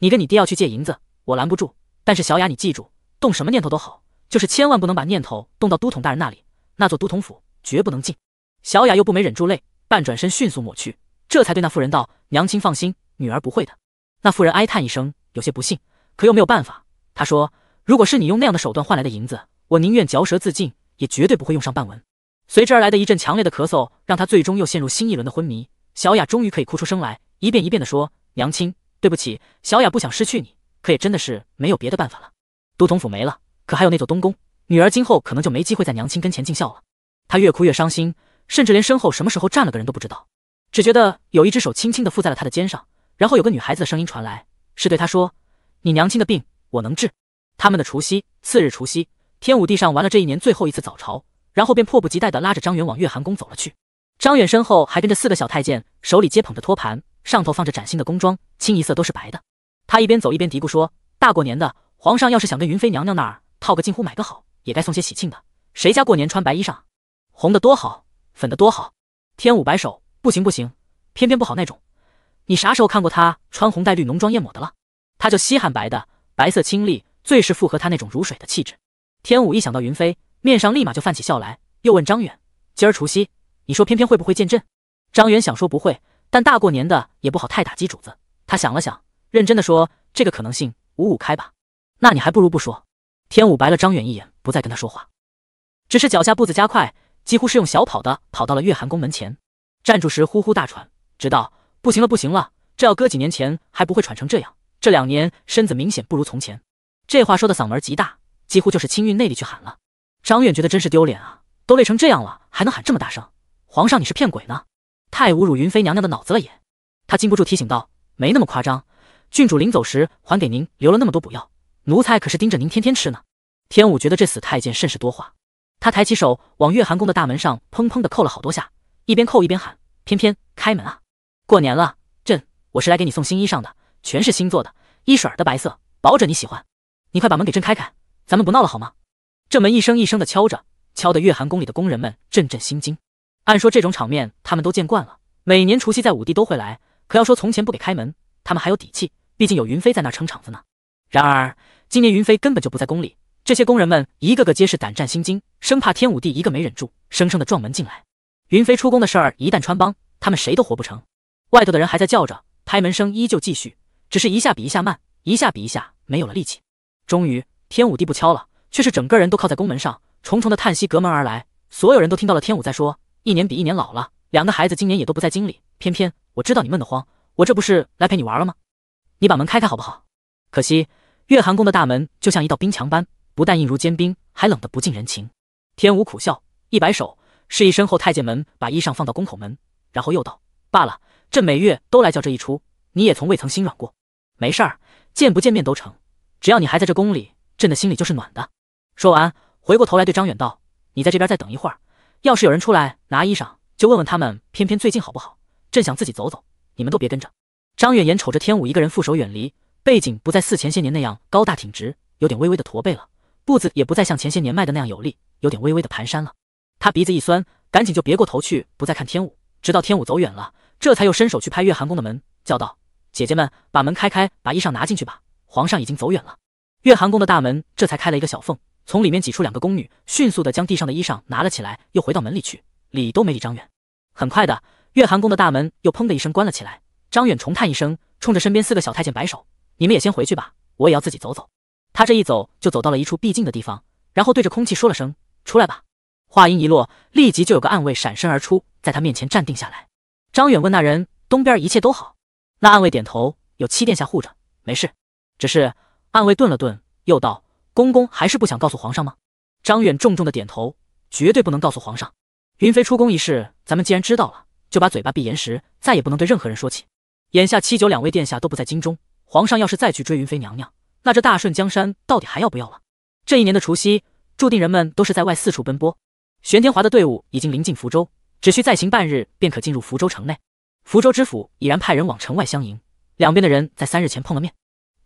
你跟你爹要去借银子，我拦不住。但是小雅，你记住，动什么念头都好，就是千万不能把念头动到都统大人那里，那座都统府绝不能进。”小雅又不没忍住泪，半转身迅速抹去，这才对那妇人道：“娘亲放心，女儿不会的。”那妇人哀叹一声，有些不信，可又没有办法。她说：“如果是你用那样的手段换来的银子，我宁愿嚼舌自尽。”也绝对不会用上半文。随之而来的一阵强烈的咳嗽，让他最终又陷入新一轮的昏迷。小雅终于可以哭出声来，一遍一遍地说：“娘亲，对不起，小雅不想失去你，可也真的是没有别的办法了。都统府没了，可还有那座东宫，女儿今后可能就没机会在娘亲跟前尽孝了。”她越哭越伤心，甚至连身后什么时候站了个人都不知道，只觉得有一只手轻轻的附在了她的肩上，然后有个女孩子的声音传来，是对她说：“你娘亲的病我能治。”他们的除夕，次日除夕。天武帝上完了这一年最后一次早朝，然后便迫不及待的拉着张远往月寒宫走了去。张远身后还跟着四个小太监，手里接捧着托盘，上头放着崭新的宫装，清一色都是白的。他一边走一边嘀咕说：“大过年的，皇上要是想跟云妃娘娘那儿套个近乎，买个好，也该送些喜庆的。谁家过年穿白衣裳？红的多好，粉的多好。天武摆手，不行不行，偏偏不好那种。你啥时候看过他穿红带绿、浓妆艳抹的了？他就稀罕白的，白色清丽，最是符合他那种如水的气质。”天武一想到云飞，面上立马就泛起笑来，又问张远：“今儿除夕，你说偏偏会不会见朕？”张远想说不会，但大过年的也不好太打击主子。他想了想，认真的说：“这个可能性五五开吧。”那你还不如不说。天武白了张远一眼，不再跟他说话，只是脚下步子加快，几乎是用小跑的跑到了月寒宫门前。站住时，呼呼大喘，直到不行了，不行了，这要搁几年前还不会喘成这样，这两年身子明显不如从前。这话说的嗓门极大。几乎就是清运内力去喊了。张远觉得真是丢脸啊，都累成这样了，还能喊这么大声？皇上你是骗鬼呢？太侮辱云妃娘娘的脑子了也。他禁不住提醒道：“没那么夸张，郡主临走时还给您留了那么多补药，奴才可是盯着您天天吃呢。”天武觉得这死太监甚是多话，他抬起手往月寒宫的大门上砰砰的扣了好多下，一边扣一边喊：“偏偏开门啊！过年了，朕我是来给你送新衣裳的，全是新做的，一水儿的白色，保准你喜欢。你快把门给朕开开。”咱们不闹了好吗？这门一声一声的敲着，敲得月寒宫里的工人们阵阵心惊。按说这种场面他们都见惯了，每年除夕在武帝都会来。可要说从前不给开门，他们还有底气，毕竟有云飞在那撑场子呢。然而今年云飞根本就不在宫里，这些工人们一个个皆是胆战心惊，生怕天武帝一个没忍住，生生的撞门进来。云飞出宫的事儿一旦穿帮，他们谁都活不成。外头的人还在叫着，拍门声依旧继续，只是一下比一下慢，一下比一下没有了力气。终于。天武帝不敲了，却是整个人都靠在宫门上，重重的叹息隔门而来。所有人都听到了天武在说：“一年比一年老了，两个孩子今年也都不在京里。偏偏我知道你闷得慌，我这不是来陪你玩了吗？你把门开开好不好？”可惜，月寒宫的大门就像一道冰墙般，不但硬如坚冰，还冷得不近人情。天武苦笑，一摆手，示意身后太监们把衣裳放到宫口门，然后又道：“罢了，朕每月都来叫这一出，你也从未曾心软过。没事儿，见不见面都成，只要你还在这宫里。”朕的心里就是暖的。说完，回过头来对张远道：“你在这边再等一会儿，要是有人出来拿衣裳，就问问他们。偏偏最近好不好？朕想自己走走，你们都别跟着。”张远眼瞅着天武一个人负手远离，背景不再似前些年那样高大挺直，有点微微的驼背了；步子也不再像前些年迈的那样有力，有点微微的蹒跚了。他鼻子一酸，赶紧就别过头去，不再看天武。直到天武走远了，这才又伸手去拍月寒宫的门，叫道：“姐姐们，把门开开，把衣裳拿进去吧。皇上已经走远了。”月寒宫的大门这才开了一个小缝，从里面挤出两个宫女，迅速的将地上的衣裳拿了起来，又回到门里去，理都没理张远。很快的，月寒宫的大门又砰的一声关了起来。张远重叹一声，冲着身边四个小太监摆手：“你们也先回去吧，我也要自己走走。”他这一走就走到了一处僻静的地方，然后对着空气说了声：“出来吧。”话音一落，立即就有个暗卫闪身而出，在他面前站定下来。张远问那人：“东边一切都好？”那暗卫点头：“有七殿下护着，没事。只是……”暗卫顿了顿，又道：“公公还是不想告诉皇上吗？”张远重重的点头，绝对不能告诉皇上。云飞出宫一事，咱们既然知道了，就把嘴巴闭严实，再也不能对任何人说起。眼下七九两位殿下都不在京中，皇上要是再去追云妃娘娘，那这大顺江山到底还要不要了？这一年的除夕，注定人们都是在外四处奔波。玄天华的队伍已经临近福州，只需再行半日便可进入福州城内。福州知府已然派人往城外相迎，两边的人在三日前碰了面。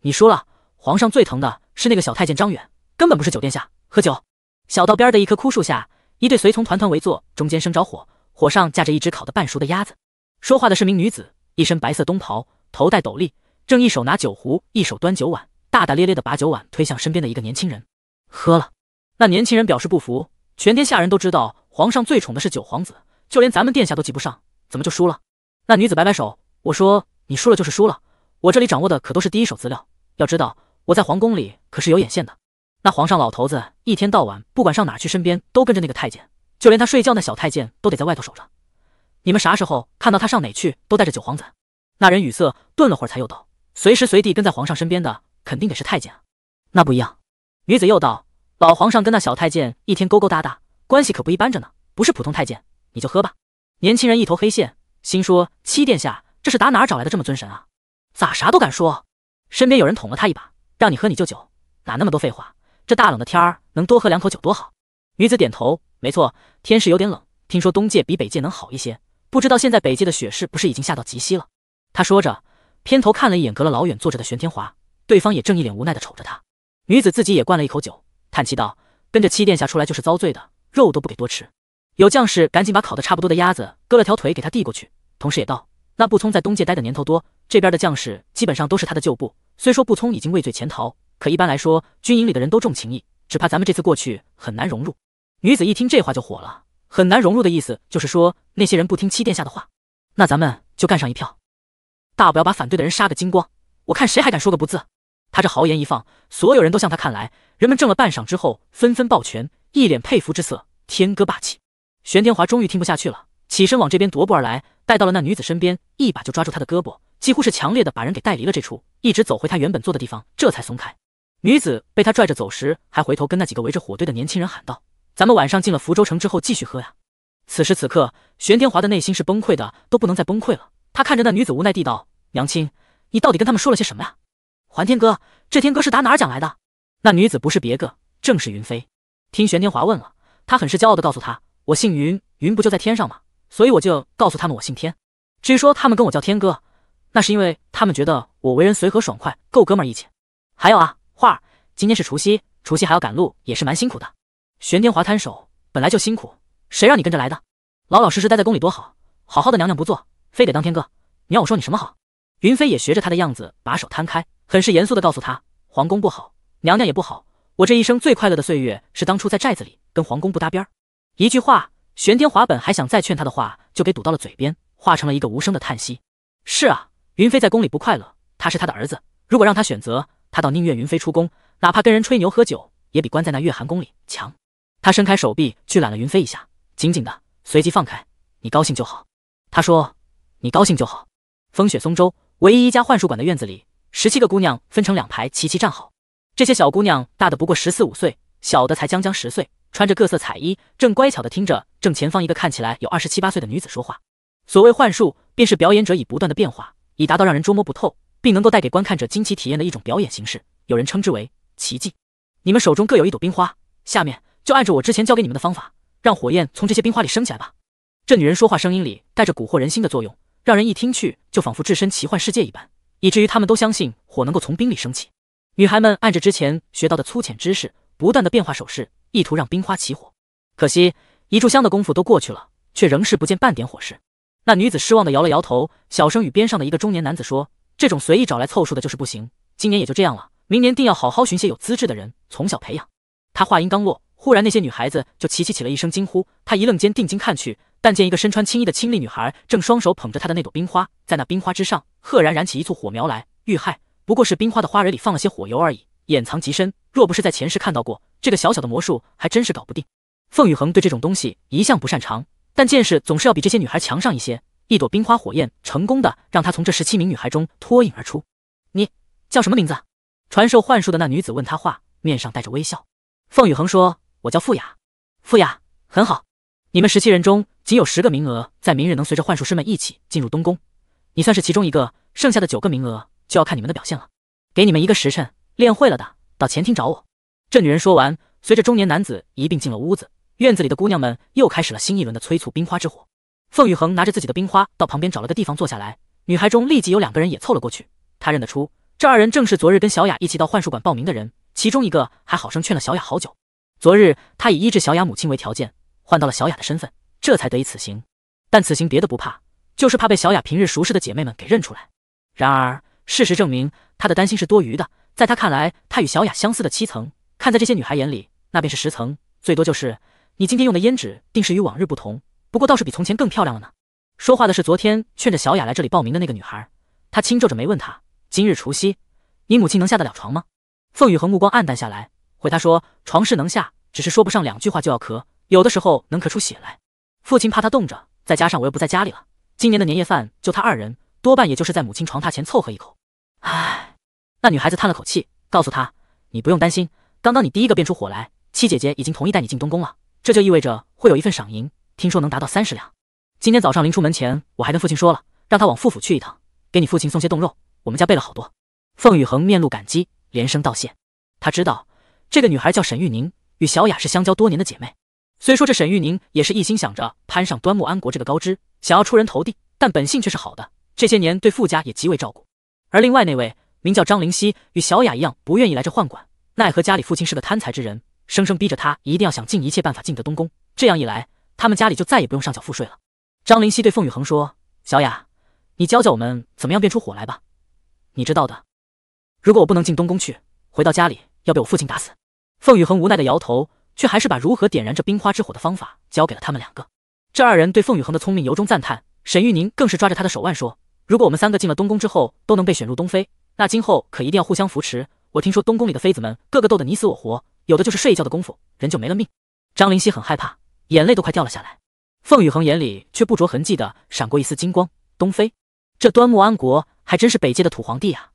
你输了。皇上最疼的是那个小太监张远，根本不是九殿下。喝酒。小道边的一棵枯树下，一对随从团团围坐，中间生着火，火上架着一只烤得半熟的鸭子。说话的是名女子，一身白色冬袍，头戴斗笠，正一手拿酒壶，一手端酒碗，大大咧咧的把酒碗推向身边的一个年轻人。喝了。那年轻人表示不服。全天下人都知道皇上最宠的是九皇子，就连咱们殿下都及不上，怎么就输了？那女子摆摆手，我说你输了就是输了。我这里掌握的可都是第一手资料，要知道。我在皇宫里可是有眼线的，那皇上老头子一天到晚不管上哪去，身边都跟着那个太监，就连他睡觉那小太监都得在外头守着。你们啥时候看到他上哪去都带着九皇子？那人语塞，顿了会儿才又道：随时随地跟在皇上身边的肯定得是太监啊。那不一样，女子又道：老皇上跟那小太监一天勾勾搭搭，关系可不一般着呢，不是普通太监。你就喝吧。年轻人一头黑线，心说七殿下这是打哪找来的这么尊神啊？咋啥都敢说？身边有人捅了他一把。让你喝你舅舅，哪那么多废话？这大冷的天儿，能多喝两口酒多好！女子点头，没错，天是有点冷。听说东界比北界能好一些，不知道现在北界的雪是不是已经下到极西了？他说着，偏头看了一眼隔了老远坐着的玄天华，对方也正一脸无奈的瞅着他。女子自己也灌了一口酒，叹气道：“跟着七殿下出来就是遭罪的，肉都不给多吃。”有将士赶紧把烤得差不多的鸭子割了条腿给他递过去，同时也道：“那步聪在东界待的年头多，这边的将士基本上都是他的旧部。”虽说步聪已经畏罪潜逃，可一般来说，军营里的人都重情义，只怕咱们这次过去很难融入。女子一听这话就火了，很难融入的意思就是说那些人不听七殿下的话，那咱们就干上一票，大不了把反对的人杀个精光，我看谁还敢说个不字。他这豪言一放，所有人都向他看来，人们怔了半晌之后，纷纷抱拳，一脸佩服之色。天哥霸气，玄天华终于听不下去了。起身往这边踱步而来，带到了那女子身边，一把就抓住她的胳膊，几乎是强烈的把人给带离了这处，一直走回她原本坐的地方，这才松开。女子被他拽着走时，还回头跟那几个围着火堆的年轻人喊道：“咱们晚上进了福州城之后继续喝呀！”此时此刻，玄天华的内心是崩溃的，都不能再崩溃了。他看着那女子无奈地道：“娘亲，你到底跟他们说了些什么呀？”“环天哥，这天哥是打哪儿讲来的？”那女子不是别个，正是云飞。听玄天华问了，他很是骄傲的告诉他：“我姓云，云不就在天上吗？”所以我就告诉他们我姓天，至于说他们跟我叫天哥，那是因为他们觉得我为人随和爽快，够哥们儿义气。还有啊，画儿，今天是除夕，除夕还要赶路，也是蛮辛苦的。玄天华摊手，本来就辛苦，谁让你跟着来的？老老实实待在宫里多好，好好的娘娘不做，非得当天哥，你要我说你什么好？云飞也学着他的样子，把手摊开，很是严肃的告诉他：皇宫不好，娘娘也不好，我这一生最快乐的岁月是当初在寨子里，跟皇宫不搭边儿。一句话。玄天华本还想再劝他的话，就给堵到了嘴边，化成了一个无声的叹息。是啊，云飞在宫里不快乐，他是他的儿子，如果让他选择，他倒宁愿云飞出宫，哪怕跟人吹牛喝酒，也比关在那月寒宫里强。他伸开手臂去揽了云飞一下，紧紧的，随即放开。你高兴就好，他说，你高兴就好。风雪松州唯一一家幻术馆的院子里，十七个姑娘分成两排，齐齐站好。这些小姑娘大的不过十四五岁，小的才将将十岁。穿着各色彩衣，正乖巧地听着正前方一个看起来有二十七八岁的女子说话。所谓幻术，便是表演者以不断的变化，以达到让人捉摸不透，并能够带给观看者惊奇体验的一种表演形式。有人称之为奇迹。你们手中各有一朵冰花，下面就按着我之前教给你们的方法，让火焰从这些冰花里升起来吧。这女人说话声音里带着蛊惑人心的作用，让人一听去就仿佛置身奇幻世界一般，以至于他们都相信火能够从冰里升起。女孩们按着之前学到的粗浅知识，不断的变化手势。意图让冰花起火，可惜一炷香的功夫都过去了，却仍是不见半点火势。那女子失望地摇了摇头，小声与边上的一个中年男子说：“这种随意找来凑数的，就是不行。今年也就这样了，明年定要好好寻些有资质的人，从小培养。”她话音刚落，忽然那些女孩子就齐齐起了一声惊呼。她一愣间，定睛看去，但见一个身穿青衣的清丽女孩，正双手捧着她的那朵冰花，在那冰花之上，赫然燃起一簇火苗来。遇害不过是冰花的花蕊里放了些火油而已。掩藏极深，若不是在前世看到过这个小小的魔术，还真是搞不定。凤雨恒对这种东西一向不擅长，但见识总是要比这些女孩强上一些。一朵冰花火焰，成功的让他从这十七名女孩中脱颖而出。你叫什么名字？传授幻术的那女子问他话，面上带着微笑。凤雨恒说：“我叫傅雅。”傅雅很好。你们十七人中仅有十个名额，在明日能随着幻术师们一起进入东宫。你算是其中一个，剩下的九个名额就要看你们的表现了。给你们一个时辰。练会了的，到前厅找我。这女人说完，随着中年男子一并进了屋子。院子里的姑娘们又开始了新一轮的催促冰花之火。凤宇恒拿着自己的冰花到旁边找了个地方坐下来，女孩中立即有两个人也凑了过去。他认得出，这二人正是昨日跟小雅一起到幻术馆报名的人，其中一个还好生劝了小雅好久。昨日他以医治小雅母亲为条件，换到了小雅的身份，这才得以此行。但此行别的不怕，就是怕被小雅平日熟识的姐妹们给认出来。然而事实证明，他的担心是多余的。在他看来，他与小雅相似的七层，看在这些女孩眼里，那便是十层，最多就是。你今天用的胭脂定是与往日不同，不过倒是比从前更漂亮了呢。说话的是昨天劝着小雅来这里报名的那个女孩，她轻皱着眉问她：“今日除夕，你母亲能下得了床吗？”凤雨恒目光黯淡下来，回她说：“床是能下，只是说不上两句话就要咳，有的时候能咳出血来。父亲怕她冻着，再加上我又不在家里了，今年的年夜饭就他二人，多半也就是在母亲床榻前凑合一口。唉。”那女孩子叹了口气，告诉他：“你不用担心，刚刚你第一个变出火来，七姐姐已经同意带你进东宫了。这就意味着会有一份赏银，听说能达到三十两。今天早上临出门前，我还跟父亲说了，让他往傅府去一趟，给你父亲送些冻肉。我们家备了好多。”凤雨恒面露感激，连声道谢。他知道这个女孩叫沈玉宁，与小雅是相交多年的姐妹。虽说这沈玉宁也是一心想着攀上端木安国这个高枝，想要出人头地，但本性却是好的，这些年对傅家也极为照顾。而另外那位……名叫张灵溪，与小雅一样不愿意来这宦馆，奈何家里父亲是个贪财之人，生生逼着他一定要想尽一切办法进得东宫。这样一来，他们家里就再也不用上缴赋税了。张灵溪对凤雨恒说：“小雅，你教教我们怎么样变出火来吧，你知道的。如果我不能进东宫去，回到家里要被我父亲打死。”凤雨恒无奈的摇头，却还是把如何点燃这冰花之火的方法交给了他们两个。这二人对凤雨恒的聪明由衷赞叹，沈玉宁更是抓着他的手腕说：“如果我们三个进了东宫之后，都能被选入东妃。”那今后可一定要互相扶持。我听说东宫里的妃子们个个斗得你死我活，有的就是睡一觉的功夫，人就没了命。张灵溪很害怕，眼泪都快掉了下来。凤雨恒眼里却不着痕迹的闪过一丝金光。东妃，这端木安国还真是北界的土皇帝呀，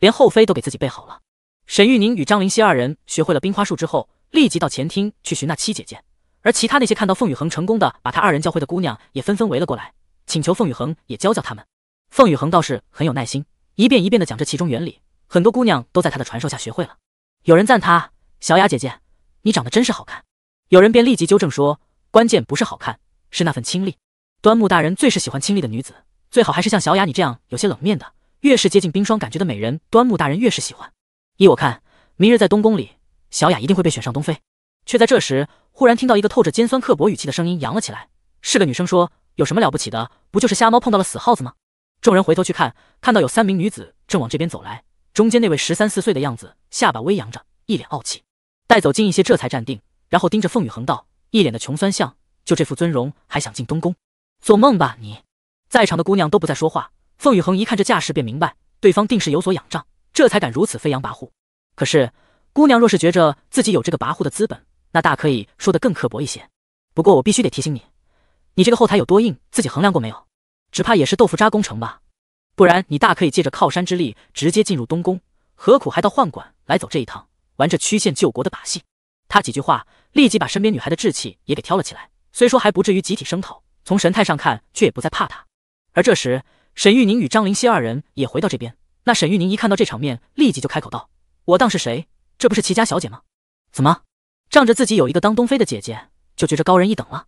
连后妃都给自己备好了。沈玉宁与张灵溪二人学会了冰花术之后，立即到前厅去寻那七姐姐。而其他那些看到凤雨恒成功的把他二人教会的姑娘，也纷纷围了过来，请求凤雨恒也教教他们。凤雨恒倒是很有耐心。一遍一遍的讲这其中原理，很多姑娘都在她的传授下学会了。有人赞她：“小雅姐姐，你长得真是好看。”有人便立即纠正说：“关键不是好看，是那份清丽。端木大人最是喜欢清丽的女子，最好还是像小雅你这样有些冷面的，越是接近冰霜感觉的美人，端木大人越是喜欢。依我看，明日在东宫里，小雅一定会被选上东妃。”却在这时，忽然听到一个透着尖酸刻薄语气的声音扬了起来，是个女生说：“有什么了不起的？不就是瞎猫碰到了死耗子吗？”众人回头去看，看到有三名女子正往这边走来，中间那位十三四岁的样子，下巴微扬着，一脸傲气。待走近一些，这才站定，然后盯着凤宇恒道，一脸的穷酸相，就这副尊容还想进东宫，做梦吧你！在场的姑娘都不再说话。凤宇恒一看这架势，便明白对方定是有所仰仗，这才敢如此飞扬跋扈。可是姑娘若是觉着自己有这个跋扈的资本，那大可以说得更刻薄一些。不过我必须得提醒你，你这个后台有多硬，自己衡量过没有？只怕也是豆腐渣工程吧，不然你大可以借着靠山之力直接进入东宫，何苦还到宦馆来走这一趟，玩这曲线救国的把戏？他几句话立即把身边女孩的志气也给挑了起来，虽说还不至于集体声讨，从神态上看却也不再怕他。而这时，沈玉宁与张灵溪二人也回到这边。那沈玉宁一看到这场面，立即就开口道：“我当是谁？这不是齐家小姐吗？怎么仗着自己有一个当东妃的姐姐，就觉着高人一等了？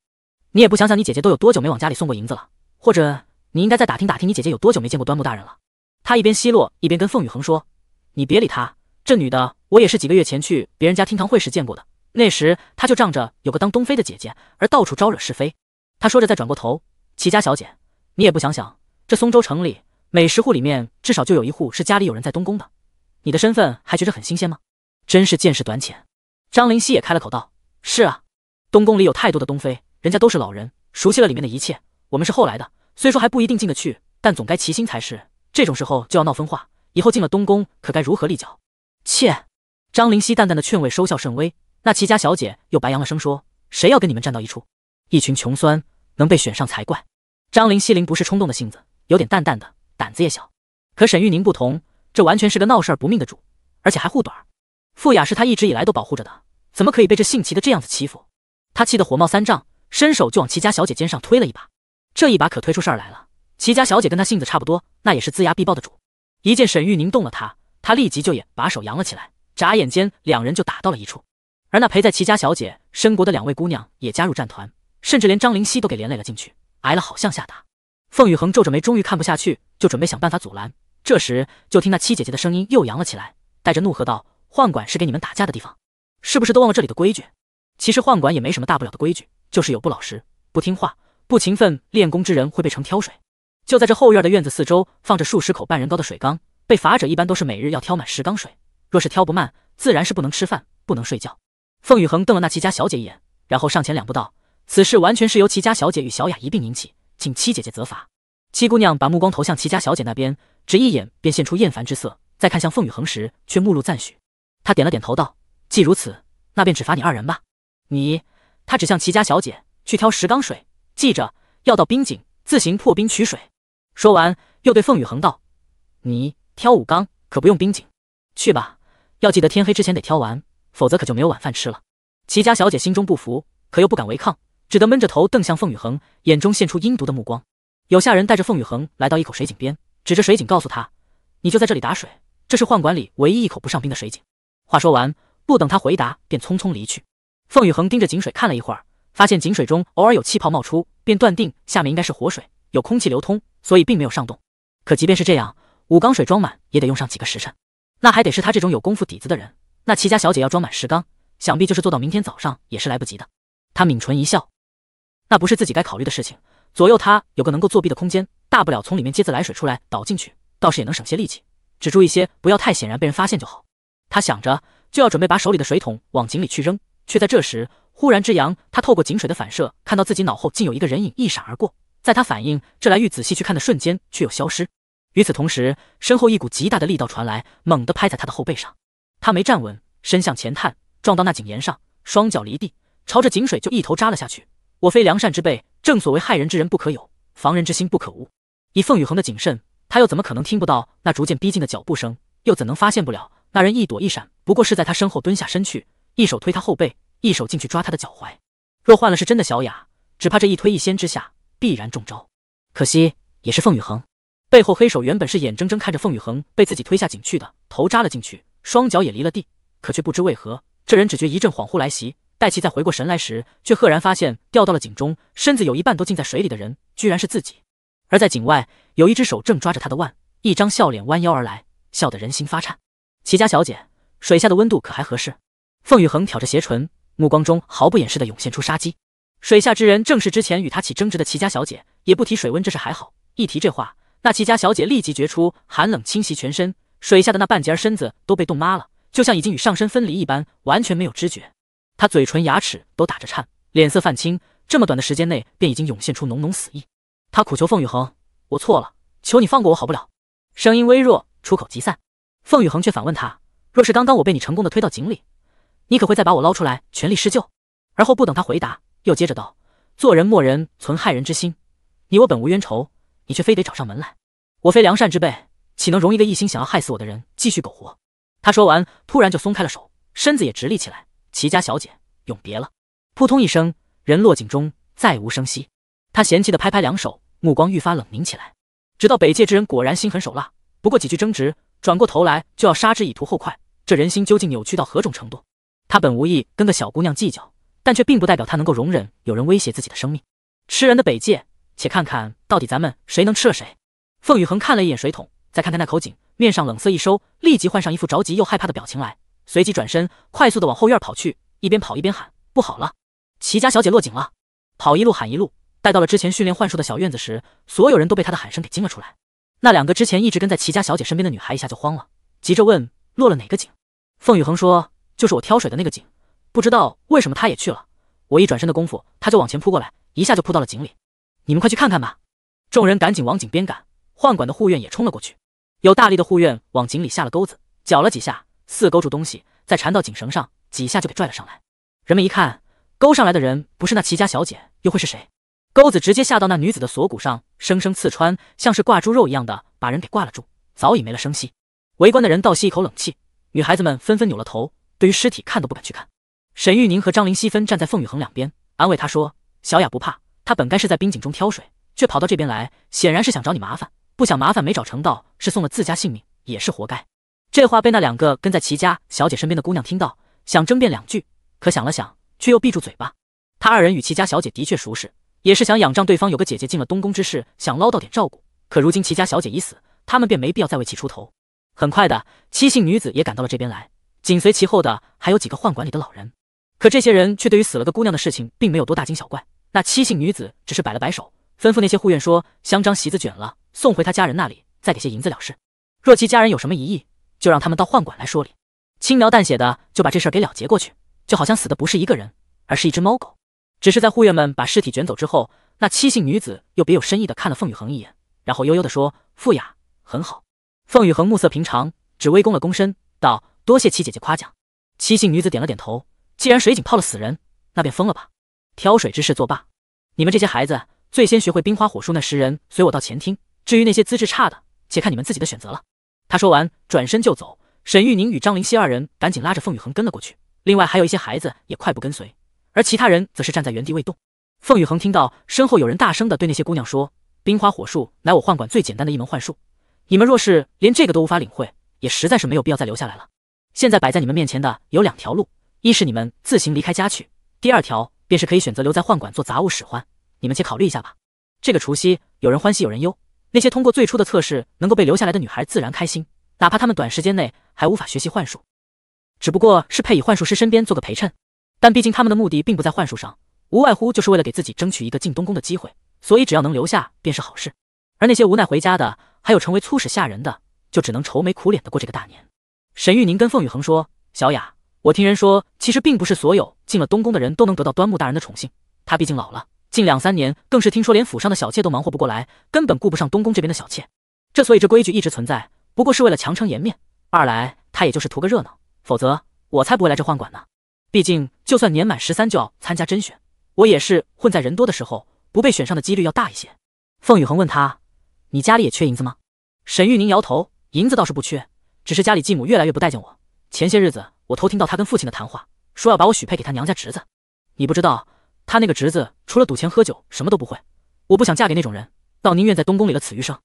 你也不想想，你姐姐都有多久没往家里送过银子了，或者……”你应该再打听打听，你姐姐有多久没见过端木大人了？他一边奚落一边跟凤雨恒说：“你别理她，这女的我也是几个月前去别人家听堂会时见过的。那时她就仗着有个当东妃的姐姐而到处招惹是非。”他说着，再转过头：“齐家小姐，你也不想想，这松州城里每十户里面至少就有一户是家里有人在东宫的，你的身份还觉着很新鲜吗？真是见识短浅。”张灵溪也开了口道：“是啊，东宫里有太多的东妃，人家都是老人，熟悉了里面的一切。我们是后来的。”虽说还不一定进得去，但总该齐心才是。这种时候就要闹分化，以后进了东宫可该如何立脚？切！张灵溪淡淡的劝慰收效甚微，那齐家小姐又白扬了声说：“谁要跟你们站到一处？一群穷酸能被选上才怪。”张灵溪灵不是冲动的性子，有点淡淡的，胆子也小。可沈玉宁不同，这完全是个闹事儿不命的主，而且还护短儿。傅雅是他一直以来都保护着的，怎么可以被这姓齐的这样子欺负？他气得火冒三丈，伸手就往齐家小姐肩上推了一把。这一把可推出事儿来了。齐家小姐跟她性子差不多，那也是龇牙必报的主。一见沈玉宁动了她，她立即就也把手扬了起来。眨眼间，两人就打到了一处。而那陪在齐家小姐身国的两位姑娘也加入战团，甚至连张灵溪都给连累了进去，挨了好向下打。凤雨恒皱着眉，终于看不下去，就准备想办法阻拦。这时，就听那七姐姐的声音又扬了起来，带着怒喝道：“宦馆是给你们打架的地方，是不是都忘了这里的规矩？”其实宦馆也没什么大不了的规矩，就是有不老实、不听话。不勤奋练功之人会被成挑水。就在这后院的院子四周，放着数十口半人高的水缸。被罚者一般都是每日要挑满十缸水，若是挑不慢，自然是不能吃饭，不能睡觉。凤雨恒瞪了那齐家小姐一眼，然后上前两步道：“此事完全是由齐家小姐与小雅一并引起，请七姐姐责罚。”七姑娘把目光投向齐家小姐那边，只一眼便现出厌烦之色。再看向凤雨恒时，却目露赞许。她点了点头道：“既如此，那便只罚你二人吧。”你，她指向齐家小姐去挑十缸水。记着要到冰井自行破冰取水。说完，又对凤宇恒道：“你挑五缸可不用冰井，去吧。要记得天黑之前得挑完，否则可就没有晚饭吃了。”齐家小姐心中不服，可又不敢违抗，只得闷着头瞪向凤宇恒，眼中现出阴毒的目光。有下人带着凤宇恒来到一口水井边，指着水井告诉他：“你就在这里打水，这是宦馆里唯一一口不上冰的水井。”话说完，不等他回答，便匆匆离去。凤宇恒盯着井水看了一会儿。发现井水中偶尔有气泡冒出，便断定下面应该是活水，有空气流通，所以并没有上冻。可即便是这样，五缸水装满也得用上几个时辰，那还得是他这种有功夫底子的人。那齐家小姐要装满十缸，想必就是做到明天早上也是来不及的。他抿唇一笑，那不是自己该考虑的事情。左右他有个能够作弊的空间，大不了从里面接自来水出来倒进去，倒是也能省些力气。只注意些不要太显然被人发现就好。他想着，就要准备把手里的水桶往井里去扔，却在这时。忽然之阳，他透过井水的反射，看到自己脑后竟有一个人影一闪而过。在他反应这来欲仔细去看的瞬间，却又消失。与此同时，身后一股极大的力道传来，猛地拍在他的后背上。他没站稳，身向前探，撞到那井沿上，双脚离地，朝着井水就一头扎了下去。我非良善之辈，正所谓害人之人不可有，防人之心不可无。以凤雨恒的谨慎，他又怎么可能听不到那逐渐逼近的脚步声？又怎能发现不了那人一躲一闪？不过是在他身后蹲下身去，一手推他后背。一手进去抓他的脚踝，若换了是真的小雅，只怕这一推一掀之下必然中招。可惜也是凤雨恒，背后黑手原本是眼睁睁看着凤雨恒被自己推下井去的，头扎了进去，双脚也离了地，可却不知为何，这人只觉一阵恍惚来袭。待其再回过神来时，却赫然发现掉到了井中，身子有一半都浸在水里的人，居然是自己。而在井外，有一只手正抓着他的腕，一张笑脸弯腰而来，笑得人心发颤。齐家小姐，水下的温度可还合适？凤雨恒挑着斜唇。目光中毫不掩饰地涌现出杀机。水下之人正是之前与他起争执的齐家小姐。也不提水温这事还好，一提这话，那齐家小姐立即觉出寒冷侵袭全身，水下的那半截身子都被冻麻了，就像已经与上身分离一般，完全没有知觉。她嘴唇、牙齿都打着颤，脸色泛青，这么短的时间内便已经涌现出浓浓死意。她苦求凤雨恒：“我错了，求你放过我，好不了。”声音微弱，出口即散。凤雨恒却反问她：“若是刚刚我被你成功的推到井里？”你可会再把我捞出来，全力施救？而后不等他回答，又接着道：“做人莫人存害人之心。你我本无冤仇，你却非得找上门来。我非良善之辈，岂能容一个一心想要害死我的人继续苟活？”他说完，突然就松开了手，身子也直立起来。齐家小姐，永别了！扑通一声，人落井中，再无声息。他嫌弃地拍拍两手，目光愈发冷凝起来。直到北界之人果然心狠手辣，不过几句争执，转过头来就要杀之以图后快，这人心究竟扭曲到何种程度？他本无意跟个小姑娘计较，但却并不代表他能够容忍有人威胁自己的生命。吃人的北界，且看看到底咱们谁能吃了谁。凤雨恒看了一眼水桶，再看看那口井，面上冷色一收，立即换上一副着急又害怕的表情来，随即转身快速的往后院跑去，一边跑一边喊：“不好了，齐家小姐落井了！”跑一路喊一路，待到了之前训练幻术的小院子时，所有人都被他的喊声给惊了出来。那两个之前一直跟在齐家小姐身边的女孩一下就慌了，急着问：“落了哪个井？”凤雨恒说。就是我挑水的那个井，不知道为什么他也去了。我一转身的功夫，他就往前扑过来，一下就扑到了井里。你们快去看看吧！众人赶紧往井边赶，宦官的护院也冲了过去。有大力的护院往井里下了钩子，搅了几下，似勾住东西，再缠到井绳上，几下就给拽了上来。人们一看，钩上来的人不是那齐家小姐，又会是谁？钩子直接下到那女子的锁骨上，生生刺穿，像是挂猪肉一样的把人给挂了住，早已没了声息。围观的人倒吸一口冷气，女孩子们纷纷扭了头。对于尸体，看都不敢去看。沈玉宁和张灵溪分站在凤雨恒两边，安慰他说：“小雅不怕，她本该是在冰井中挑水，却跑到这边来，显然是想找你麻烦。不想麻烦没找成，道，是送了自家性命，也是活该。”这话被那两个跟在齐家小姐身边的姑娘听到，想争辩两句，可想了想，却又闭住嘴巴。他二人与齐家小姐的确熟识，也是想仰仗对方有个姐姐进了东宫之事，想捞到点照顾。可如今齐家小姐已死，他们便没必要再为其出头。很快的，七姓女子也赶到了这边来。紧随其后的还有几个宦馆里的老人，可这些人却对于死了个姑娘的事情并没有多大惊小怪。那七姓女子只是摆了摆手，吩咐那些护院说：“香樟席子卷了，送回她家人那里，再给些银子了事。若其家人有什么疑议，就让他们到宦馆来说理。”轻描淡写的就把这事给了结过去，就好像死的不是一个人，而是一只猫狗。只是在护院们把尸体卷走之后，那七姓女子又别有深意的看了凤雨恒一眼，然后悠悠的说：“傅雅很好。”凤雨恒目色平常，只微躬了躬身，道。多谢七姐姐夸奖。七姓女子点了点头。既然水井泡了死人，那便封了吧。挑水之事作罢。你们这些孩子，最先学会冰花火术那十人，随我到前厅。至于那些资质差的，且看你们自己的选择了。他说完，转身就走。沈玉宁与张灵溪二人赶紧拉着凤雨恒跟了过去。另外还有一些孩子也快步跟随，而其他人则是站在原地未动。凤雨恒听到身后有人大声的对那些姑娘说：“冰花火术乃我宦馆最简单的一门幻术，你们若是连这个都无法领会，也实在是没有必要再留下来了。”现在摆在你们面前的有两条路，一是你们自行离开家去，第二条便是可以选择留在宦馆做杂物使唤。你们且考虑一下吧。这个除夕，有人欢喜有人忧。那些通过最初的测试能够被留下来的女孩自然开心，哪怕她们短时间内还无法学习幻术，只不过是配以幻术师身边做个陪衬。但毕竟他们的目的并不在幻术上，无外乎就是为了给自己争取一个进东宫的机会，所以只要能留下便是好事。而那些无奈回家的，还有成为粗使下人的，就只能愁眉苦脸的过这个大年。沈玉宁跟凤雨恒说：“小雅，我听人说，其实并不是所有进了东宫的人都能得到端木大人的宠幸。他毕竟老了，近两三年更是听说连府上的小妾都忙活不过来，根本顾不上东宫这边的小妾。这所以这规矩一直存在，不过是为了强撑颜面。二来，他也就是图个热闹，否则我才不会来这宦馆呢。毕竟，就算年满十三就要参加甄选，我也是混在人多的时候，不被选上的几率要大一些。”凤雨恒问他：“你家里也缺银子吗？”沈玉宁摇头：“银子倒是不缺。”只是家里继母越来越不待见我。前些日子我偷听到她跟父亲的谈话，说要把我许配给她娘家侄子。你不知道，她那个侄子除了赌钱喝酒，什么都不会。我不想嫁给那种人，倒宁愿在东宫里了此余生。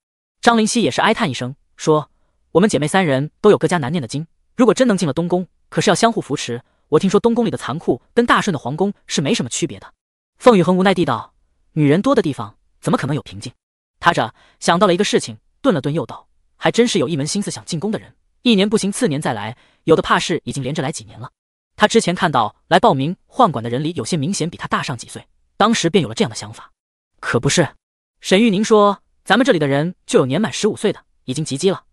张灵溪也是哀叹一声，说：“我们姐妹三人都有各家难念的经。如果真能进了东宫，可是要相互扶持。我听说东宫里的残酷跟大顺的皇宫是没什么区别的。”凤雨恒无奈地道：“女人多的地方，怎么可能有平静？”他这想到了一个事情，顿了顿又道：“还真是有一门心思想进宫的人。”一年不行，次年再来。有的怕是已经连着来几年了。他之前看到来报名换馆的人里，有些明显比他大上几岁，当时便有了这样的想法。可不是，沈玉宁说，咱们这里的人就有年满十五岁的，已经及笄了，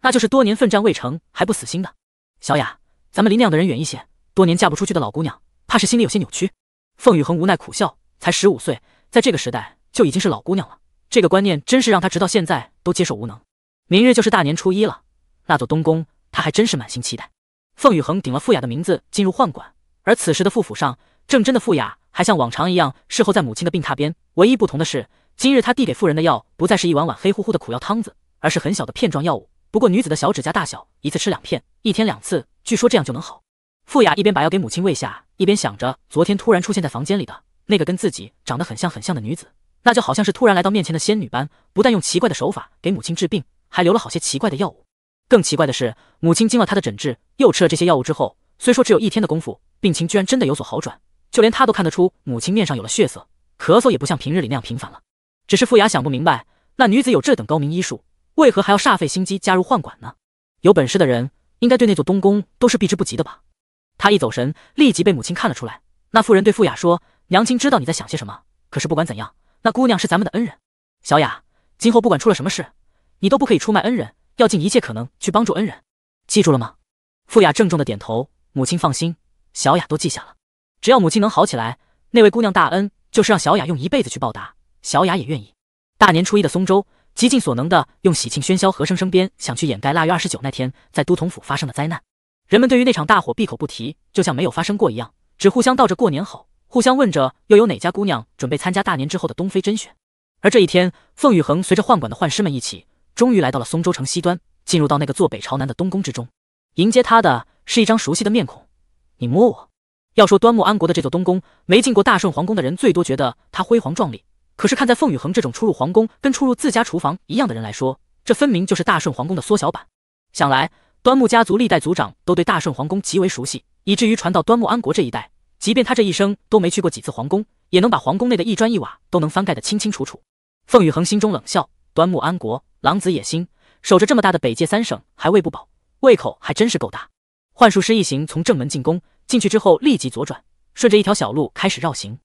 那就是多年奋战未成还不死心的。小雅，咱们离那样的人远一些。多年嫁不出去的老姑娘，怕是心里有些扭曲。凤雨恒无奈苦笑，才十五岁，在这个时代就已经是老姑娘了，这个观念真是让他直到现在都接受无能。明日就是大年初一了。那座东宫，他还真是满心期待。凤雨恒顶了傅雅的名字进入宦馆，而此时的傅府上，正真的傅雅还像往常一样侍候在母亲的病榻边。唯一不同的是，今日他递给妇人的药不再是一碗碗黑乎乎的苦药汤子，而是很小的片状药物。不过女子的小指甲大小，一次吃两片，一天两次，据说这样就能好。傅雅一边把药给母亲喂下，一边想着昨天突然出现在房间里的那个跟自己长得很像很像的女子，那就好像是突然来到面前的仙女般，不但用奇怪的手法给母亲治病，还留了好些奇怪的药物。更奇怪的是，母亲经了他的诊治，又吃了这些药物之后，虽说只有一天的功夫，病情居然真的有所好转，就连他都看得出母亲面上有了血色，咳嗽也不像平日里那样频繁了。只是傅雅想不明白，那女子有这等高明医术，为何还要煞费心机加入宦馆呢？有本事的人，应该对那座东宫都是避之不及的吧？他一走神，立即被母亲看了出来。那妇人对傅雅说：“娘亲知道你在想些什么，可是不管怎样，那姑娘是咱们的恩人，小雅，今后不管出了什么事，你都不可以出卖恩人。”要尽一切可能去帮助恩人，记住了吗？傅雅郑重的点头。母亲放心，小雅都记下了。只要母亲能好起来，那位姑娘大恩就是让小雅用一辈子去报答，小雅也愿意。大年初一的松州，极尽所能的用喜庆喧嚣和声声边想去掩盖腊月二十九那天在都统府发生的灾难。人们对于那场大火闭口不提，就像没有发生过一样，只互相道着过年好，互相问着又有哪家姑娘准备参加大年之后的东非甄选。而这一天，凤雨恒随着宦官的宦师们一起。终于来到了松州城西端，进入到那个坐北朝南的东宫之中。迎接他的是一张熟悉的面孔。你摸我。要说端木安国的这座东宫，没进过大顺皇宫的人最多觉得它辉煌壮丽。可是看在凤宇恒这种出入皇宫跟出入自家厨房一样的人来说，这分明就是大顺皇宫的缩小版。想来端木家族历代族长都对大顺皇宫极为熟悉，以至于传到端木安国这一代，即便他这一生都没去过几次皇宫，也能把皇宫内的一砖一瓦都能翻盖得清清楚楚。凤宇恒心中冷笑。端木安国狼子野心，守着这么大的北界三省还喂不饱，胃口还真是够大。幻术师一行从正门进宫，进去之后立即左转，顺着一条小路开始绕行。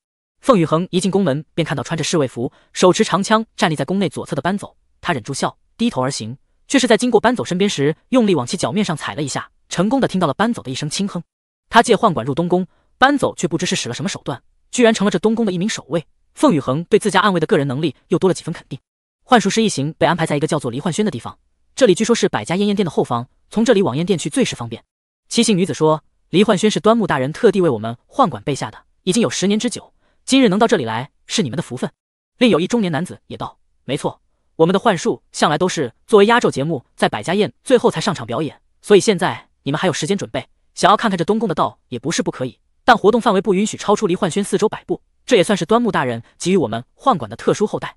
凤雨恒一进宫门便看到穿着侍卫服、手持长枪站立在宫内左侧的班走，他忍住笑，低头而行，却是在经过班走身边时用力往其脚面上踩了一下，成功的听到了班走的一声轻哼。他借宦官入东宫，班走却不知是使了什么手段，居然成了这东宫的一名守卫。凤雨恒对自家暗卫的个人能力又多了几分肯定。幻术师一行被安排在一个叫做黎幻轩的地方，这里据说是百家宴宴殿的后方，从这里往宴殿去最是方便。七姓女子说：“黎幻轩是端木大人特地为我们宦管备下的，已经有十年之久。今日能到这里来，是你们的福分。”另有一中年男子也道：“没错，我们的幻术向来都是作为压轴节目，在百家宴最后才上场表演，所以现在你们还有时间准备。想要看看这东宫的道也不是不可以，但活动范围不允许超出黎幻轩四周百步，这也算是端木大人给予我们宦管的特殊厚待。”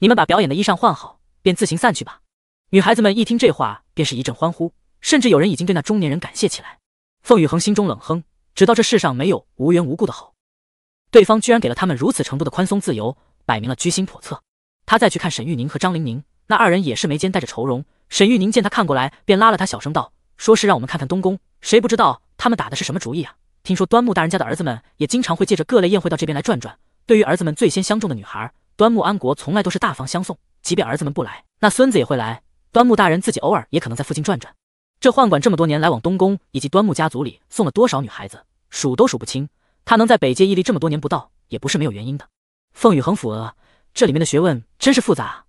你们把表演的衣裳换好，便自行散去吧。女孩子们一听这话，便是一阵欢呼，甚至有人已经对那中年人感谢起来。凤雨恒心中冷哼，知道这世上没有无缘无故的好，对方居然给了他们如此程度的宽松自由，摆明了居心叵测。他再去看沈玉宁和张玲玲，那二人也是眉间带着愁容。沈玉宁见他看过来，便拉了他小声道：“说是让我们看看东宫，谁不知道他们打的是什么主意啊？听说端木大人家的儿子们也经常会借着各类宴会到这边来转转，对于儿子们最先相中的女孩。”端木安国从来都是大方相送，即便儿子们不来，那孙子也会来。端木大人自己偶尔也可能在附近转转。这宦官这么多年来往东宫以及端木家族里送了多少女孩子，数都数不清。他能在北界屹立这么多年不到，也不是没有原因的。凤雨恒抚额，这里面的学问真是复杂啊。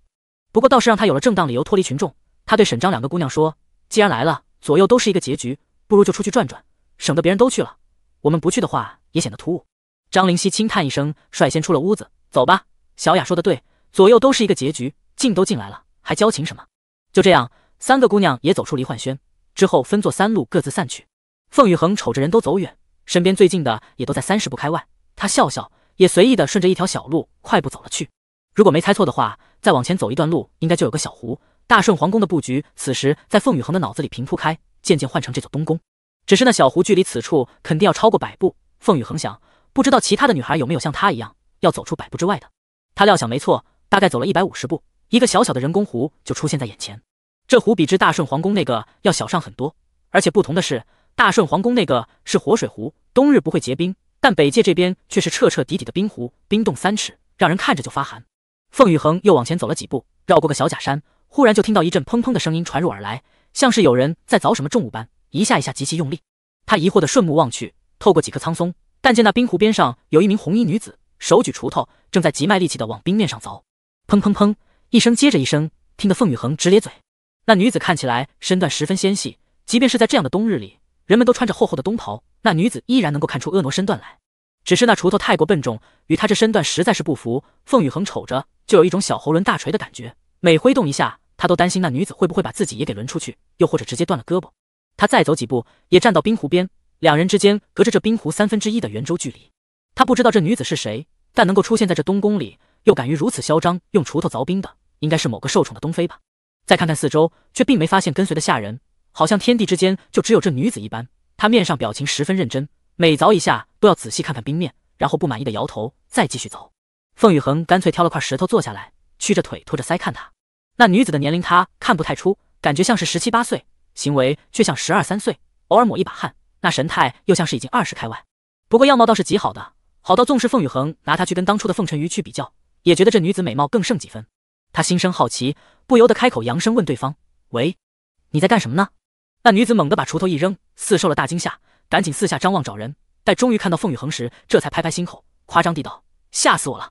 不过倒是让他有了正当理由脱离群众。他对沈章两个姑娘说：“既然来了，左右都是一个结局，不如就出去转转，省得别人都去了，我们不去的话也显得突兀。”张灵溪轻叹一声，率先出了屋子：“走吧。”小雅说的对，左右都是一个结局，进都进来了，还交情什么？就这样，三个姑娘也走出离幻轩，之后分作三路，各自散去。凤雨恒瞅着人都走远，身边最近的也都在三十步开外，他笑笑，也随意的顺着一条小路快步走了去。如果没猜错的话，再往前走一段路，应该就有个小湖。大顺皇宫的布局此时在凤雨恒的脑子里平铺开，渐渐换成这座东宫。只是那小湖距离此处肯定要超过百步。凤雨恒想，不知道其他的女孩有没有像他一样要走出百步之外的。他料想没错，大概走了一百五十步，一个小小的人工湖就出现在眼前。这湖比之大顺皇宫那个要小上很多，而且不同的是，大顺皇宫那个是活水湖，冬日不会结冰，但北界这边却是彻彻底底的冰湖，冰冻三尺，让人看着就发寒。凤宇恒又往前走了几步，绕过个小假山，忽然就听到一阵砰砰的声音传入耳来，像是有人在凿什么重物般，一下一下极其用力。他疑惑地顺目望去，透过几棵苍松，但见那冰湖边上有一名红衣女子。手举锄头，正在极卖力气的往冰面上凿，砰砰砰，一声接着一声，听得凤雨恒直咧嘴。那女子看起来身段十分纤细，即便是在这样的冬日里，人们都穿着厚厚的冬袍，那女子依然能够看出婀娜身段来。只是那锄头太过笨重，与她这身段实在是不符。凤雨恒瞅着就有一种小猴抡大锤的感觉，每挥动一下，他都担心那女子会不会把自己也给抡出去，又或者直接断了胳膊。他再走几步，也站到冰湖边，两人之间隔着这冰湖三分之一的圆周距离。他不知道这女子是谁，但能够出现在这东宫里，又敢于如此嚣张，用锄头凿冰的，应该是某个受宠的东妃吧。再看看四周，却并没发现跟随的下人，好像天地之间就只有这女子一般。她面上表情十分认真，每凿一下都要仔细看看冰面，然后不满意的摇头，再继续凿。凤雨恒干脆挑了块石头坐下来，屈着腿托着腮看她。那女子的年龄他看不太出，感觉像是十七八岁，行为却像十二三岁，偶尔抹一把汗，那神态又像是已经二十开外。不过样貌倒是极好的。好到纵使凤雨恒拿她去跟当初的凤沉鱼去比较，也觉得这女子美貌更胜几分。他心生好奇，不由得开口扬声问对方：“喂，你在干什么呢？”那女子猛地把锄头一扔，似受了大惊吓，赶紧四下张望找人。待终于看到凤雨恒时，这才拍拍心口，夸张地道：“吓死我了！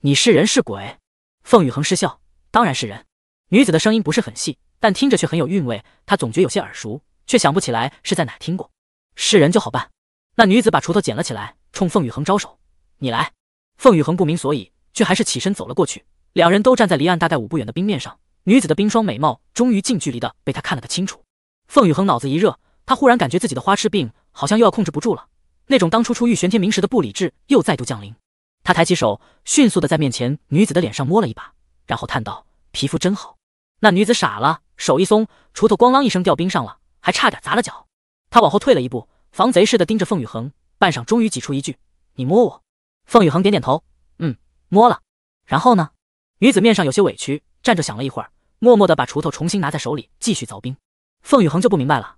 你是人是鬼？”凤雨恒失笑：“当然是人。”女子的声音不是很细，但听着却很有韵味。他总觉有些耳熟，却想不起来是在哪听过。是人就好办。那女子把锄头捡了起来。冲凤雨恒招手，你来。凤雨恒不明所以，却还是起身走了过去。两人都站在离岸大概五步远的冰面上，女子的冰霜美貌终于近距离的被他看了个清楚。凤雨恒脑子一热，他忽然感觉自己的花痴病好像又要控制不住了，那种当初初遇玄天明时的不理智又再度降临。他抬起手，迅速的在面前女子的脸上摸了一把，然后叹道：“皮肤真好。”那女子傻了，手一松，锄头咣啷一声掉冰上了，还差点砸了脚。他往后退了一步，防贼似的盯着凤雨恒。半晌，终于挤出一句：“你摸我。”凤雨恒点点头，嗯，摸了。然后呢？女子面上有些委屈，站着想了一会儿，默默的把锄头重新拿在手里，继续凿冰。凤雨恒就不明白了，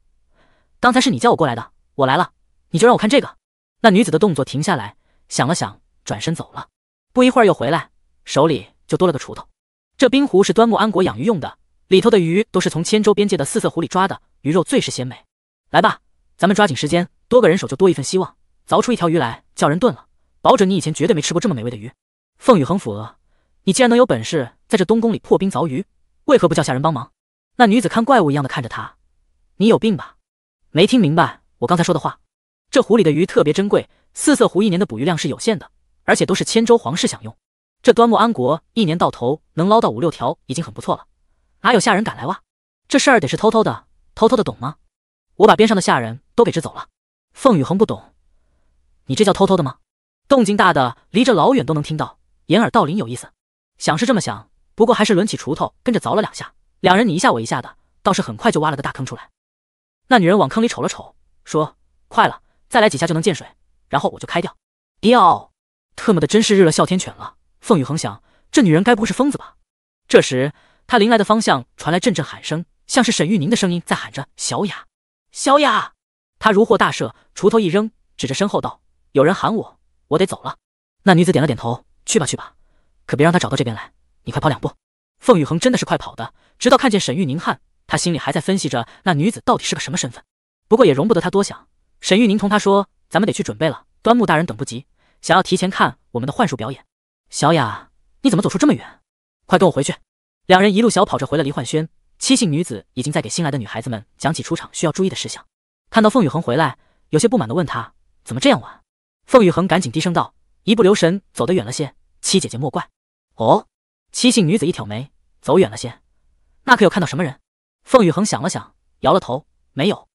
刚才是你叫我过来的，我来了，你就让我看这个？那女子的动作停下来，想了想，转身走了。不一会儿又回来，手里就多了个锄头。这冰壶是端木安国养鱼用的，里头的鱼都是从千州边界的四色湖里抓的，鱼肉最是鲜美。来吧，咱们抓紧时间，多个人手就多一份希望。凿出一条鱼来，叫人炖了，保准你以前绝对没吃过这么美味的鱼。凤雨恒抚额，你既然能有本事在这东宫里破冰凿鱼，为何不叫下人帮忙？那女子看怪物一样的看着他，你有病吧？没听明白我刚才说的话。这湖里的鱼特别珍贵，四色湖一年的捕鱼量是有限的，而且都是千州皇室享用。这端木安国一年到头能捞到五六条已经很不错了，哪有下人敢来挖？这事儿得是偷偷的，偷偷的，懂吗？我把边上的下人都给支走了。凤雨恒不懂。你这叫偷偷的吗？动静大的离着老远都能听到，掩耳盗铃有意思？想是这么想，不过还是抡起锄头跟着凿了两下。两人你一下我一下的，倒是很快就挖了个大坑出来。那女人往坑里瞅了瞅，说：“快了，再来几下就能见水，然后我就开掉。”掉，特么的真是日了哮天犬了！凤雨恒想，这女人该不会是疯子吧？这时他临来的方向传来阵阵喊声，像是沈玉宁的声音在喊着：“小雅，小雅！”他如获大赦，锄头一扔，指着身后道。有人喊我，我得走了。那女子点了点头，去吧去吧，可别让他找到这边来。你快跑两步。凤雨恒真的是快跑的，直到看见沈玉宁汉，他心里还在分析着那女子到底是个什么身份。不过也容不得他多想，沈玉宁同他说：“咱们得去准备了，端木大人等不及，想要提前看我们的幻术表演。”小雅，你怎么走出这么远？快跟我回去。两人一路小跑着回了离幻轩。七姓女子已经在给新来的女孩子们讲起出场需要注意的事项。看到凤雨恒回来，有些不满的问他：“怎么这样晚？”凤宇恒赶紧低声道：“一不留神走得远了些，七姐姐莫怪。”哦，七姓女子一挑眉：“走远了些，那可有看到什么人？”凤宇恒想了想，摇了头：“没有。”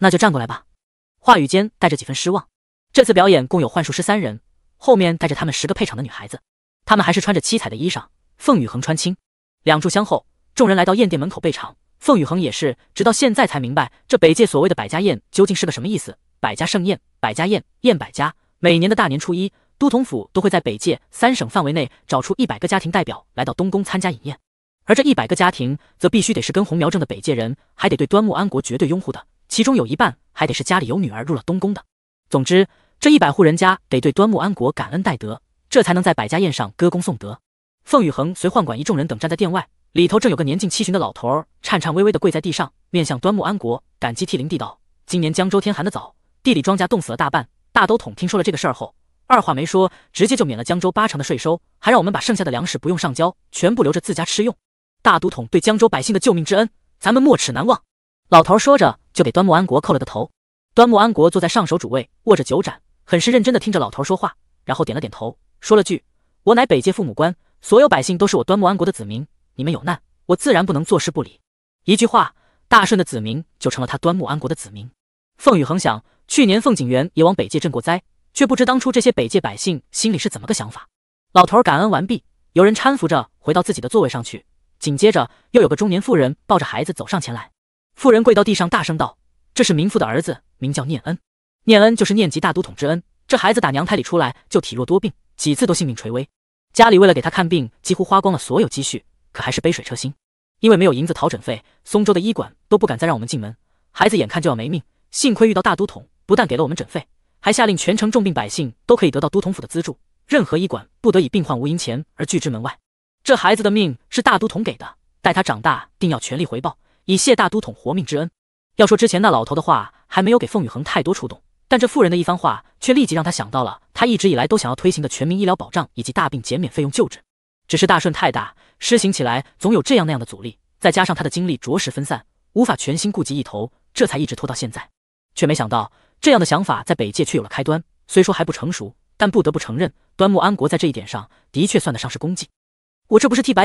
那就站过来吧。话语间带着几分失望。这次表演共有幻术师三人，后面带着他们十个配场的女孩子，他们还是穿着七彩的衣裳。凤雨恒穿青。两炷香后，众人来到宴殿门口备场。凤雨恒也是直到现在才明白，这北界所谓的百家宴究竟是个什么意思。百家盛宴，百家宴，宴百家。每年的大年初一，都统府都会在北界三省范围内找出一百个家庭代表来到东宫参加饮宴，而这一百个家庭则必须得是根红苗正的北界人，还得对端木安国绝对拥护的，其中有一半还得是家里有女儿入了东宫的。总之，这一百户人家得对端木安国感恩戴德，这才能在百家宴上歌功颂德。凤宇恒随宦官一众人等站在殿外，里头正有个年近七旬的老头儿颤颤巍巍地跪在地上，面向端木安国感激涕零地道：“今年江州天寒的早，地里庄稼冻死了大半。”大都统听说了这个事儿后，二话没说，直接就免了江州八成的税收，还让我们把剩下的粮食不用上交，全部留着自家吃用。大都统对江州百姓的救命之恩，咱们没齿难忘。老头说着，就给端木安国叩了个头。端木安国坐在上首主位，握着酒盏，很是认真地听着老头说话，然后点了点头，说了句：“我乃北界父母官，所有百姓都是我端木安国的子民。你们有难，我自然不能坐视不理。”一句话，大顺的子民就成了他端木安国的子民。凤雨恒想。去年凤景园也往北界赈过灾，却不知当初这些北界百姓心里是怎么个想法。老头儿感恩完毕，有人搀扶着回到自己的座位上去。紧接着，又有个中年妇人抱着孩子走上前来，妇人跪到地上，大声道：“这是民妇的儿子，名叫念恩。念恩就是念及大都统之恩。这孩子打娘胎里出来就体弱多病，几次都性命垂危。家里为了给他看病，几乎花光了所有积蓄，可还是杯水车薪。因为没有银子讨诊费，松州的医馆都不敢再让我们进门。孩子眼看就要没命，幸亏遇到大都统。”不但给了我们诊费，还下令全城重病百姓都可以得到都统府的资助，任何医馆不得以病患无银钱而拒之门外。这孩子的命是大都统给的，待他长大定要全力回报，以谢大都统活命之恩。要说之前那老头的话，还没有给凤雨恒太多触动，但这妇人的一番话却立即让他想到了他一直以来都想要推行的全民医疗保障以及大病减免费用救治。只是大顺太大，施行起来总有这样那样的阻力，再加上他的精力着实分散，无法全心顾及一头，这才一直拖到现在，却没想到。这样的想法在北界却有了开端，虽说还不成熟，但不得不承认，端木安国在这一点上的确算得上是功绩。我这不是替白家。